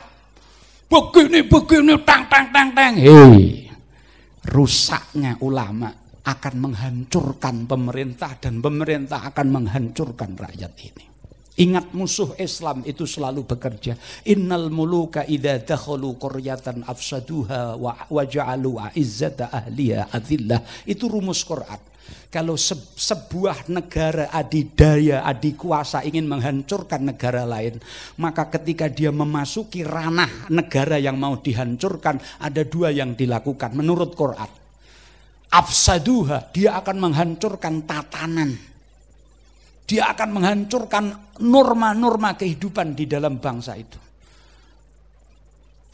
begini begini tang tang tang tang hei rusaknya ulama akan menghancurkan pemerintah dan pemerintah akan menghancurkan rakyat ini Ingat musuh Islam itu selalu bekerja. Innal muluka idza dakhalu qaryatan afsaduha wa waja'alu izzata ahliha adillah. Itu rumus Quran kalau se sebuah negara adidaya, adikuasa ingin menghancurkan negara lain, maka ketika dia memasuki ranah negara yang mau dihancurkan, ada dua yang dilakukan menurut Quran. Afsaduha, dia akan menghancurkan tatanan. Dia akan menghancurkan norma-norma kehidupan di dalam bangsa itu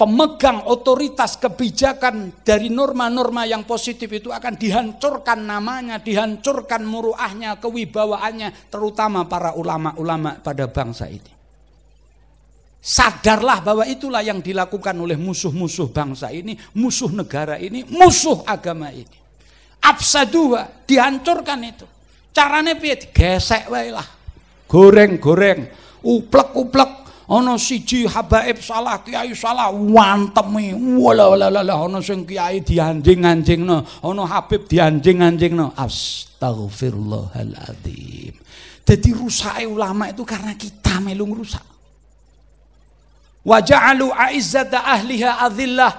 pemegang otoritas kebijakan dari norma-norma yang positif itu akan dihancurkan namanya, dihancurkan muruahnya, kewibawaannya, terutama para ulama-ulama pada bangsa ini. Sadarlah bahwa itulah yang dilakukan oleh musuh-musuh bangsa ini, musuh negara ini, musuh agama ini. Absa Absadua, dihancurkan itu. Caranya piye? Gesek wae lah. Goreng-goreng, uplek-uplek, ana siji habaib salah kiai salah wantemi wala wala wala ana sing kiai dianjing-anjingno ana habib dianjing-anjingno astagfirullahalazim jadi rusak ulama itu karena kita melu rusak wa ja'alu a'izzata ahliha adhillah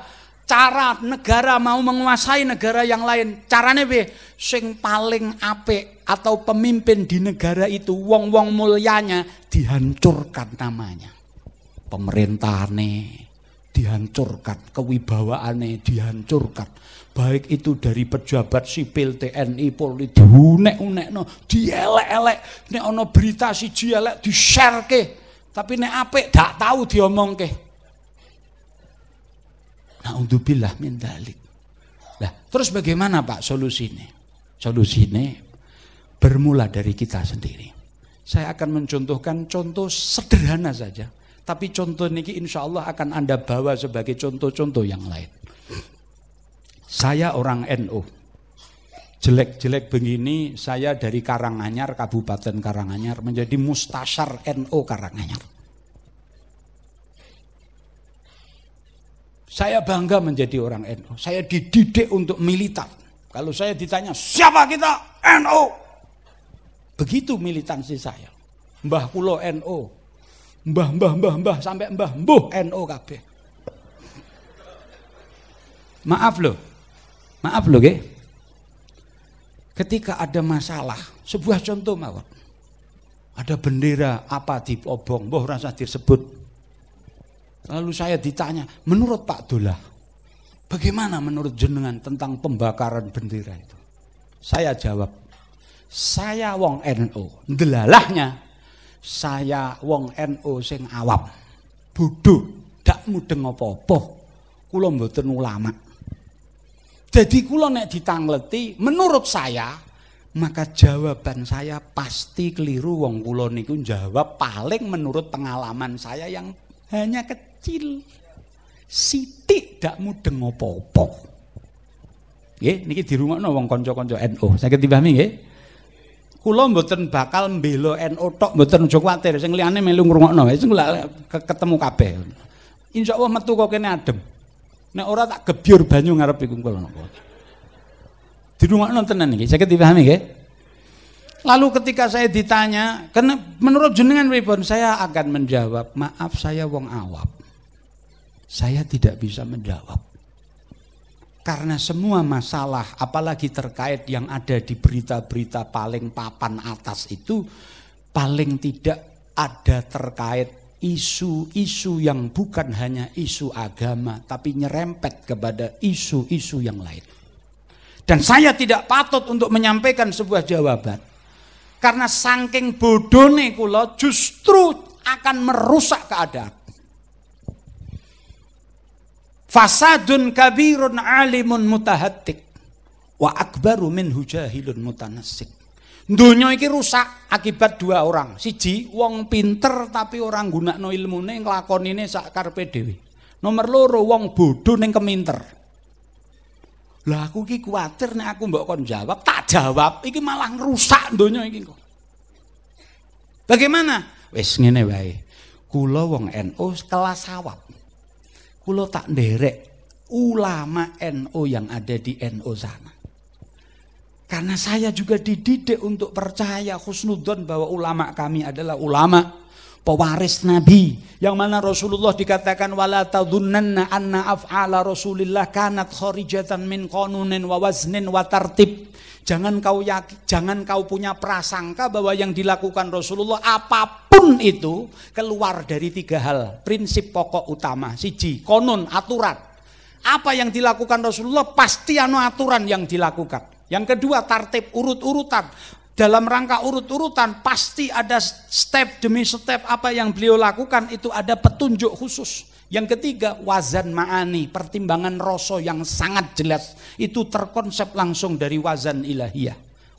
cara negara mau menguasai negara yang lain caranya be sing paling apik atau pemimpin di negara itu wong-wong mulianya dihancurkan namanya pemerintahane dihancurkan kewibawaannya dihancurkan baik itu dari pejabat sipil TNI Polri diunek-unek no dielek-elek nek ono berita si elek di share ke tapi ne apik dak tahu diomong ke Nah untuk bilah dalik. Nah, terus bagaimana Pak ini? solusinya? ini bermula dari kita sendiri. Saya akan mencontohkan contoh sederhana saja. Tapi contoh ini insya Allah akan Anda bawa sebagai contoh-contoh yang lain. Saya orang NU. NO. Jelek-jelek begini saya dari Karanganyar, Kabupaten Karanganyar menjadi mustasar NU NO Karanganyar. Saya bangga menjadi orang NU. NO. Saya dididik untuk militan. Kalau saya ditanya, siapa kita? NU. NO. Begitu militansi saya. Mbah Kulo NU. NO. Mbah, mbah, mbah, mbah, sampai mbah, mbuh NU KB. Maaf loh. Maaf loh, ke? Ketika ada masalah, sebuah contoh mawon. Ada bendera apa obong, boh rasa disebut Lalu saya ditanya, menurut Pak Dullah bagaimana menurut jenengan tentang pembakaran bendera itu? Saya jawab, saya wong NO, delalahnya saya wong NO sing awam. Bodoh, tak mudeng apa-apa. kulo mboten ulama. Jadi kulo nek ditangleti, menurut saya maka jawaban saya pasti keliru wong kulo niku jawab paling menurut pengalaman saya yang hanya kecil kecil. Siti tidak mudeng apa-apa. Nggih, niki dirungokno wong konco-konco kanca saya Saged dipahami nggih? Kula mboten bakal mbela NU tok mboten aja kuwatir. Sing liyane melu ngrungokno. Sing ketemu kabeh. Allah metu kok kene adem. Nek ora tak gebyur banyu ngarep iku kula. Dirungokno tenan niki. Saged dipahami nggih? Lalu ketika saya ditanya, karena menurut jenengan pripun saya akan menjawab, maaf saya wong awam. Saya tidak bisa menjawab. Karena semua masalah, apalagi terkait yang ada di berita-berita paling papan atas itu, paling tidak ada terkait isu-isu yang bukan hanya isu agama, tapi nyerempet kepada isu-isu yang lain. Dan saya tidak patut untuk menyampaikan sebuah jawaban. Karena saking bodohnya kula justru akan merusak keadaan. Fasadun kabirun alimun mutahatik Wa akbaru min hujahilun mutanasik Dunia ini rusak akibat dua orang. Siji, wong pinter tapi orang no gunakno ilmune nglakonine ini sakar PDW Nomor loro wong bodoh yang keminter. Lah aku ini khawatir nih aku mbok kon jawab, tak jawab iki malah rusak dunia ini kok. Bagaimana? wes ngene wae. Kula wong NU kelas sawab. Kulo tak nderek ulama NO yang ada di NO sana. Karena saya juga dididik untuk percaya khusnudon bahwa ulama kami adalah ulama pewaris Nabi. Yang mana Rasulullah dikatakan wala tadunanna anna af'ala Rasulillah kanat kharijatan min qanunin wa waznin wa tartib. Jangan kau yakin, jangan kau punya prasangka bahwa yang dilakukan Rasulullah apapun itu keluar dari tiga hal. Prinsip pokok utama, siji, konon, aturan. Apa yang dilakukan Rasulullah pasti anu aturan yang dilakukan. Yang kedua tartib urut-urutan dalam rangka urut-urutan pasti ada step demi step apa yang beliau lakukan itu ada petunjuk khusus. Yang ketiga, wazan ma'ani, pertimbangan rasa yang sangat jelas. Itu terkonsep langsung dari wazan ilahiyah.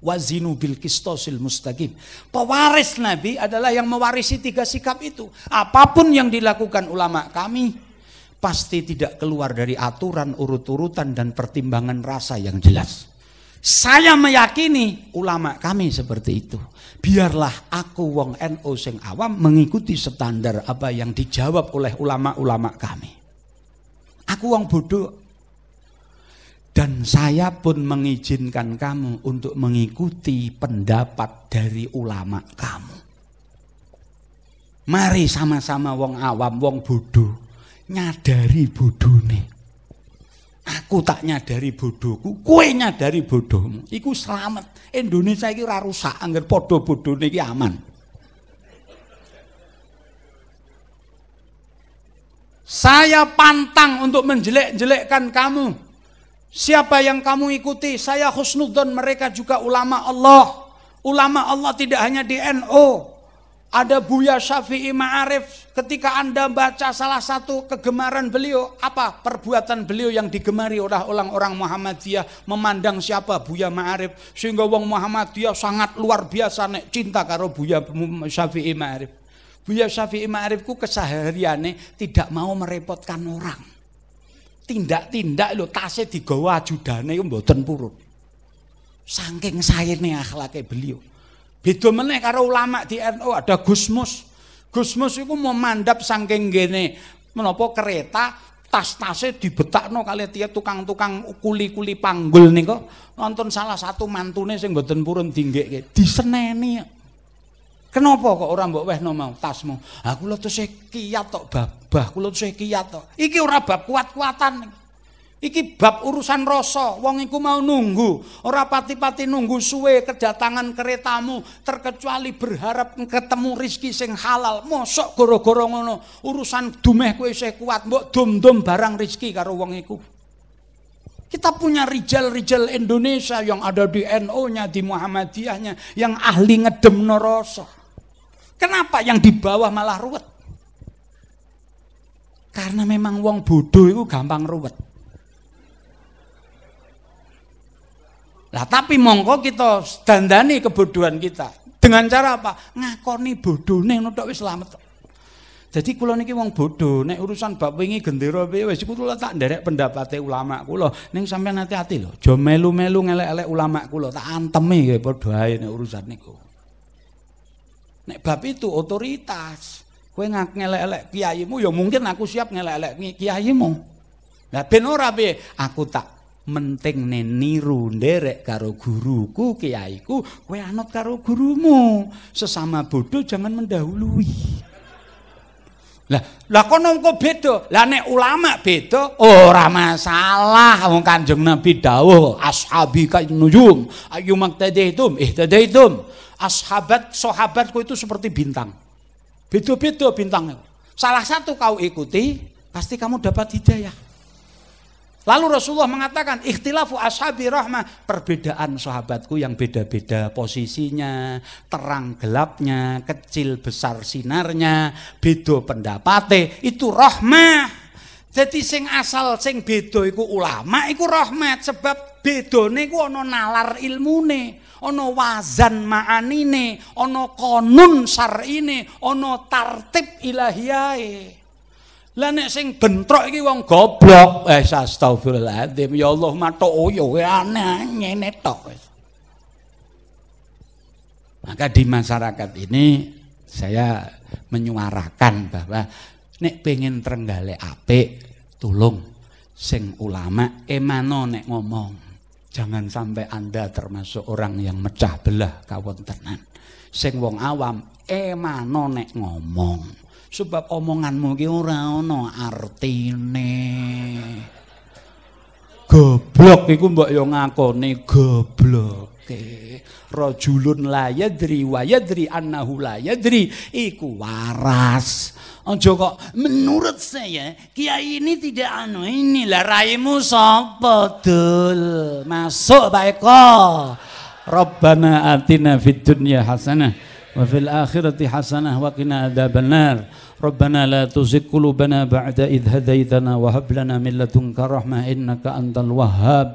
Wazinu bil kistosil mustaqim. Pewaris Nabi adalah yang mewarisi tiga sikap itu. Apapun yang dilakukan ulama kami, pasti tidak keluar dari aturan, urut-urutan, dan pertimbangan rasa yang jelas. Saya meyakini ulama kami seperti itu biarlah aku wong NU NO sing awam mengikuti standar apa yang dijawab oleh ulama-ulama kami. Aku wong bodoh dan saya pun mengizinkan kamu untuk mengikuti pendapat dari ulama kamu. Mari sama-sama wong awam, wong bodoh, nyadari bodoh nih. Aku tak nyadari bodohku, kue nyadari bodohmu. Iku selamat. Indonesia ini ora rusak anggar bodoh negeri ini aman. Saya pantang untuk menjelek-jelekkan kamu. Siapa yang kamu ikuti? Saya husnudzon mereka juga ulama Allah. Ulama Allah tidak hanya di NO. Ada Buya Syafi'i Ma'arif, ketika Anda baca salah satu kegemaran beliau, apa perbuatan beliau yang digemari oleh orang-orang Muhammadiyah, memandang siapa Buya Ma'arif, sehingga wong Muhammadiyah sangat luar biasa nek cinta karo Buya Syafi'i Ma'arif. Buya Syafi'i Ma'arif ku kesehariannya tidak mau merepotkan orang. Tindak-tindak lo tasnya digawa ajudane mboten purun. Saking sayangnya akhlaknya beliau. Beda meneh karo ulama di NU ada Gusmus. Gusmus iku mau mandap saking ngene menapa kereta tas-tase dibetakno kali tiap tukang-tukang kuli-kuli panggul nih kok nonton salah satu mantune sing mboten purun dinggekke diseneni Kenapa kok orang mbok wehno mau tasmu? Aku lho tuh kiat tok babah, kula tuh kiat tok. Iki ora bab kuat-kuatan. Niko. Iki bab urusan rasa, wong iku mau nunggu, ora pati-pati nunggu suwe kedatangan keretamu terkecuali berharap ketemu rizki sing halal. Mosok gara-gara ngono urusan dumeh kowe isih kuat, mbok dum-dum barang rizki karo wong iku. Kita punya rijal-rijal Indonesia yang ada di no nya di Muhammadiyahnya, yang ahli ngedem rasa. Kenapa yang di bawah malah ruwet? Karena memang wong bodoh itu gampang ruwet. Nah, tapi mongko kita dandani kebodohan kita. Dengan cara apa? Ngakoni bodone ngono tok wis slamet. Jadi kula niki wong bodoh, nek urusan bab wingi gendera piye wis kula tak nderek pendapatnya ulama kula. Ning sampean hati-hati lho, aja melu-melu ngelek-elek ulama kula, tak antemi kowe padha ae nek urusan niku. Nek bab itu otoritas. Kowe ngelek-elek kiaimu ya mungkin aku siap ngelek-elek kiaimu. Lah ben ora piye, aku tak Menting niru nderek karo guruku, kiaiku, kowe anut karo gurumu. Sesama bodoh jangan mendahului. Lah, lah kono engko beda. Lah nek ulama beda ora masalah wong Kanjeng Nabi dawuh ashabi nujum, ayu maktadaitum ihtadaitum. Ashabat sahabatku itu seperti bintang. Beda-beda bintangnya. Salah satu kau ikuti, pasti kamu dapat hidayah. Lalu Rasulullah mengatakan ikhtilafu ashabi rahmah, perbedaan sahabatku yang beda-beda posisinya, terang gelapnya, kecil besar sinarnya, beda pendapatnya, itu rahmah. Jadi sing asal sing beda iku ulama iku rahmat sebab bedone iku ana nalar ilmune, ana wazan ma'anine, ana konun sarine, ana tartib ilahiyae. Lah nek sing bentrok iki wong goblok. Eh astagfirullahalazim ya Allah matuk oyo ya aneh ngene tok Maka di masyarakat ini saya menyuarakan bahwa nek pengen trenggalek apik tulung sing ulama emano nek ngomong. Jangan sampai Anda termasuk orang yang mecah belah kawontenan. Sing wong awam emano nek ngomong sebab omonganmu ki ora ana artine. Goblok iku mbok yo ngakoni gobloke. Rajulun la yadri wa yadri annahu la yadri iku waras. Aja kok menurut saya kiai ini tidak anu ini lah raimu sapa dul. Masuk Pak kok. Rabbana atina fid dunya hasanah وفي الآخرة حسنة وقنا عذاب النار ربنا لا تزغ قلوبنا بعد إذ هديتنا وهب لنا من لدنك رحمة إنك أنت الوهاب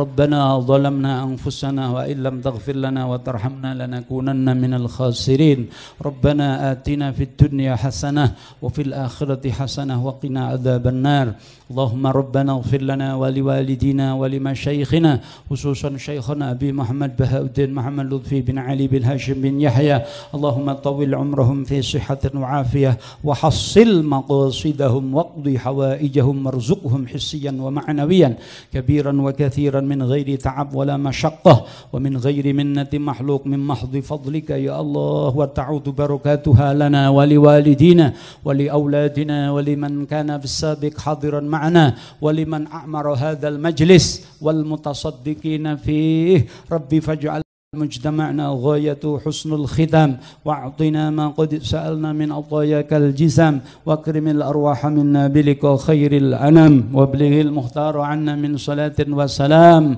ربنا ظلمنا أنفسنا وإن لم تغفر لنا وترحمنا لنكونن من الخاسرين ربنا آتنا في الدنيا حسنة وفي الآخرة حسنة وقنا عذاب النار اللهم ربنا اغفر لنا ولوالدينا ولمشايخنا خصوصا شيخنا أبي محمد بهاء الدين محمد لطفي بن علي بن هاشم بن يحيى اللهم طول عمرهم في صحة وعافية وحصل مقاصدهم واقض حوائجهم وارزقهم حسيا ومعنويا كبيرا وكثيرا من غير تعب ولا مشقة ومن غير منة محلوق من محض فضلك يا الله وتعود بركاتها لنا ولوالدينا ولأولادنا ولمن كان في السابق حاضرا معنا ولمن أعمر هذا المجلس والمتصدقين فيه ربي فاجعل مجتمعنا غاية حسن الختام واعطنا ما قد سألنا من عطاياك الجسم واكرم الأرواح منا بلك خير الأنم وابلغ المختار عنا من صلاة وسلام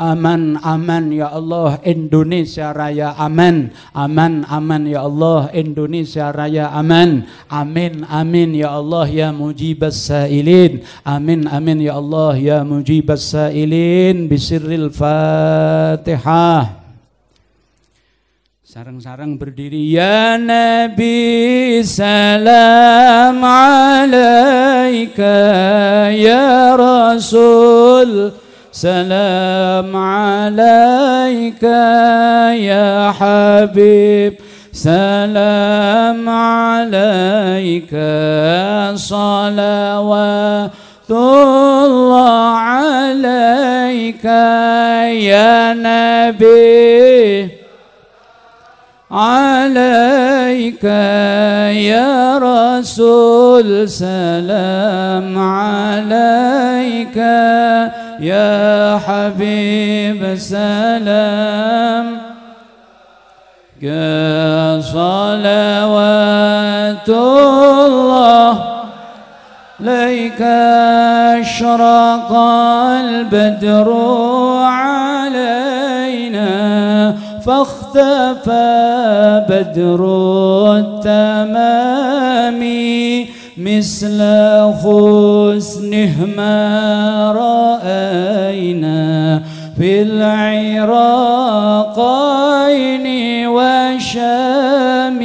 أمن أمن يا الله إندونيسيا رايا أمن أمن أمن يا الله إندونيسيا رايا أمن آمن آمن يا الله يا مجيب السائلين آمن آمن يا الله يا مجيب السائلين بسر الفاتحة Sarang-sarang berdiri Ya Nabi salam alaika Ya Rasul salam alaika Ya Habib salam alaika Salawatullah alaika Ya Nabi عليك يا رسول سلام عليك يا حبيب سلام يا صلوات الله عليك أشرق البدر علينا فاختفى بدر التمام مثل حسنه ما رأينا في العراقين وشامي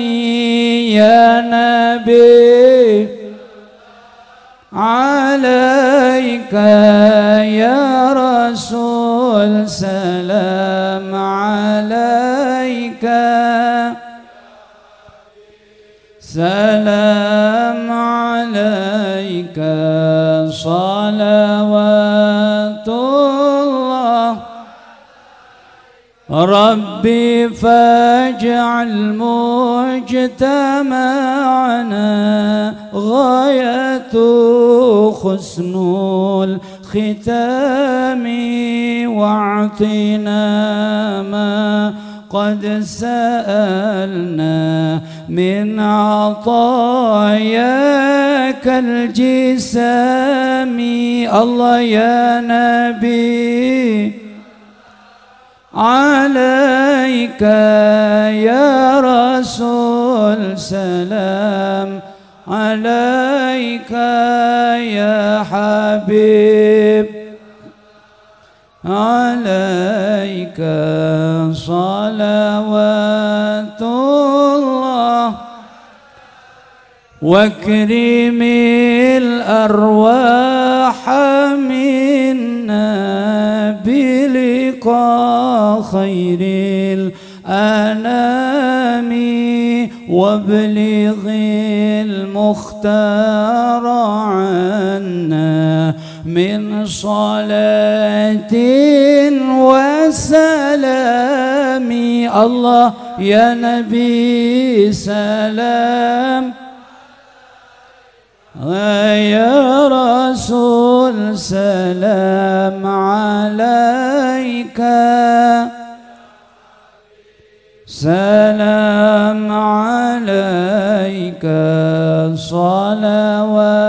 يا نبي عليك يا رسول سلام سلام عليك صلوات الله ربي فاجعل مجتمعنا غاية خسن الختام واعطنا ما قد سألنا من عطاياك الجسام الله يا نبي عليك يا رسول سلام عليك يا حبيب عليك صلوات الله واكرم الأرواح منا بلقاء خير الأنام وابلغ المختار عنا من صلاة وسلام الله يا نبي سلام يا رسول سلام عليك سلام عليك صلوات